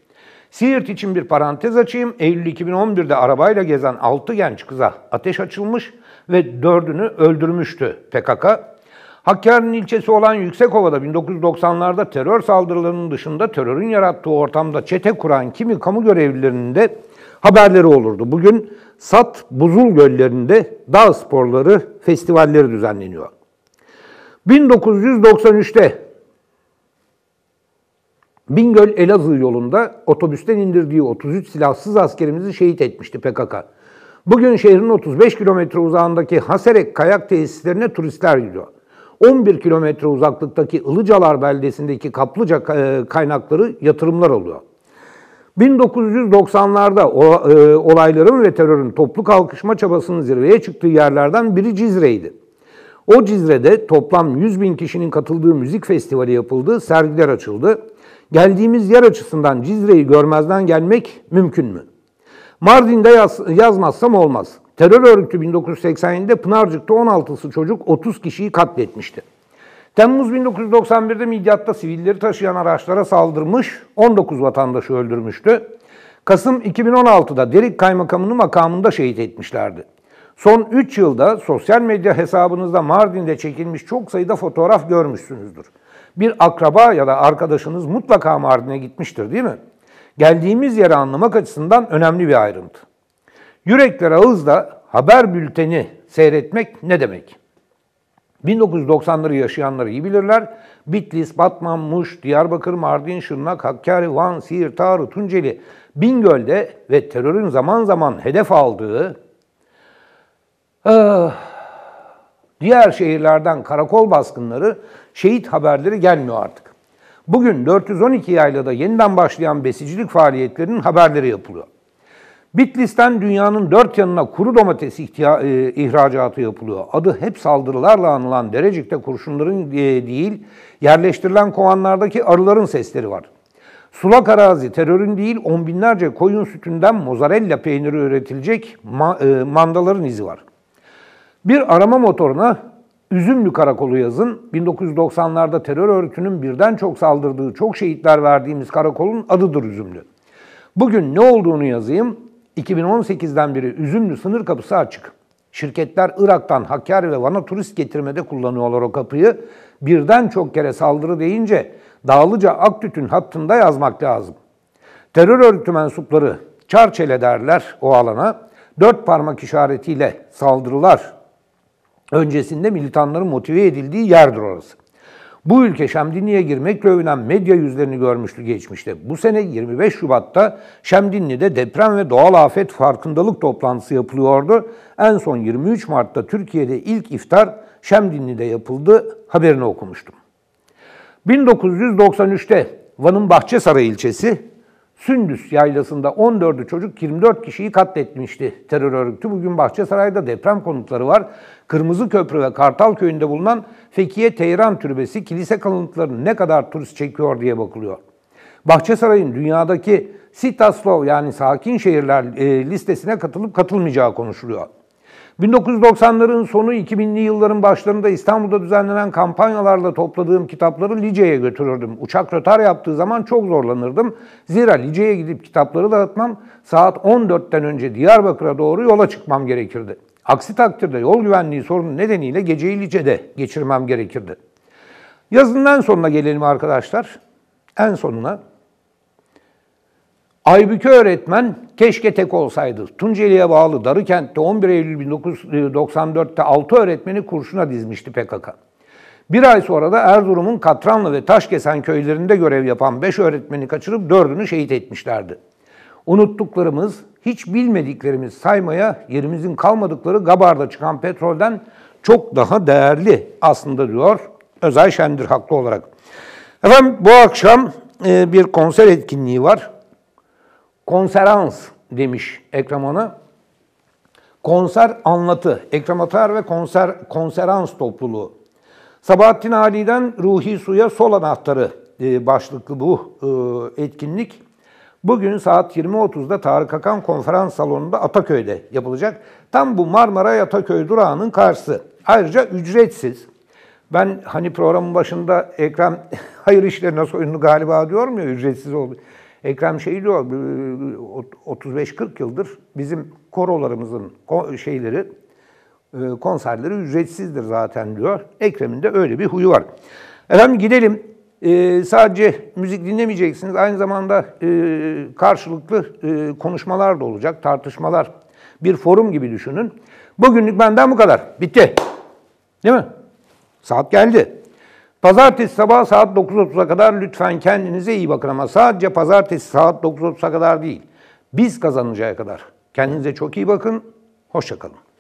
Siirt için bir parantez açayım. Eylül 2011'de arabayla gezen 6 genç kıza ateş açılmış ve dördünü öldürmüştü PKK. Hakkari'nin ilçesi olan Yüksekova'da 1990'larda terör saldırılarının dışında terörün yarattığı ortamda çete kuran kimi kamu görevlilerinin de haberleri olurdu. Bugün Sat Buzul Göllerinde dağ sporları festivalleri düzenleniyor. 1993'te Bingöl Elazığ yolunda otobüsten indirdiği 33 silahsız askerimizi şehit etmişti PKK. Bugün şehrin 35 kilometre uzağındaki Haserek kayak tesislerine turistler gidiyor. 11 kilometre uzaklıktaki Ilıcalar beldesindeki kaplıca e, kaynakları yatırımlar oluyor. 1990'larda e, olayların ve terörün toplu kalkışma çabasının zirveye çıktığı yerlerden biri Cizre'ydi. O Cizre'de toplam 100 bin kişinin katıldığı müzik festivali yapıldı, sergiler açıldı. Geldiğimiz yer açısından Cizre'yi görmezden gelmek mümkün mü? Mardin'de yaz, yazmazsam olmaz. Terör örgütü 1987'de Pınarcık'ta 16'sı çocuk 30 kişiyi katletmişti. Temmuz 1991'de Midyat'ta sivilleri taşıyan araçlara saldırmış, 19 vatandaşı öldürmüştü. Kasım 2016'da Derik Kaymakamını makamında şehit etmişlerdi. Son 3 yılda sosyal medya hesabınızda Mardin'de çekilmiş çok sayıda fotoğraf görmüşsünüzdür. Bir akraba ya da arkadaşınız mutlaka Mardin'e gitmiştir değil mi? geldiğimiz yeri anlamak açısından önemli bir ayrıntı. Yürekler ağızda haber bülteni seyretmek ne demek? 1990'ları yaşayanları iyi bilirler. Bitlis, Batman, Muş, Diyarbakır, Mardin, Şırnak, Hakkari, Van, Siirt, Ağrı, Tunceli, Bingöl'de ve terörün zaman zaman hedef aldığı ah, diğer şehirlerden karakol baskınları, şehit haberleri gelmiyor artık. Bugün 412 yaylada yeniden başlayan besicilik faaliyetlerinin haberleri yapılıyor. Bitlis'ten dünyanın dört yanına kuru domates ihtiya- e, ihracatı yapılıyor. Adı hep saldırılarla anılan Derecik'te kurşunların e, değil, yerleştirilen kovanlardaki arıların sesleri var. Sulak arazi terörün değil, on binlerce koyun sütünden mozzarella peyniri üretilecek ma- e, mandaların izi var. Bir arama motoruna Üzümlü Karakolu yazın. 1990'larda terör örgütünün birden çok saldırdığı, çok şehitler verdiğimiz karakolun adıdır Üzümlü. Bugün ne olduğunu yazayım. 2018'den beri Üzümlü sınır kapısı açık. Şirketler Irak'tan Hakkari ve Van'a turist getirmede kullanıyorlar o kapıyı. Birden çok kere saldırı deyince Dağlıca Aktüt'ün hattında yazmak lazım. Terör örgütü mensupları çarçele derler o alana. Dört parmak işaretiyle saldırılar, öncesinde militanların motive edildiği yerdir orası. Bu ülke Şemdinli'ye girmekle övünen medya yüzlerini görmüştü geçmişte. Bu sene 25 Şubat'ta Şemdinli'de deprem ve doğal afet farkındalık toplantısı yapılıyordu. En son 23 Mart'ta Türkiye'de ilk iftar Şemdinli'de yapıldı haberini okumuştum. 1993'te Van'ın Bahçesaray ilçesi Sündüs yaylasında 14'ü çocuk 24 kişiyi katletmişti terör örgütü. Bugün Bahçesaray'da deprem konutları var. Kırmızı Köprü ve Kartal Köyü'nde bulunan Fekiye Teyran Türbesi kilise kalıntılarını ne kadar turist çekiyor diye bakılıyor. Bahçesaray'ın dünyadaki Sitaslov yani sakin şehirler e, listesine katılıp katılmayacağı konuşuluyor. 1990'ların sonu 2000'li yılların başlarında İstanbul'da düzenlenen kampanyalarla topladığım kitapları Lice'ye götürürdüm. Uçak rötar yaptığı zaman çok zorlanırdım. Zira Lice'ye gidip kitapları dağıtmam saat 14'ten önce Diyarbakır'a doğru yola çıkmam gerekirdi. Aksi takdirde yol güvenliği sorunu nedeniyle geceyi Lice'de geçirmem gerekirdi. Yazının en sonuna gelelim arkadaşlar. En sonuna. Aybükü öğretmen keşke tek olsaydı. Tunceli'ye bağlı Darıkent'te 11 Eylül 1994'te e, 6 öğretmeni kurşuna dizmişti PKK. Bir ay sonra da Erzurum'un Katranlı ve Taşkesen köylerinde görev yapan 5 öğretmeni kaçırıp 4'ünü şehit etmişlerdi. Unuttuklarımız hiç bilmediklerimiz saymaya yerimizin kalmadıkları Gabar'da çıkan petrolden çok daha değerli aslında diyor Özay Şendir haklı olarak. Efendim bu akşam e, bir konser etkinliği var. Konserans demiş Ekrem Ana. Konser anlatı. Ekrem Atar ve konser konserans topluluğu. Sabahattin Ali'den Ruhi Su'ya Sol Anahtarı e, başlıklı bu e, etkinlik. Bugün saat 20.30'da Tarık Akan konferans salonunda Ataköy'de yapılacak. Tam bu Marmara Ataköy durağının karşısı. Ayrıca ücretsiz. Ben hani programın başında Ekrem hayır işlerine soyundu galiba diyorum ya ücretsiz oldu. Ekrem şey diyor 35-40 ee, yıldır bizim korolarımızın şeyleri e, konserleri ücretsizdir zaten diyor. Ekrem'in de öyle bir huyu var. Efendim gidelim ee, sadece müzik dinlemeyeceksiniz. Aynı zamanda e, karşılıklı e, konuşmalar da olacak, tartışmalar. Bir forum gibi düşünün. Bugünlük benden bu kadar. Bitti. Değil mi? Saat geldi. Pazartesi sabah saat 9.30'a kadar lütfen kendinize iyi bakın ama sadece pazartesi saat 9.30'a kadar değil. Biz kazanıncaya kadar. Kendinize çok iyi bakın. Hoşçakalın.